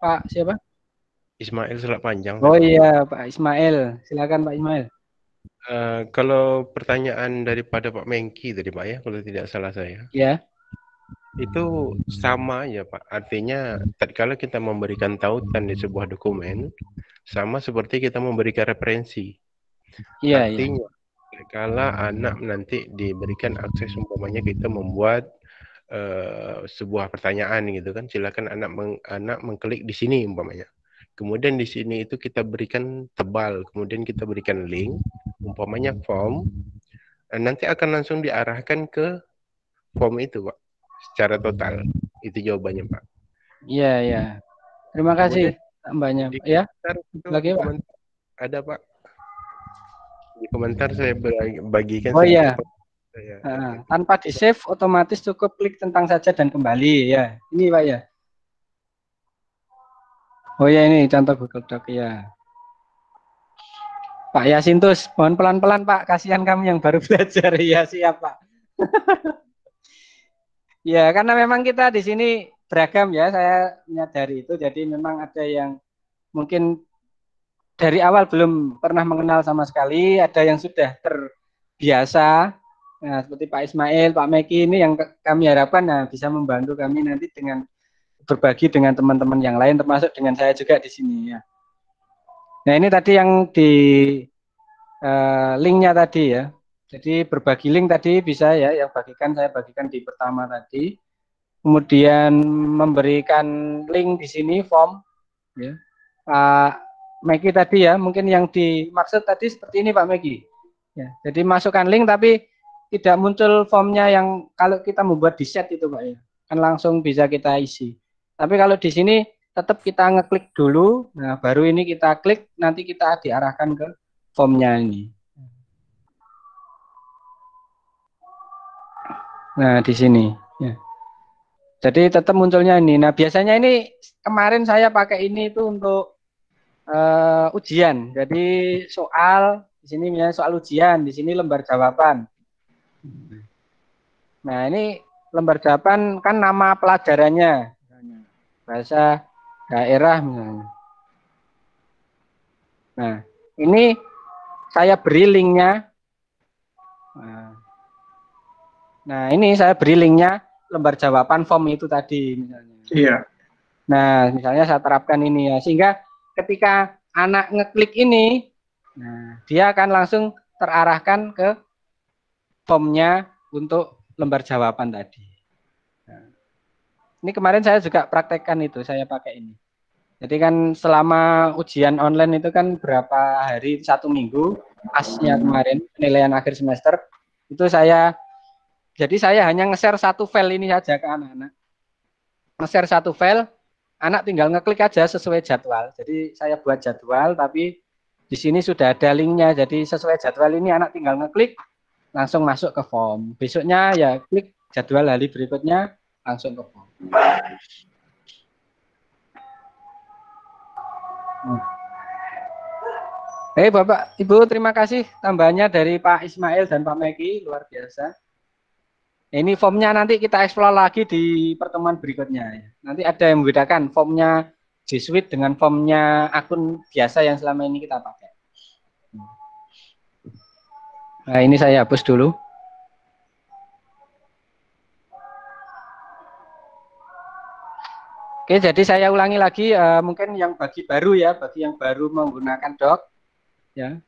Speaker 2: Pak siapa
Speaker 3: Ismail Selat Panjang Oh iya
Speaker 2: Pak Ismail silakan Pak Ismail
Speaker 3: Eh, kalau pertanyaan daripada Pak Mengki tadi Pak ya, kalau tidak salah saya. Ya. Yeah. Itu sama ya Pak. Artinya kalau kita memberikan tautan di sebuah dokumen, sama seperti kita memberikan referensi. Iya. Yeah, Artinya yeah. kala anak nanti diberikan akses umpamanya kita membuat uh, sebuah pertanyaan gitu kan, silakan anak meng, anak mengklik di sini umpamanya. Kemudian di sini itu kita berikan tebal, kemudian kita berikan link umpamanya form, eh, nanti akan langsung diarahkan ke form itu, Pak. Secara total. Itu jawabannya, Pak. Iya, iya.
Speaker 2: Terima kasih Kemudian, mbaknya. Ya. Lagi, Pak.
Speaker 3: Ada, Pak. Di komentar saya bagikan. Oh iya.
Speaker 2: Ya. tanpa di save otomatis cukup klik tentang saja dan kembali ya. Ini Pak ya. Oh ya ini contoh Google Doc ya. Pak Yasintus, mohon pelan-pelan Pak, kasihan kami yang baru [LAUGHS] belajar. ya siap Pak. [LAUGHS] ya, karena memang kita di sini beragam ya, saya menyadari itu. Jadi memang ada yang mungkin dari awal belum pernah mengenal sama sekali, ada yang sudah terbiasa. Nah, seperti Pak Ismail, Pak Meki ini yang kami harapkan nah, bisa membantu kami nanti dengan berbagi dengan teman-teman yang lain termasuk dengan saya juga di sini ya. Nah ini tadi yang di uh, linknya tadi ya. Jadi berbagi link tadi bisa ya, yang bagikan saya bagikan di pertama tadi. Kemudian memberikan link di sini form. Ya. Pak eh, Meki tadi ya, mungkin yang dimaksud tadi seperti ini Pak Meki. Ya, jadi masukkan link tapi tidak muncul formnya yang kalau kita membuat di set itu Pak ya. Kan langsung bisa kita isi. Tapi kalau di sini tetap kita ngeklik dulu. Nah, baru ini kita klik, nanti kita diarahkan ke formnya ini. Nah, di sini. Ya. Jadi tetap munculnya ini. Nah, biasanya ini kemarin saya pakai ini itu untuk uh, ujian. Jadi soal di sini misalnya soal ujian, di sini lembar jawaban. Nah, ini lembar jawaban kan nama pelajarannya. Bahasa daerah misalnya. Nah, ini saya beri linknya. Nah. nah, ini saya beri linknya lembar jawaban form itu tadi misalnya. Iya. Nah, misalnya saya terapkan ini ya, sehingga ketika anak ngeklik ini, nah, dia akan langsung terarahkan ke formnya untuk lembar jawaban tadi ini kemarin saya juga praktekkan itu, saya pakai ini. Jadi kan selama ujian online itu kan berapa hari, satu minggu, asnya kemarin, penilaian akhir semester, itu saya, jadi saya hanya nge-share satu file ini saja ke anak-anak. Nge-share satu file, anak tinggal ngeklik aja sesuai jadwal. Jadi saya buat jadwal, tapi di sini sudah ada linknya, jadi sesuai jadwal ini anak tinggal ngeklik, langsung masuk ke form. Besoknya ya klik jadwal hari berikutnya, langsung ke form. Hmm. Hey, eh, Bapak, Ibu, terima kasih tambahannya dari Pak Ismail dan Pak Meki, luar biasa. Ini formnya nanti kita eksplor lagi di pertemuan berikutnya. Nanti ada yang membedakan formnya G Suite dengan formnya akun biasa yang selama ini kita pakai. Hmm. Nah, ini saya hapus dulu. Oke, jadi saya ulangi lagi uh, mungkin yang bagi baru ya, bagi yang baru menggunakan doc ya.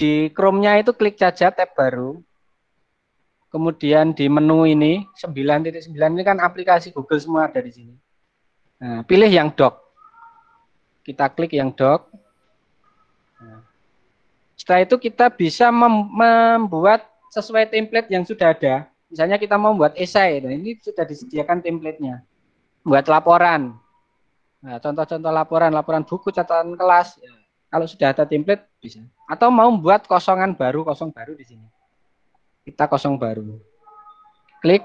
Speaker 2: Di Chrome-nya itu klik saja tab baru. Kemudian di menu ini 9.9 ini kan aplikasi Google semua ada di sini. Nah, pilih yang doc. Kita klik yang doc. Nah, setelah itu kita bisa mem membuat sesuai template yang sudah ada. Misalnya kita mau buat esai, nah ini sudah disediakan template-nya buat laporan. Nah, contoh-contoh laporan, laporan buku, catatan kelas. Ya. Kalau sudah ada template bisa. Atau mau buat kosongan baru, kosong baru di sini. Kita kosong baru. Klik.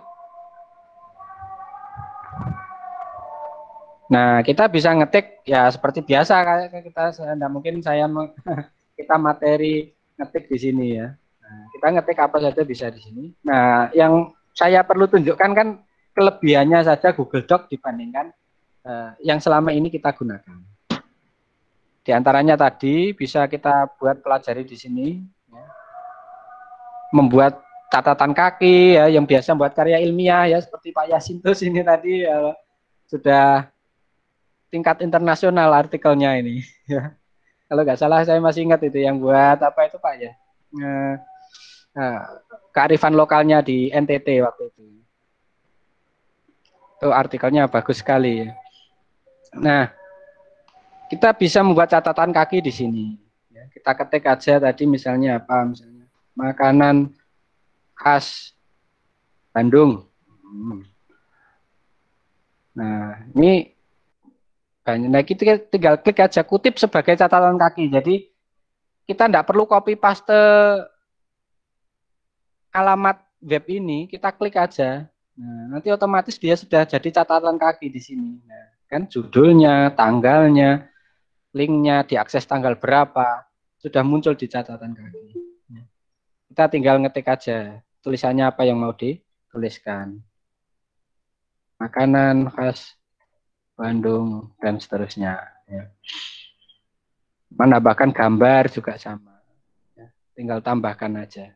Speaker 2: Nah, kita bisa ngetik ya seperti biasa kayak kita tidak mungkin saya [LAUGHS] kita materi ngetik di sini ya. Nah, kita ngetik apa saja bisa di sini. Nah, yang saya perlu tunjukkan kan kelebihannya saja Google Doc dibandingkan uh, yang selama ini kita gunakan. Di antaranya tadi bisa kita buat pelajari di sini, ya. membuat catatan kaki ya yang biasa buat karya ilmiah ya seperti Pak Yasintus ini tadi ya, sudah tingkat internasional artikelnya ini. [LAUGHS] Ya. Kalau nggak salah saya masih ingat itu yang buat apa itu Pak ya. Uh, kearifan lokalnya di NTT waktu itu. Tuh oh, artikelnya bagus sekali ya. Nah, kita bisa membuat catatan kaki di sini. Ya, kita ketik aja tadi misalnya apa misalnya makanan khas Bandung. Hmm. Nah, ini banyak. Nah, kita tinggal klik aja kutip sebagai catatan kaki. Jadi kita tidak perlu copy paste alamat web ini, kita klik aja. Nah, nanti otomatis dia sudah jadi catatan kaki di sini. Nah, kan judulnya, tanggalnya, linknya, diakses tanggal berapa, sudah muncul di catatan kaki. Nah, kita tinggal ngetik aja tulisannya apa yang mau dituliskan. Makanan khas Bandung dan seterusnya. Ya. Menambahkan gambar juga sama. Ya. Tinggal tambahkan aja.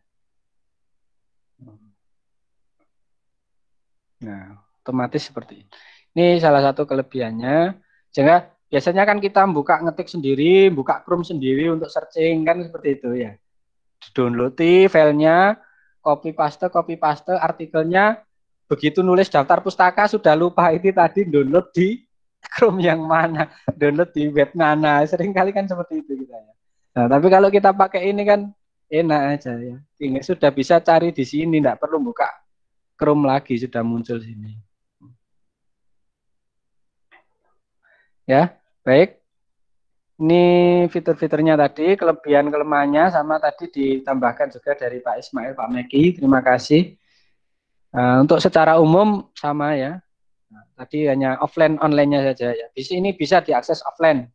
Speaker 2: Nah, otomatis seperti ini. Ini salah satu kelebihannya. Jangan biasanya kan kita buka ngetik sendiri, buka Chrome sendiri untuk searching kan seperti itu ya. download filenya, copy paste, copy paste artikelnya. Begitu nulis daftar pustaka sudah lupa ini tadi download di Chrome yang mana, download di web mana. Sering kali kan seperti itu kita ya. Nah, tapi kalau kita pakai ini kan enak aja ya. Ini sudah bisa cari di sini, tidak perlu buka Chrome lagi sudah muncul sini. Ya, baik. Ini fitur-fiturnya tadi, kelebihan kelemahannya sama tadi ditambahkan juga dari Pak Ismail, Pak Meki. Terima kasih. Uh, untuk secara umum sama ya. Nah, tadi hanya offline online-nya saja ya. Bisa ini bisa diakses offline.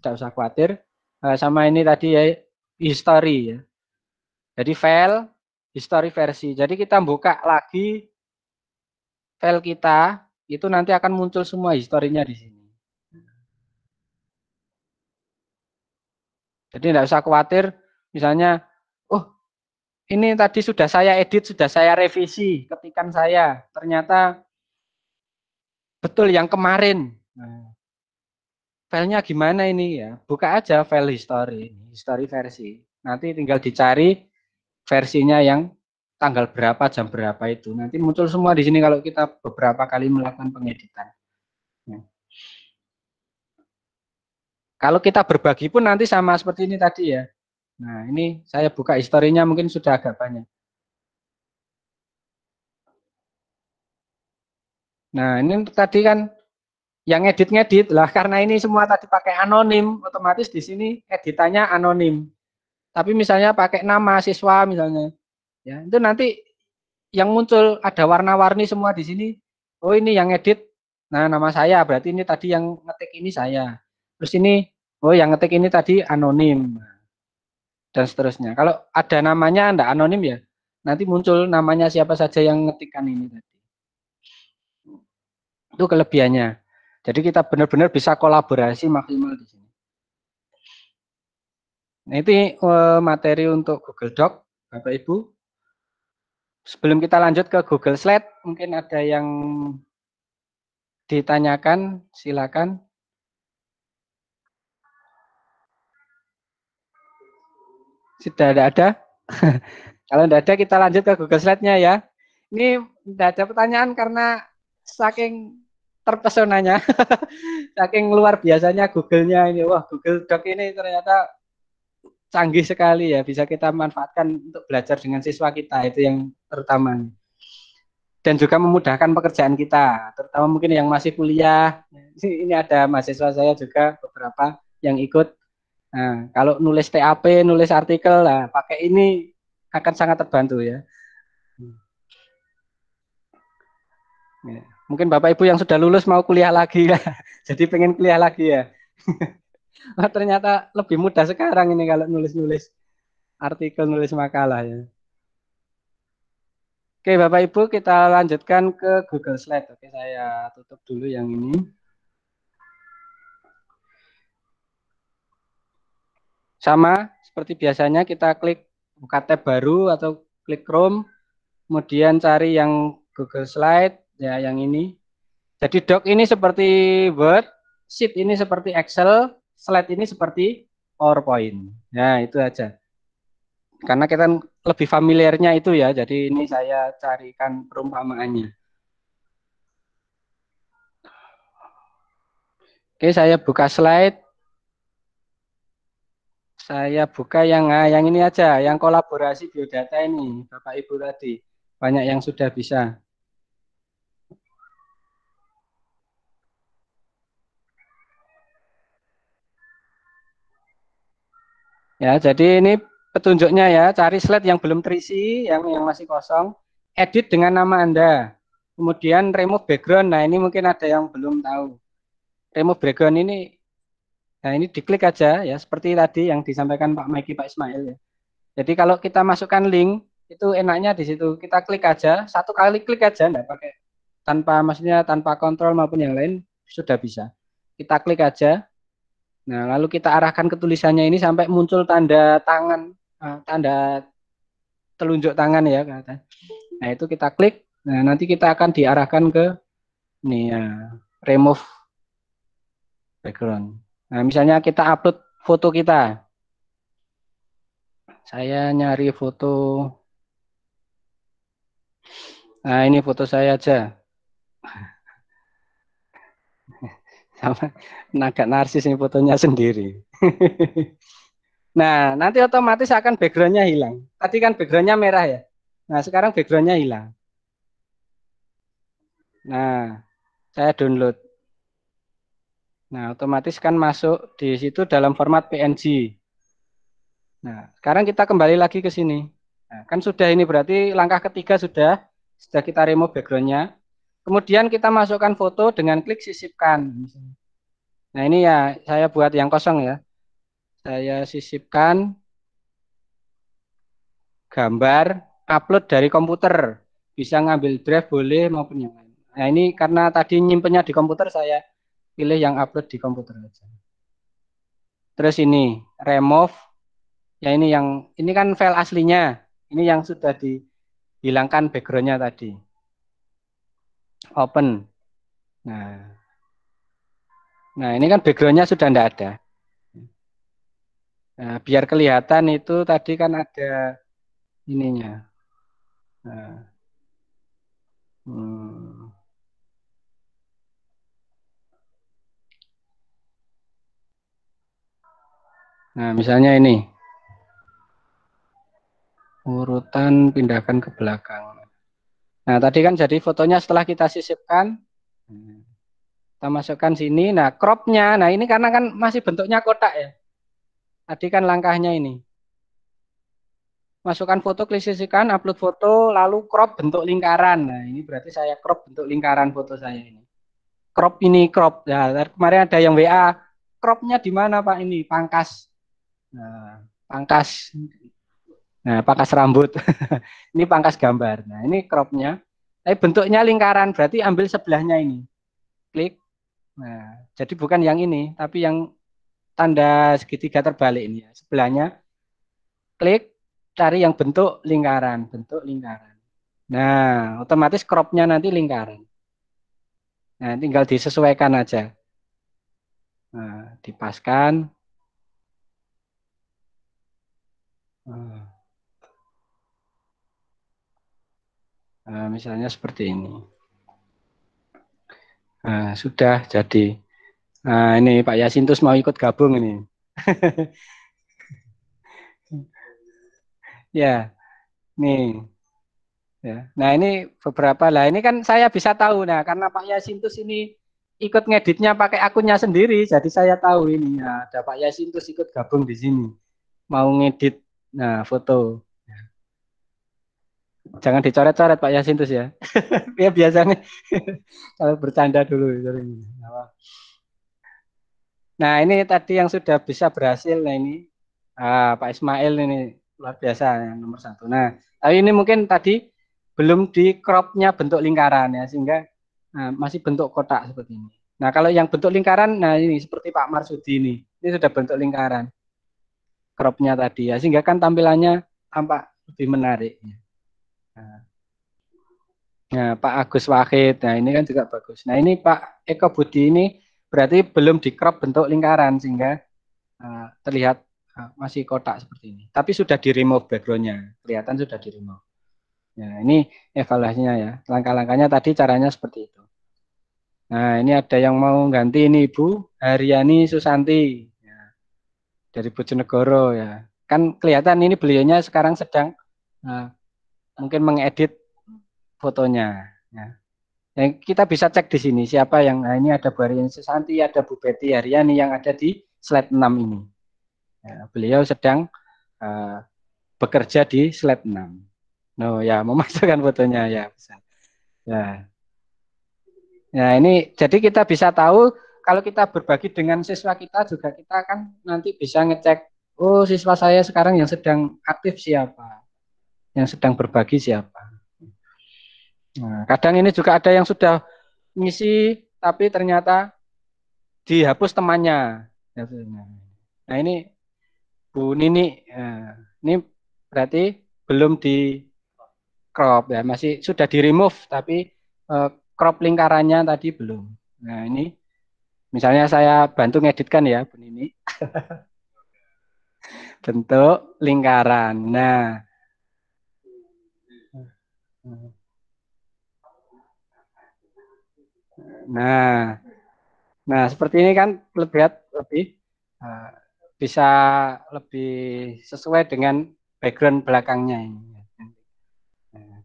Speaker 2: Tidak usah khawatir. Uh, sama ini tadi ya history ya. Jadi file history versi. Jadi kita buka lagi file kita, itu nanti akan muncul semua historinya di sini. Jadi tidak usah khawatir, misalnya, oh ini tadi sudah saya edit, sudah saya revisi, ketikan saya, ternyata betul yang kemarin. Nah, filenya gimana ini ya? Buka aja file history, history versi. Nanti tinggal dicari versinya yang tanggal berapa, jam berapa itu. Nanti muncul semua di sini kalau kita beberapa kali melakukan pengeditan. Ya. Kalau kita berbagi pun nanti sama seperti ini tadi ya. Nah ini saya buka historinya mungkin sudah agak banyak. Nah ini tadi kan yang edit-ngedit lah karena ini semua tadi pakai anonim, otomatis di sini editannya anonim tapi misalnya pakai nama siswa misalnya ya itu nanti yang muncul ada warna-warni semua di sini oh ini yang edit nah nama saya berarti ini tadi yang ngetik ini saya terus ini oh yang ngetik ini tadi anonim dan seterusnya kalau ada namanya anda anonim ya nanti muncul namanya siapa saja yang ngetikkan ini tadi itu kelebihannya jadi kita benar-benar bisa kolaborasi maksimal di sini Nah, itu eh, materi untuk Google Doc, Bapak Ibu. Sebelum kita lanjut ke Google Slide, mungkin ada yang ditanyakan, silakan. Sudah ada, ada? [LAUGHS] Kalau tidak ada, kita lanjut ke Google Slide-nya ya. Ini tidak ada pertanyaan karena saking terpesonanya, [LAUGHS] saking luar biasanya Google-nya ini. Wah, Google Doc ini ternyata canggih sekali ya bisa kita manfaatkan untuk belajar dengan siswa kita itu yang terutama dan juga memudahkan pekerjaan kita terutama mungkin yang masih kuliah ini ada mahasiswa saya juga beberapa yang ikut nah, kalau nulis TAP nulis artikel lah pakai ini akan sangat terbantu ya. ya mungkin bapak ibu yang sudah lulus mau kuliah lagi ya [LAUGHS] jadi pengen kuliah lagi ya [LAUGHS] Oh, [LAUGHS] ternyata lebih mudah sekarang ini kalau nulis-nulis artikel, nulis makalah ya. Oke, Bapak Ibu, kita lanjutkan ke Google Slide. Oke, saya tutup dulu yang ini. Sama seperti biasanya kita klik buka tab baru atau klik Chrome, kemudian cari yang Google Slide ya yang ini. Jadi doc ini seperti Word, sheet ini seperti Excel, slide ini seperti PowerPoint. Nah, itu aja. Karena kita lebih familiarnya itu ya, jadi ini saya carikan perumpamaannya. Oke, saya buka slide. Saya buka yang ah, yang ini aja, yang kolaborasi biodata ini, Bapak Ibu tadi. Banyak yang sudah bisa. Ya, jadi ini petunjuknya ya, cari slide yang belum terisi, yang yang masih kosong, edit dengan nama Anda. Kemudian remove background. Nah, ini mungkin ada yang belum tahu. Remove background ini Nah, ini diklik aja ya, seperti tadi yang disampaikan Pak Maiki, Pak Ismail ya. Jadi kalau kita masukkan link, itu enaknya di situ. Kita klik aja, satu kali klik aja, enggak pakai tanpa maksudnya tanpa kontrol maupun yang lain sudah bisa. Kita klik aja. Nah, lalu kita arahkan ke tulisannya ini sampai muncul tanda tangan, eh, tanda telunjuk tangan ya kata. Nah, itu kita klik. Nah, nanti kita akan diarahkan ke ini ya, remove background. Nah, misalnya kita upload foto kita. Saya nyari foto Nah, ini foto saya aja sama naga narsis ini fotonya sendiri. nah, nanti otomatis akan backgroundnya hilang. Tadi kan backgroundnya merah ya. Nah, sekarang backgroundnya hilang. Nah, saya download. Nah, otomatis kan masuk di situ dalam format PNG. Nah, sekarang kita kembali lagi ke sini. Nah, kan sudah ini berarti langkah ketiga sudah sudah kita remove backgroundnya. Kemudian kita masukkan foto dengan klik sisipkan. Nah ini ya saya buat yang kosong ya. Saya sisipkan gambar upload dari komputer. Bisa ngambil drive boleh maupun yang lain. Nah ini karena tadi nyimpennya di komputer saya pilih yang upload di komputer aja. Terus ini remove. Ya ini yang ini kan file aslinya. Ini yang sudah dihilangkan backgroundnya tadi open. Nah, nah ini kan backgroundnya sudah tidak ada. Nah, biar kelihatan itu tadi kan ada ininya. Nah.
Speaker 1: Hmm. Nah, misalnya
Speaker 2: ini. Urutan pindahkan ke belakang. Nah, tadi kan jadi fotonya setelah kita sisipkan, kita masukkan sini. Nah, cropnya, nah ini karena kan masih bentuknya kotak ya. Tadi kan langkahnya ini. Masukkan foto, klik sisipkan, upload foto, lalu crop bentuk lingkaran. Nah, ini berarti saya crop bentuk lingkaran foto saya ini. Crop ini crop. ya. kemarin ada yang WA, cropnya di mana Pak ini? Pangkas. Nah, pangkas Nah, pangkas rambut. [LAUGHS] ini pangkas gambar. Nah, ini cropnya. Tapi bentuknya lingkaran, berarti ambil sebelahnya ini. Klik. Nah, jadi bukan yang ini, tapi yang tanda segitiga terbalik ini. Ya. Sebelahnya, klik, cari yang bentuk lingkaran. Bentuk lingkaran. Nah, otomatis cropnya nanti lingkaran. Nah, tinggal disesuaikan aja. Nah, dipaskan. Nah. Eh, misalnya seperti ini. Uh, sudah jadi. Uh, ini Pak Yasintus mau ikut gabung ini. [LAUGHS] ya, nih. Ya. Nah ini beberapa lah. Ini kan saya bisa tahu. Nah karena Pak Yasintus ini ikut ngeditnya pakai akunnya sendiri, jadi saya tahu ini. Nah, ada Pak Yasintus ikut gabung di sini. Mau ngedit, nah foto jangan dicoret-coret Pak Yasintus ya. [LAUGHS] ya biasanya kalau bercanda dulu Nah ini tadi yang sudah bisa berhasil nah ini ah, Pak Ismail ini luar biasa yang nomor satu. Nah tapi ini mungkin tadi belum di cropnya bentuk lingkaran ya sehingga nah, masih bentuk kotak seperti ini. Nah kalau yang bentuk lingkaran nah ini seperti Pak Marsudi ini ini sudah bentuk lingkaran cropnya tadi ya sehingga kan tampilannya tampak lebih menarik. Ya. Nah, Pak Agus Wahid. Nah, ini kan juga bagus. Nah, ini Pak Eko Budi ini berarti belum di crop bentuk lingkaran sehingga uh, terlihat uh, masih kotak seperti ini. Tapi sudah di remove backgroundnya, kelihatan sudah di remove. Nah, ini evaluasinya ya. Langkah-langkahnya tadi caranya seperti itu. Nah, ini ada yang mau ganti ini Ibu Haryani Susanti ya, dari Bojonegoro ya. Kan kelihatan ini beliaunya sekarang sedang uh, mungkin mengedit fotonya. Ya. Dan kita bisa cek di sini siapa yang nah ini ada Bu Haryani Susanti, ada Bu Betty Haryani yang ada di slide 6 ini. Ya, beliau sedang uh, bekerja di slide 6. No, ya [LAUGHS] memasukkan fotonya ya. Ya. Nah, ini jadi kita bisa tahu kalau kita berbagi dengan siswa kita juga kita akan nanti bisa ngecek oh siswa saya sekarang yang sedang aktif siapa yang sedang berbagi siapa. Nah, kadang ini juga ada yang sudah ngisi tapi ternyata dihapus temannya. Nah ini Bu Nini, eh, ini berarti belum di crop ya, masih sudah di remove tapi eh, crop lingkarannya tadi belum. Nah ini misalnya saya bantu ngeditkan ya Bu Nini. [LAUGHS] Bentuk lingkaran. Nah Nah, nah seperti ini kan lebih lebih uh, bisa lebih sesuai dengan background belakangnya ini. Eh,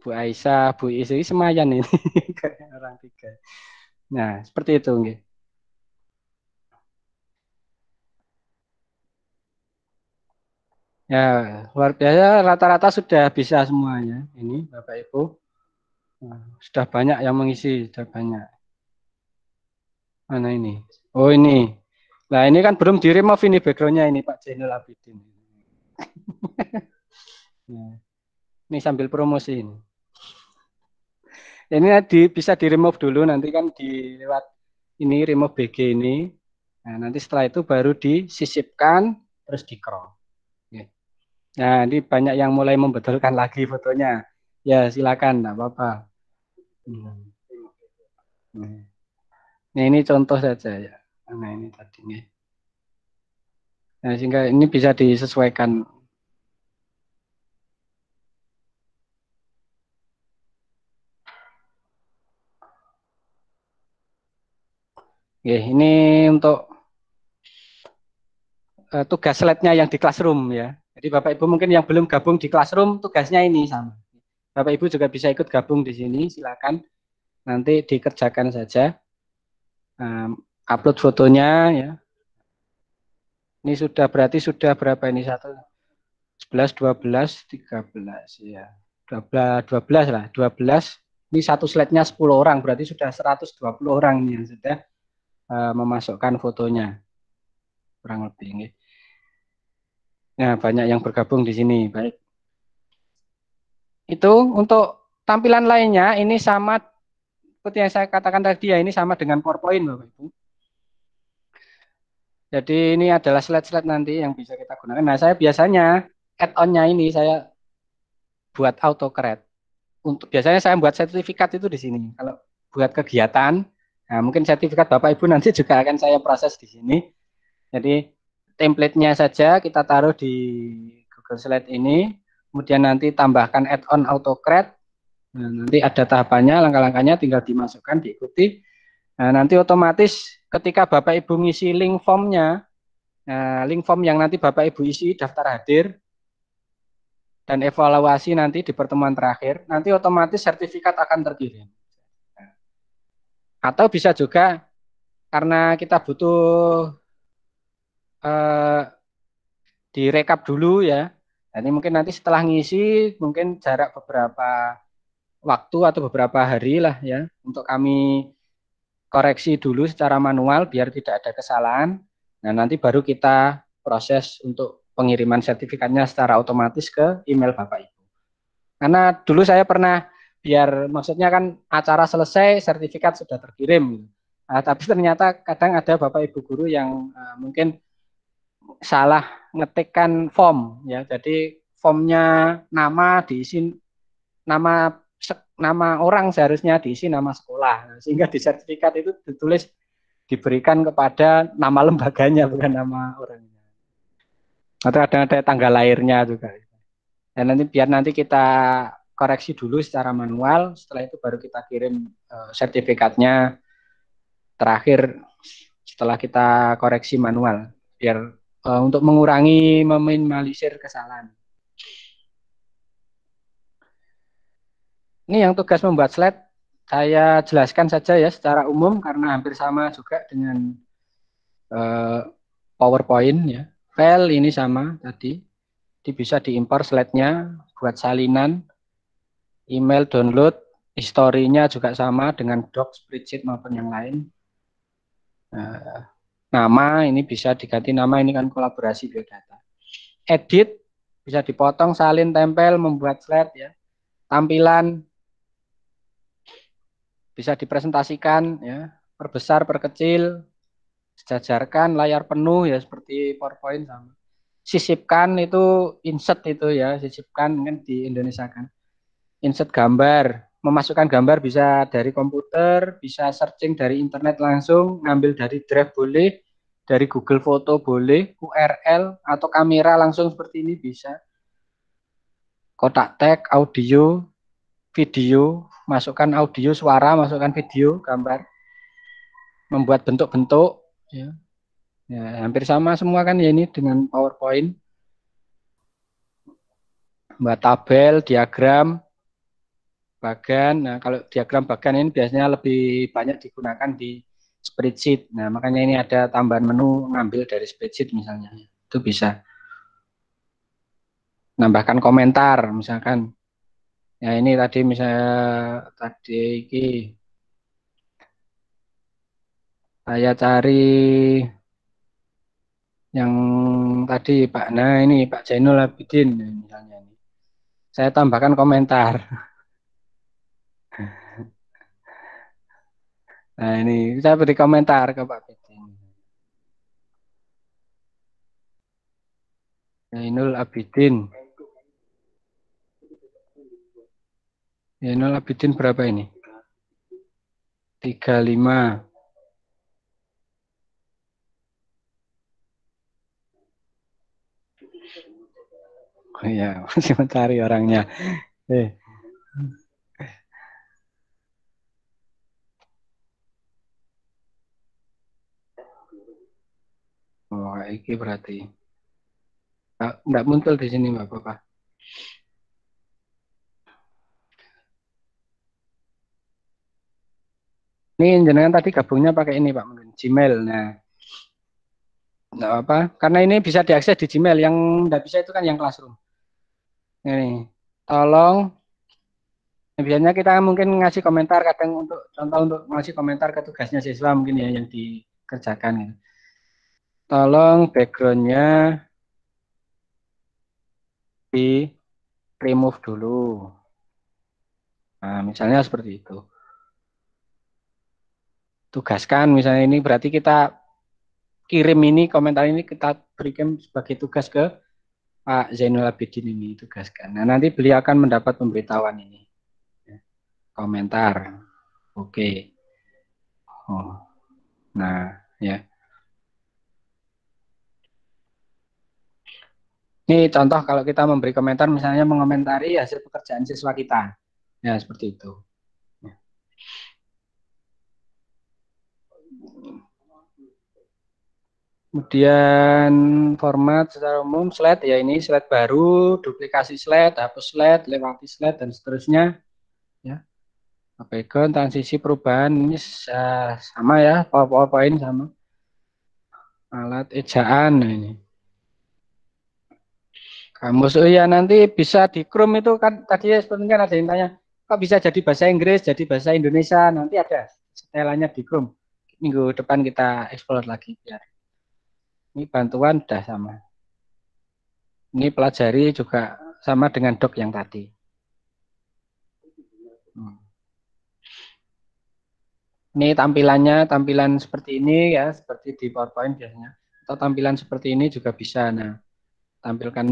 Speaker 2: Bu Aisyah, Bu Isri semayan ini [LAUGHS] orang tiga. Nah, seperti itu, nggih. Ya, luar biasa rata-rata sudah bisa semuanya. Ini Bapak Ibu. Nah, sudah banyak yang mengisi, sudah banyak. Mana ini? Oh ini. Nah ini kan belum di remove ini backgroundnya ini Pak Zainul Abidin. [LAUGHS] Nah, ini sambil promosi ini. Ini di, bisa di remove dulu nanti kan di lewat ini remove BG ini. Nah, nanti setelah itu baru disisipkan terus di crop. Nah, ini banyak yang mulai membetulkan lagi fotonya. Ya, silakan, tidak apa-apa. Hmm. Nah, ini contoh saja ya.
Speaker 3: Nah, ini tadi nih.
Speaker 2: Nah, sehingga ini bisa disesuaikan Oke, ini untuk eh, tugas slide-nya yang di classroom ya. Jadi Bapak Ibu mungkin yang belum gabung di classroom tugasnya ini sama. Bapak Ibu juga bisa ikut gabung di sini, silakan nanti dikerjakan saja. Um, upload fotonya ya. Ini sudah berarti sudah berapa ini satu 11 12 13 ya. 12 12 lah, 12. Ini satu slide-nya 10 orang, berarti sudah 120 orang yang sudah uh, memasukkan fotonya. Kurang lebih ini. Nah, banyak yang bergabung di sini. Baik. Itu untuk tampilan lainnya ini sama seperti yang saya katakan tadi ya, ini sama dengan PowerPoint Bapak Ibu. Jadi ini adalah slide-slide nanti yang bisa kita gunakan. Nah, saya biasanya add-on-nya ini saya buat AutoCAD. Untuk biasanya saya buat sertifikat itu di sini. Kalau buat kegiatan, nah mungkin sertifikat Bapak Ibu nanti [LAUGHS] juga akan saya proses di sini. Jadi template-nya saja kita taruh di Google Slide ini, kemudian nanti tambahkan add-on AutoCAD. Nah, nanti ada tahapannya, langkah-langkahnya tinggal dimasukkan, diikuti. Nah, nanti otomatis ketika Bapak Ibu ngisi link formnya, nah, link form yang nanti Bapak Ibu isi daftar hadir dan evaluasi nanti di pertemuan terakhir, nanti otomatis sertifikat akan terkirim. Nah, atau bisa juga karena kita butuh Eh, direkap dulu ya. Ini mungkin nanti setelah ngisi mungkin jarak beberapa waktu atau beberapa hari lah ya untuk kami koreksi dulu secara manual biar tidak ada kesalahan. Nah, nanti baru kita proses untuk pengiriman sertifikatnya secara otomatis ke email Bapak Ibu. Karena dulu saya pernah biar maksudnya kan acara selesai sertifikat sudah terkirim. Nah, tapi ternyata kadang ada Bapak Ibu guru yang uh, mungkin salah ngetikkan form ya. Jadi formnya nama diisi nama nama orang seharusnya diisi nama sekolah nah, sehingga di sertifikat itu ditulis diberikan kepada nama lembaganya bukan nama orangnya atau ada ada tanggal lahirnya juga dan nanti biar nanti kita koreksi dulu secara manual setelah itu baru kita kirim uh, sertifikatnya terakhir setelah kita koreksi manual biar uh, untuk mengurangi meminimalisir kesalahan. Ini yang tugas membuat slide saya jelaskan saja ya secara umum karena hampir sama juga dengan uh, PowerPoint ya. File ini sama tadi. Jadi bisa diimpor slide-nya buat salinan, email download, historinya juga sama dengan doc, spreadsheet maupun yang lain. Nah, nama ini bisa diganti nama ini kan kolaborasi biodata edit bisa dipotong salin tempel membuat slide ya tampilan bisa dipresentasikan ya perbesar perkecil sejajarkan layar penuh ya seperti PowerPoint sama sisipkan itu insert itu ya sisipkan mungkin di Indonesia kan insert gambar memasukkan gambar bisa dari komputer, bisa searching dari internet langsung, ngambil dari drive boleh, dari Google Foto boleh, URL atau kamera langsung seperti ini bisa. Kotak tag, audio, video, masukkan audio, suara, masukkan video, gambar. Membuat bentuk-bentuk ya. Ya, hampir sama semua kan ya ini dengan PowerPoint. Buat tabel, diagram, bagan. Nah, kalau diagram bagan ini biasanya lebih banyak digunakan di spreadsheet. Nah, makanya ini ada tambahan menu ngambil dari spreadsheet misalnya. Itu bisa nambahkan komentar misalkan. Ya, ini tadi misalnya tadi ini saya cari yang tadi Pak nah ini Pak Zainul Abidin misalnya ini. Saya tambahkan komentar. [LAUGHS] Nah ini saya beri komentar ke Pak Bidin. Zainul Abidin. Zainul Abidin berapa ini? 35. Oh, ya, [LAUGHS] masih mencari orangnya. Eh. Oh, iki berarti. Enggak eh, muncul di sini, Mbak Bapak. Ini jenengan tadi gabungnya pakai ini Pak mungkin Gmail. Nah, enggak apa, apa karena ini bisa diakses di Gmail yang enggak bisa itu kan yang Classroom. Ini, tolong Nah, biasanya kita mungkin ngasih komentar kadang untuk contoh untuk ngasih komentar ke tugasnya siswa mungkin ya yang dikerjakan. Gitu. Tolong backgroundnya di remove dulu. Nah, misalnya seperti itu. Tugaskan misalnya ini berarti kita kirim ini komentar ini kita berikan sebagai tugas ke Pak Zainul Abidin ini tugaskan. Nah, nanti beliau akan mendapat pemberitahuan ini. Ya, komentar. Oke. Okay. Oh. Nah, ya. Ini contoh kalau kita memberi komentar, misalnya mengomentari hasil pekerjaan siswa kita. Ya, seperti itu. Ya. Kemudian format secara umum slide ya ini slide baru, duplikasi slide, hapus slide, lewati slide dan seterusnya. Ya. Background transisi perubahan ini sama ya, PowerPoint sama. Alat ejaan nah, ini. Kamus, ah, oh ya nanti bisa di Chrome itu kan tadi ya sebenarnya kan ada yang tanya, kok bisa jadi bahasa Inggris, jadi bahasa Indonesia, nanti ada setelannya di Chrome. Minggu depan kita explore lagi biar. Ini bantuan sudah sama. Ini pelajari juga sama dengan dok yang tadi. Hmm. Ini tampilannya, tampilan seperti ini ya, seperti di PowerPoint biasanya. Atau tampilan seperti ini juga bisa. Nah, tampilkan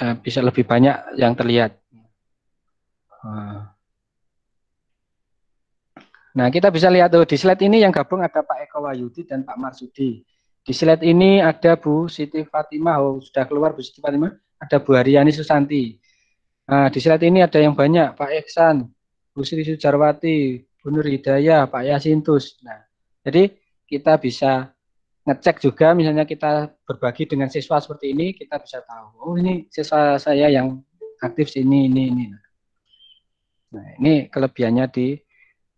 Speaker 2: Eh, bisa lebih banyak yang terlihat. Ah. Nah, kita bisa lihat tuh di slide ini yang gabung ada Pak Eko Wahyudi dan Pak Marsudi. Di slide ini ada Bu Siti Fatimah, oh, sudah keluar Bu Siti Fatimah, ada Bu Haryani Susanti. Nah, di slide ini ada yang banyak, Pak Eksan, Bu Sri Sujarwati, Bu Nur Hidayah, Pak Yasintus. Nah, jadi kita bisa ngecek juga misalnya kita berbagi dengan siswa seperti ini kita bisa tahu oh ini siswa saya yang aktif sini ini ini nah ini kelebihannya di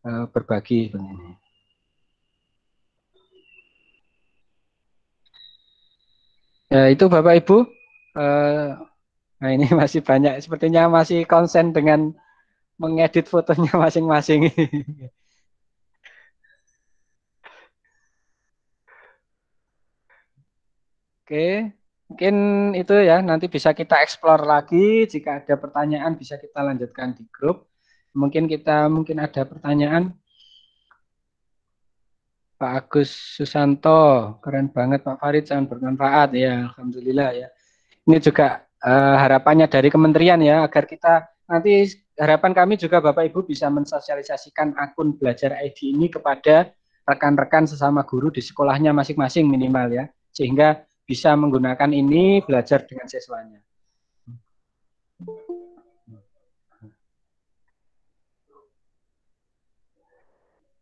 Speaker 2: uh, berbagi begini ya itu bapak ibu uh, nah ini [LAUGHS] masih banyak sepertinya masih konsen dengan mengedit fotonya masing-masing [LAUGHS] Oke, mungkin itu ya nanti bisa kita eksplor lagi jika ada pertanyaan bisa kita lanjutkan di grup. Mungkin kita mungkin ada pertanyaan Pak Agus Susanto, keren banget Pak Farid, sangat bermanfaat ya, alhamdulillah ya. Ini juga uh, harapannya dari kementerian ya agar kita nanti harapan kami juga Bapak Ibu bisa mensosialisasikan akun belajar ID ini kepada rekan-rekan sesama guru di sekolahnya masing-masing minimal ya, sehingga bisa menggunakan ini belajar dengan siswanya.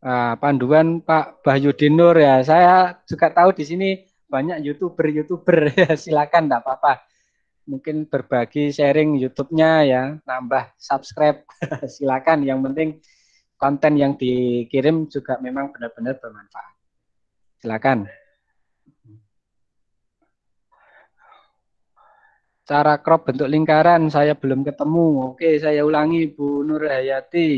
Speaker 2: Nah, panduan Pak Bayu Dinur ya, saya juga tahu di sini banyak youtuber-youtuber [LAUGHS] ya, silakan tidak apa-apa. Mungkin berbagi sharing YouTube-nya ya, nambah subscribe [LAUGHS] silakan. Yang penting konten yang dikirim juga memang benar-benar bermanfaat. Silakan. Cara crop bentuk lingkaran saya belum ketemu. Oke, saya ulangi Bu Nur Hayati.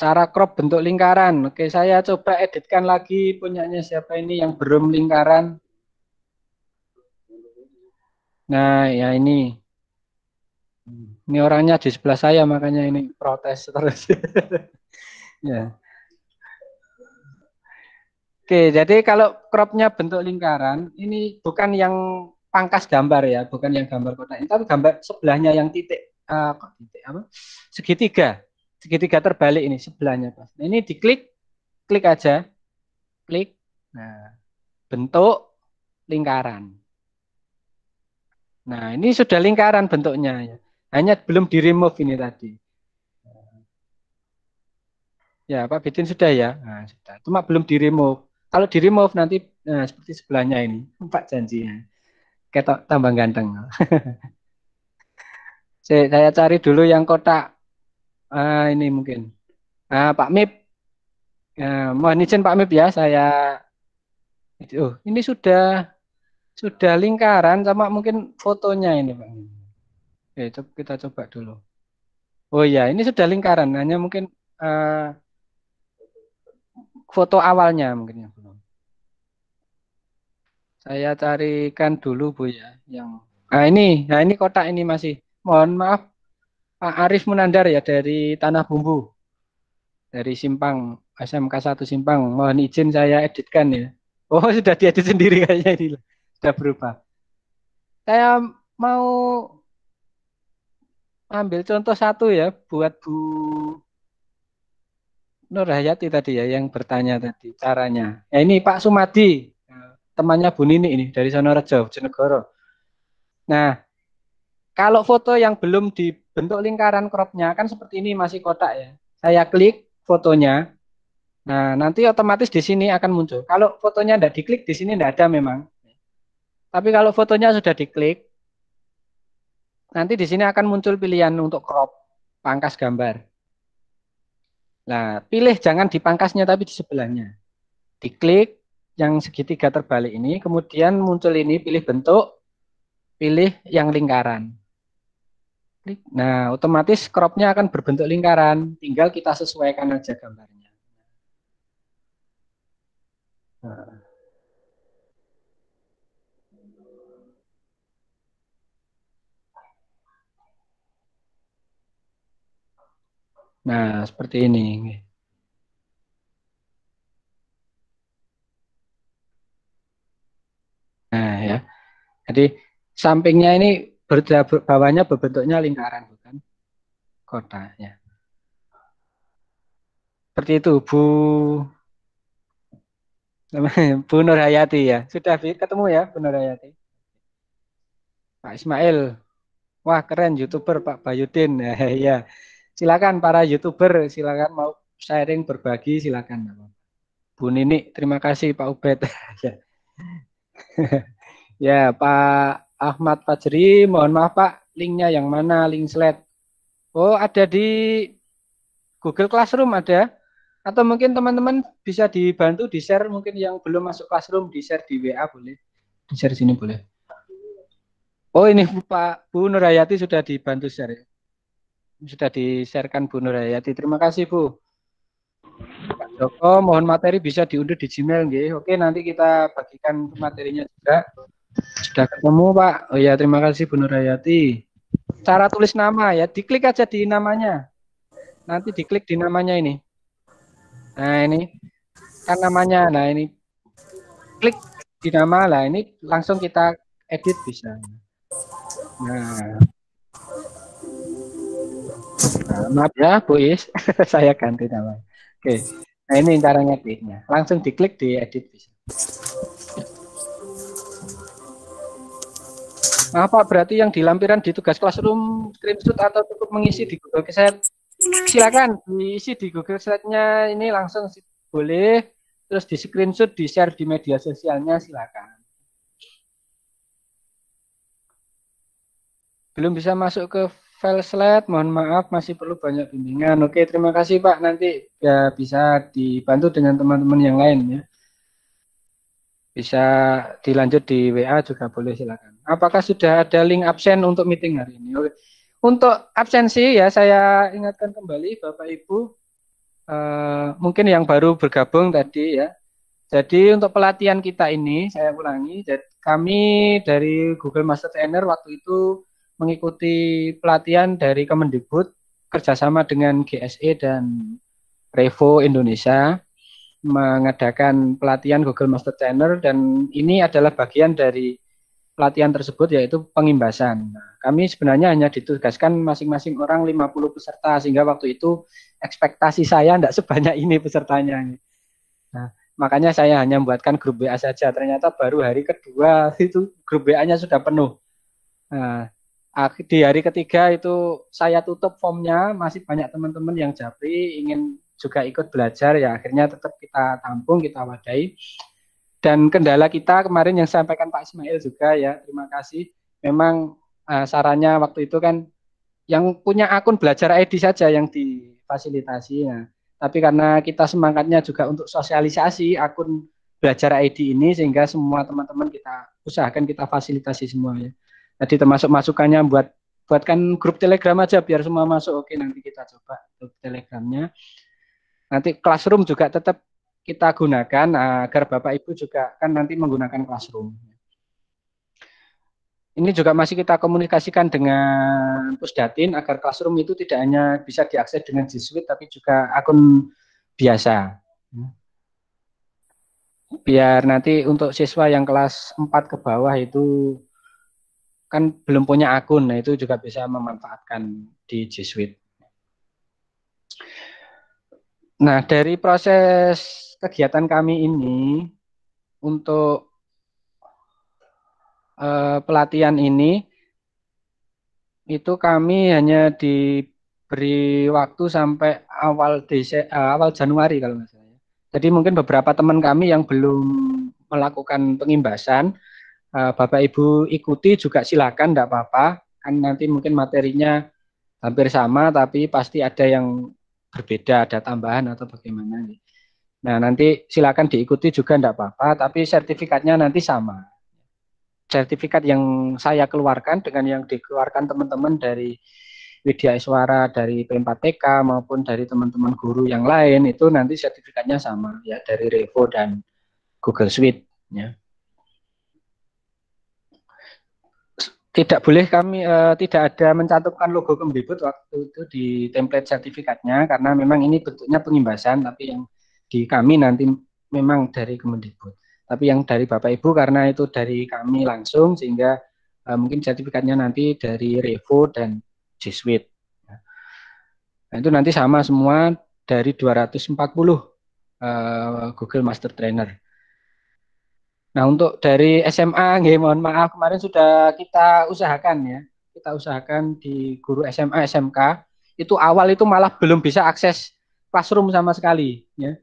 Speaker 2: Cara crop bentuk lingkaran. Oke, saya coba editkan lagi punyanya siapa ini yang belum lingkaran. Nah, ya ini. Ini orangnya di sebelah saya makanya ini protes terus. [LAUGHS] ya. Oke, jadi kalau cropnya bentuk lingkaran, ini bukan yang pangkas gambar ya, bukan yang gambar kotak ini, tapi gambar sebelahnya yang titik, uh, titik apa? Segitiga, segitiga terbalik ini sebelahnya pas. Nah, ini diklik, klik aja, klik. Nah, bentuk lingkaran. Nah, ini sudah lingkaran bentuknya ya. Hanya belum di remove ini tadi. Ya, Pak Bidin sudah ya. Nah, sudah. Cuma belum di remove kalau diri remove nanti nah, seperti sebelahnya ini empat janjinya ketok tambah ganteng [LAUGHS] saya, cari dulu yang kotak uh, ini mungkin uh, Pak Mip uh, mohon izin Pak Mip ya saya oh ini sudah sudah lingkaran sama mungkin fotonya ini Pak Oke, coba kita coba dulu. Oh ya, ini sudah lingkaran, hanya mungkin uh, foto awalnya mungkin. Ya, saya carikan dulu Bu ya yang Nah ini, nah ini kotak ini masih. Mohon maaf Pak Arif Munandar ya dari Tanah Bumbu. Dari Simpang, SMK 1 Simpang. Mohon izin saya editkan ya. Oh, [LAUGHS] sudah diedit sendiri kayaknya ini. Sudah berubah. Saya mau ambil contoh satu ya buat Bu Nur Hayati tadi ya yang bertanya tadi caranya. Ya ini Pak Sumadi temannya Bu Nini ini dari Sonorejo, Bojonegoro. Nah, kalau foto yang belum dibentuk lingkaran cropnya kan seperti ini masih kotak ya. Saya klik fotonya. Nah, nanti otomatis di sini akan muncul. Kalau fotonya tidak diklik di sini tidak ada memang. Tapi kalau fotonya sudah diklik, nanti di sini akan muncul pilihan untuk crop, pangkas gambar. Nah, pilih jangan di pangkasnya tapi di sebelahnya. Diklik, yang segitiga terbalik ini, kemudian muncul ini pilih bentuk, pilih yang lingkaran. Nah, otomatis cropnya akan berbentuk lingkaran, tinggal kita sesuaikan aja gambarnya. Nah. Nah, seperti ini. Nah, ya. Jadi sampingnya ini berda- bawahnya berbentuknya lingkaran bukan kota ya. Seperti itu Bu [LAUGHS] Bu Nur Hayati ya. Sudah ketemu ya Bu Nur Hayati. Pak Ismail. Wah, keren YouTuber Pak Bayudin. [LAUGHS] Ya, ya. Silakan para YouTuber, silakan mau sharing berbagi silakan Bu Nini, terima kasih Pak Ubed. [LAUGHS] Ya. [LAUGHS] ya, Pak Ahmad Fajri, mohon maaf Pak, linknya yang mana, link slide? Oh, ada di Google Classroom ada. Atau mungkin teman-teman bisa dibantu di-share mungkin yang belum masuk Classroom di-share di WA boleh. Di-share sini boleh. Oh, ini Pak Bu Nurayati sudah dibantu share. Ya? Sudah di-sharekan Bu Nurayati. Terima kasih Bu. Joko, mohon materi bisa diunduh di Gmail nggih. Oke, nanti kita bagikan materinya juga. Sudah ketemu, Pak. Oh ya, terima kasih Bu Nurayati. Cara tulis nama ya, diklik aja di namanya. Nanti diklik di namanya ini. Nah, ini kan namanya. Nah, ini klik di nama lah ini langsung kita edit bisa. Nah, Nah, maaf ya Bu Is, [LAUGHS] saya ganti nama. Oke, Nah ini caranya ngeditnya. Langsung diklik di edit bisa. Nah, Pak, berarti yang di lampiran di tugas classroom screenshot atau cukup mengisi di Google Keset? Silakan diisi di Google Slide-nya ini langsung boleh terus di screenshot di share di media sosialnya silakan. Belum bisa masuk ke file slide, mohon maaf masih perlu banyak bimbingan. Oke, terima kasih Pak. Nanti ya bisa dibantu dengan teman-teman yang lain ya. Bisa dilanjut di WA juga boleh silakan. Apakah sudah ada link absen untuk meeting hari ini? Oke. Untuk absensi ya saya ingatkan kembali Bapak Ibu uh, mungkin yang baru bergabung tadi ya. Jadi untuk pelatihan kita ini saya ulangi, kami dari Google Master Trainer waktu itu mengikuti pelatihan dari Kemendikbud kerjasama dengan GSE dan Revo Indonesia mengadakan pelatihan Google Master Trainer dan ini adalah bagian dari pelatihan tersebut yaitu pengimbasan. Nah, kami sebenarnya hanya ditugaskan masing-masing orang 50 peserta sehingga waktu itu ekspektasi saya tidak sebanyak ini pesertanya. Nah, makanya saya hanya membuatkan grup WA saja. Ternyata baru hari kedua itu grup WA-nya sudah penuh. Nah, di hari ketiga itu saya tutup formnya masih banyak teman-teman yang japri ingin juga ikut belajar ya akhirnya tetap kita tampung kita wadai dan kendala kita kemarin yang sampaikan Pak Ismail juga ya terima kasih memang uh, sarannya waktu itu kan yang punya akun belajar ID saja yang difasilitasi ya tapi karena kita semangatnya juga untuk sosialisasi akun belajar ID ini sehingga semua teman-teman kita usahakan kita fasilitasi semuanya tadi termasuk masukannya buat buatkan grup telegram aja biar semua masuk oke
Speaker 1: nanti kita coba grup
Speaker 2: telegramnya nanti classroom juga tetap kita gunakan agar bapak ibu juga kan nanti menggunakan classroom ini juga masih kita komunikasikan dengan Pusdatin agar Classroom itu tidak hanya bisa diakses dengan G Suite tapi juga akun biasa. Biar nanti untuk siswa yang kelas 4 ke bawah itu kan belum punya akun, nah itu juga bisa memanfaatkan di G Suite. Nah, dari proses kegiatan kami ini untuk uh, pelatihan ini itu kami hanya diberi waktu sampai awal Dese, eh, awal Januari kalau misalnya. Jadi mungkin beberapa teman kami yang belum melakukan pengimbasan Eh, Bapak Ibu ikuti juga silakan, tidak apa-apa. Kan nanti mungkin materinya hampir sama, tapi pasti ada yang berbeda, ada tambahan atau
Speaker 1: bagaimana.
Speaker 2: Nah nanti silakan diikuti juga tidak apa-apa, tapi sertifikatnya nanti sama. Sertifikat yang saya keluarkan dengan yang dikeluarkan teman-teman dari Widya Iswara dari P4TK maupun dari teman-teman guru yang lain itu nanti sertifikatnya sama ya dari Revo dan Google Suite ya. tidak boleh kami uh, tidak ada mencantumkan logo Kemdikbud waktu itu di template sertifikatnya karena memang ini bentuknya pengimbasan tapi yang di kami nanti memang dari Kemdikbud. Tapi yang dari Bapak Ibu karena itu dari kami langsung sehingga uh, mungkin sertifikatnya nanti dari Revo dan G Nah, itu nanti sama semua dari 240 uh, eh, Google Master Trainer. Nah, untuk dari SMA nge, mohon maaf kemarin sudah kita usahakan ya. Kita usahakan di guru SMA SMK itu awal itu malah belum bisa akses classroom sama sekali ya.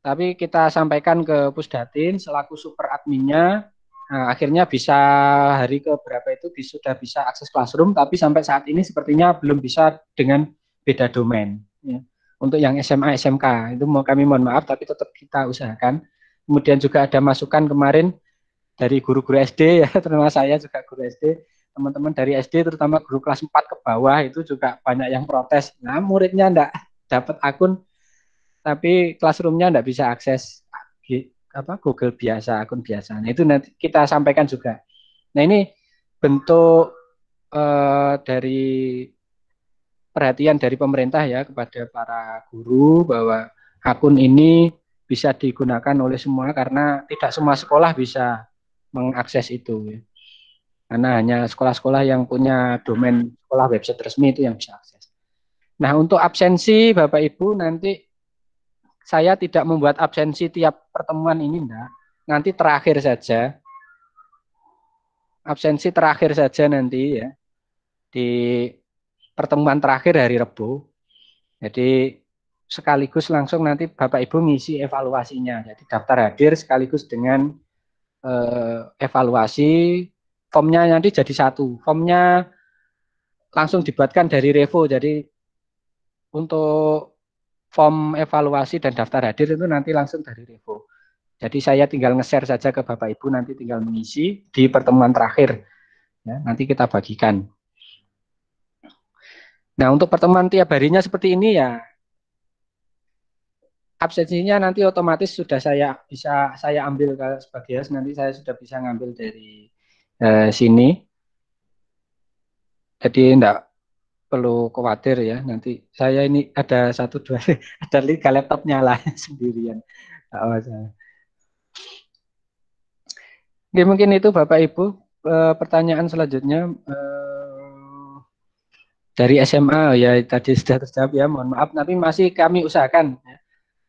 Speaker 2: Tapi kita sampaikan ke Pusdatin selaku super adminnya nah, akhirnya bisa hari ke berapa itu sudah bisa akses classroom tapi sampai saat ini sepertinya belum bisa dengan beda domain ya. Untuk yang SMA SMK itu mau kami mohon maaf tapi tetap kita usahakan Kemudian juga ada masukan kemarin dari guru-guru SD [LAUGHS] ya, terutama saya juga guru SD, teman-teman dari SD terutama guru kelas 4 ke bawah itu juga banyak yang protes. Nah, muridnya enggak dapat akun tapi classroomnya enggak bisa akses apa Google biasa, akun biasa. Nah, itu nanti kita sampaikan juga. Nah, ini bentuk eh, dari perhatian dari pemerintah ya kepada para guru bahwa akun ini bisa digunakan oleh semua karena tidak semua sekolah bisa mengakses itu. Ya. Karena hanya sekolah-sekolah yang punya domain sekolah website resmi itu yang bisa akses. Nah, untuk absensi Bapak Ibu nanti saya tidak membuat absensi tiap pertemuan ini enggak. Nanti terakhir saja. Absensi terakhir saja nanti ya. Di pertemuan terakhir hari Rebu. Jadi sekaligus langsung nanti Bapak Ibu ngisi evaluasinya. Jadi daftar hadir sekaligus dengan eh, evaluasi formnya nanti jadi satu. Formnya langsung dibuatkan dari Revo. Jadi untuk form evaluasi dan daftar hadir itu nanti langsung dari Revo. Jadi saya tinggal nge-share saja ke Bapak Ibu nanti tinggal mengisi di pertemuan terakhir. Ya, nanti kita bagikan. Nah, untuk pertemuan tiap harinya seperti ini ya, absensinya nanti otomatis sudah saya bisa saya ambil sebagai host nanti saya sudah bisa ngambil dari eh, sini jadi enggak perlu khawatir ya nanti saya ini ada satu dua [LAUGHS] ada tiga laptop nyala [LAUGHS] sendirian Oke, mungkin itu Bapak Ibu e, pertanyaan selanjutnya e, dari SMA oh ya tadi sudah terjawab ya mohon maaf tapi masih kami usahakan ya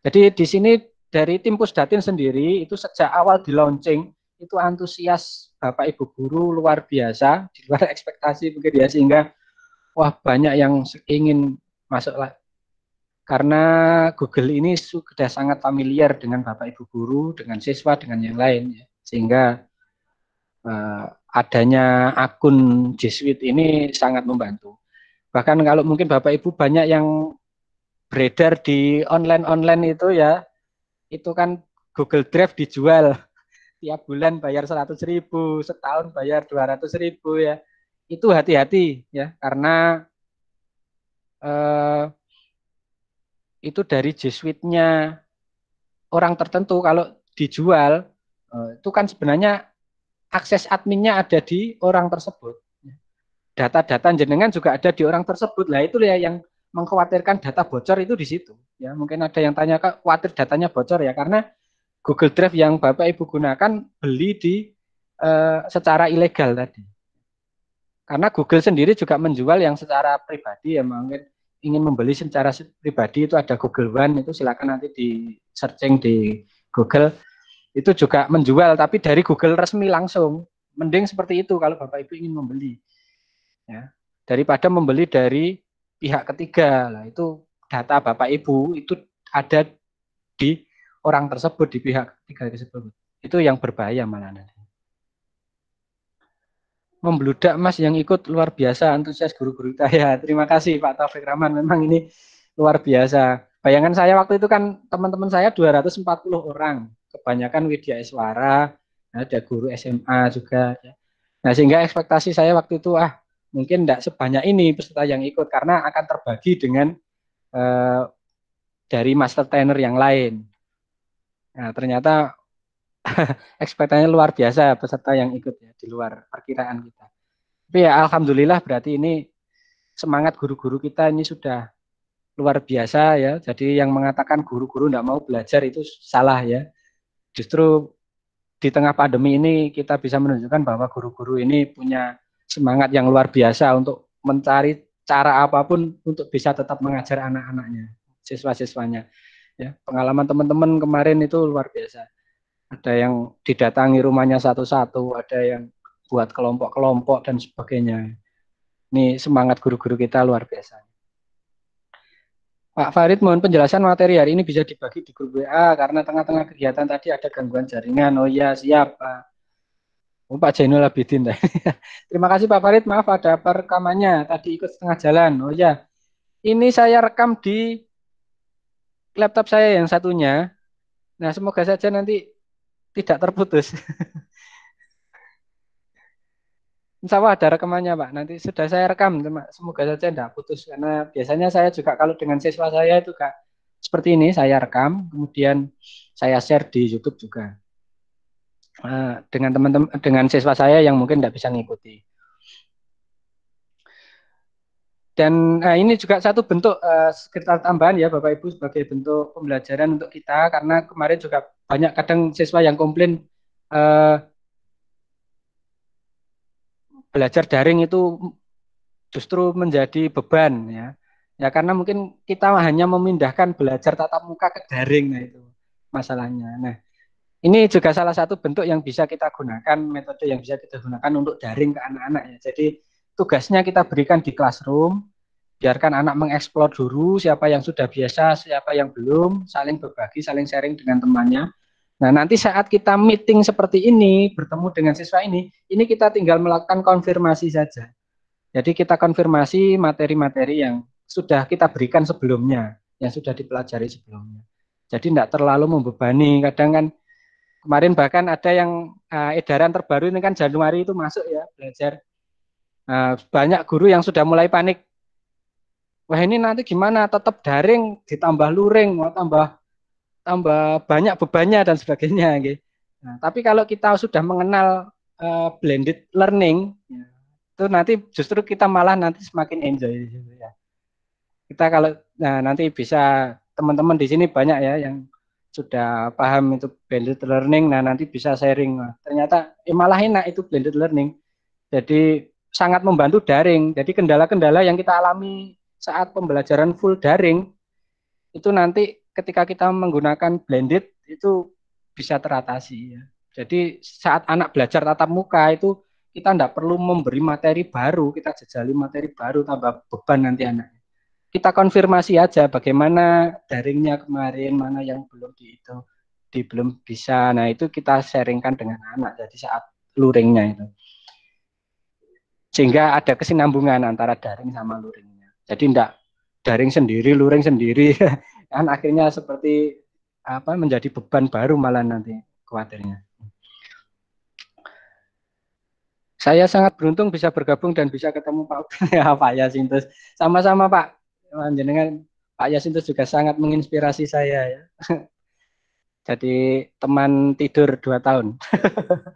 Speaker 2: jadi di sini dari tim Pusdatin sendiri itu sejak awal di launching itu antusias Bapak Ibu guru luar biasa, di luar [LAUGHS] ekspektasi mungkin ya sehingga wah banyak yang ingin masuk lah karena Google ini sudah sangat familiar dengan Bapak Ibu guru, dengan siswa, dengan yang lain ya. Sehingga uh, adanya akun G Suite ini sangat membantu. Bahkan kalau mungkin Bapak Ibu banyak yang beredar di online-online itu ya, itu kan Google Drive dijual tiap bulan bayar 100 ribu, setahun bayar 200 ribu ya. Itu hati-hati ya, karena eh, itu dari G orang tertentu kalau dijual eh, itu kan sebenarnya akses adminnya ada di orang tersebut. Data-data jenengan juga ada di orang tersebut. Lah itu ya yang mengkhawatirkan data bocor itu di situ. Ya, mungkin ada yang tanya khawatir datanya bocor ya karena Google Drive yang Bapak Ibu gunakan beli di eh, secara ilegal tadi. Karena Google sendiri juga menjual yang secara pribadi ya mungkin ingin membeli secara pribadi itu ada Google One itu silakan nanti di searching di Google itu juga menjual tapi dari Google resmi langsung. Mending seperti itu kalau Bapak Ibu ingin membeli. Ya, daripada membeli dari pihak ketiga lah itu data bapak ibu itu ada di orang tersebut di pihak ketiga tersebut itu yang berbahaya malah nanti membludak mas yang ikut luar biasa antusias guru-guru kita ya [LAUGHS] terima kasih Pak Taufik Rahman memang ini luar biasa bayangan saya waktu itu kan teman-teman saya 240 orang kebanyakan Widya Iswara ada guru SMA juga ya. nah sehingga ekspektasi saya waktu itu ah mungkin tidak sebanyak ini peserta yang ikut karena akan terbagi dengan uh, dari master trainer yang lain. Nah, ternyata [LAUGHS] ekspektasinya luar biasa peserta yang ikut ya di luar perkiraan kita. Tapi ya alhamdulillah berarti ini semangat guru-guru kita ini sudah luar biasa ya. Jadi yang mengatakan guru-guru tidak mau belajar itu salah ya. Justru di tengah pandemi ini kita bisa menunjukkan bahwa guru-guru ini punya semangat yang luar biasa untuk mencari cara apapun untuk bisa tetap mengajar anak-anaknya, siswa-siswanya. Ya, pengalaman teman-teman kemarin itu luar biasa. Ada yang didatangi rumahnya satu-satu, ada yang buat kelompok-kelompok dan sebagainya. Ini semangat guru-guru kita luar biasa. Pak Farid, mohon penjelasan materi hari ini bisa dibagi di grup WA karena tengah-tengah kegiatan tadi ada gangguan jaringan. Oh iya, siap Pak. Oh, Pak lebih Abidin. [LAUGHS] Terima kasih Pak Farid, maaf ada perekamannya. Tadi ikut setengah jalan. Oh ya, ini saya rekam di laptop saya yang satunya. Nah, semoga saja nanti tidak terputus. [LAUGHS] Insya Allah ada rekamannya Pak. Nanti sudah saya rekam, semoga saja tidak putus. Karena biasanya saya juga kalau dengan siswa saya itu kak seperti ini saya rekam, kemudian saya share di YouTube juga. Eh, dengan teman-teman dengan siswa saya yang mungkin tidak bisa mengikuti. Dan uh, ini juga satu bentuk uh, sekitar tambahan ya Bapak Ibu sebagai bentuk pembelajaran untuk kita karena kemarin juga banyak kadang siswa yang komplain uh, belajar daring itu justru menjadi beban ya. Ya karena mungkin kita hanya memindahkan belajar tatap muka ke daring nah itu masalahnya. Nah, ini juga salah satu bentuk yang bisa kita gunakan, metode yang bisa kita gunakan untuk daring ke anak-anak ya. Jadi tugasnya kita berikan di classroom, biarkan anak mengeksplor dulu siapa yang sudah biasa, siapa yang belum, saling berbagi, saling sharing dengan temannya. Nah, nanti saat kita meeting seperti ini, bertemu dengan siswa ini, ini kita tinggal melakukan konfirmasi saja. Jadi kita konfirmasi materi-materi yang sudah kita berikan sebelumnya, yang sudah dipelajari sebelumnya. Jadi tidak terlalu membebani. Kadang kan Kemarin bahkan ada yang uh, edaran terbaru ini kan Januari itu masuk ya belajar. Uh, banyak guru yang sudah mulai panik. Wah ini nanti gimana? Tetap daring, ditambah luring, mau tambah tambah banyak bebannya dan sebagainya. [LAUGHS] Gitu. Nah, tapi kalau kita sudah mengenal uh, blended learning, ya, itu nanti justru kita malah nanti semakin enjoy gitu ya. Kita kalau nah, nanti bisa teman-teman di sini banyak ya yang sudah paham itu blended learning nah nanti bisa sharing nah, ternyata eh, malah enak itu blended learning jadi sangat membantu daring jadi kendala-kendala yang kita alami saat pembelajaran full daring itu nanti ketika kita menggunakan blended itu bisa teratasi ya. Jadi saat anak belajar tatap muka itu kita tidak perlu memberi materi baru, kita jejali materi baru tambah beban nanti anak kita konfirmasi aja bagaimana daringnya kemarin, mana yang belum di itu di belum bisa. Nah, itu kita sharingkan dengan anak jadi saat luringnya itu. Sehingga ada kesinambungan antara daring sama luringnya. Jadi tidak daring sendiri, luring sendiri. [LAUGHS] kan akhirnya seperti apa menjadi beban baru malah nanti khawatirnya. Saya sangat beruntung bisa bergabung dan bisa ketemu Pak [LAUGHS] ya Pak terus Sama-sama Pak panjenengan Pak Yasin itu juga sangat menginspirasi saya ya. [LAUGHS] Jadi teman tidur dua tahun.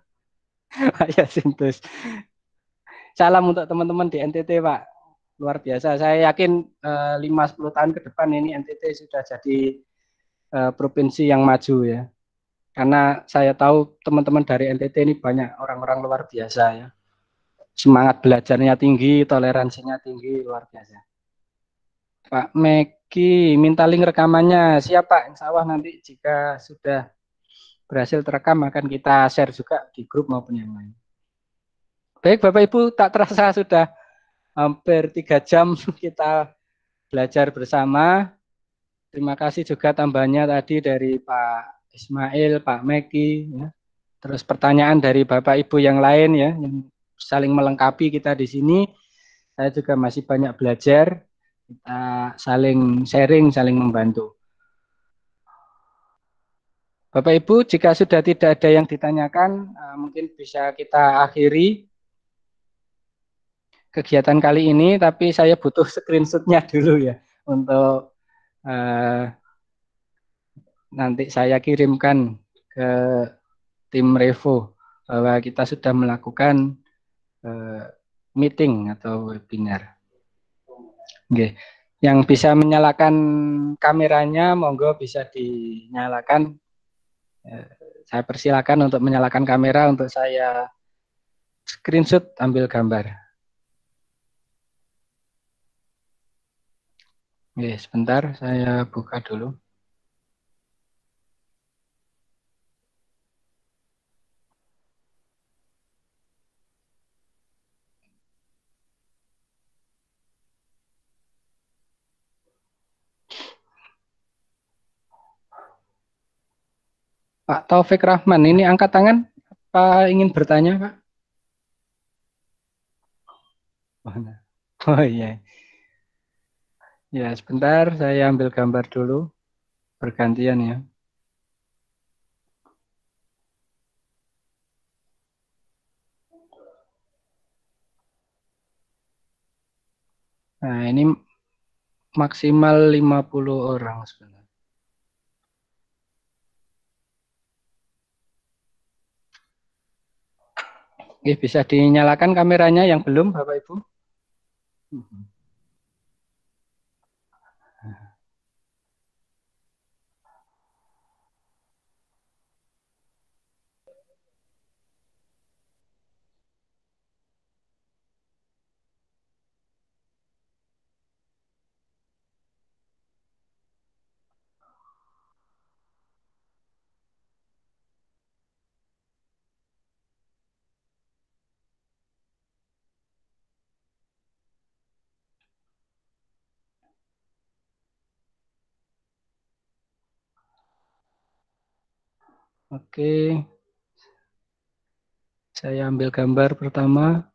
Speaker 2: [LAUGHS] Pak Yasin terus. Salam untuk teman-teman di NTT Pak. Luar biasa. Saya yakin eh, lima 5-10 tahun ke depan ini NTT sudah jadi eh, provinsi yang maju ya. Karena saya tahu teman-teman dari NTT ini banyak orang-orang luar biasa ya. Semangat belajarnya tinggi, toleransinya tinggi, luar biasa. Pak Meki minta link rekamannya. Siap Pak, insya Allah nanti jika sudah berhasil terekam akan kita share juga di grup maupun yang lain. Baik Bapak Ibu, tak terasa sudah hampir tiga jam [LAUGHS] kita belajar bersama. Terima kasih juga tambahnya tadi dari Pak Ismail, Pak Meki, ya. terus pertanyaan dari Bapak Ibu yang lain ya, yang saling melengkapi kita di sini. Saya juga masih banyak belajar kita saling sharing, saling membantu. Bapak Ibu, jika sudah tidak ada yang ditanyakan, eh, mungkin bisa kita akhiri kegiatan kali ini, tapi saya butuh [LAUGHS] screenshotnya dulu ya untuk uh, nanti saya kirimkan ke tim Revo bahwa kita sudah melakukan uh, meeting atau webinar. Oke, Yang bisa menyalakan kameranya monggo bisa dinyalakan. Ya, saya persilakan untuk menyalakan kamera untuk saya screenshot ambil gambar. Oke, sebentar saya buka dulu. Pak Taufik Rahman, ini angkat tangan. apa ingin bertanya, Pak? Oh iya. Ya, sebentar saya ambil gambar dulu. Bergantian ya. Nah, ini maksimal 50 orang sebenarnya. Oke, bisa dinyalakan kameranya yang belum Bapak Ibu. Mhm.
Speaker 1: Oke.
Speaker 2: Saya ambil gambar pertama.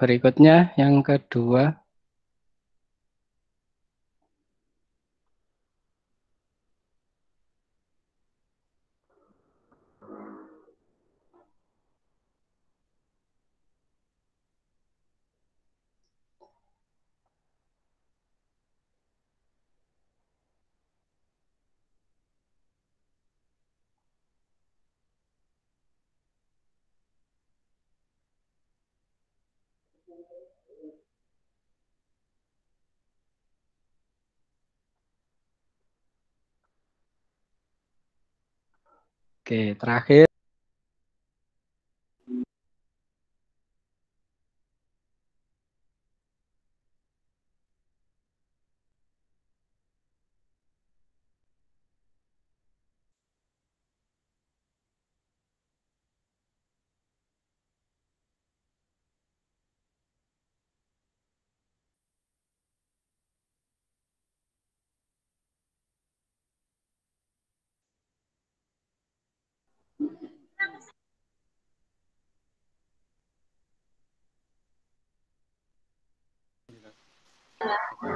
Speaker 2: berikutnya yang kedua que traje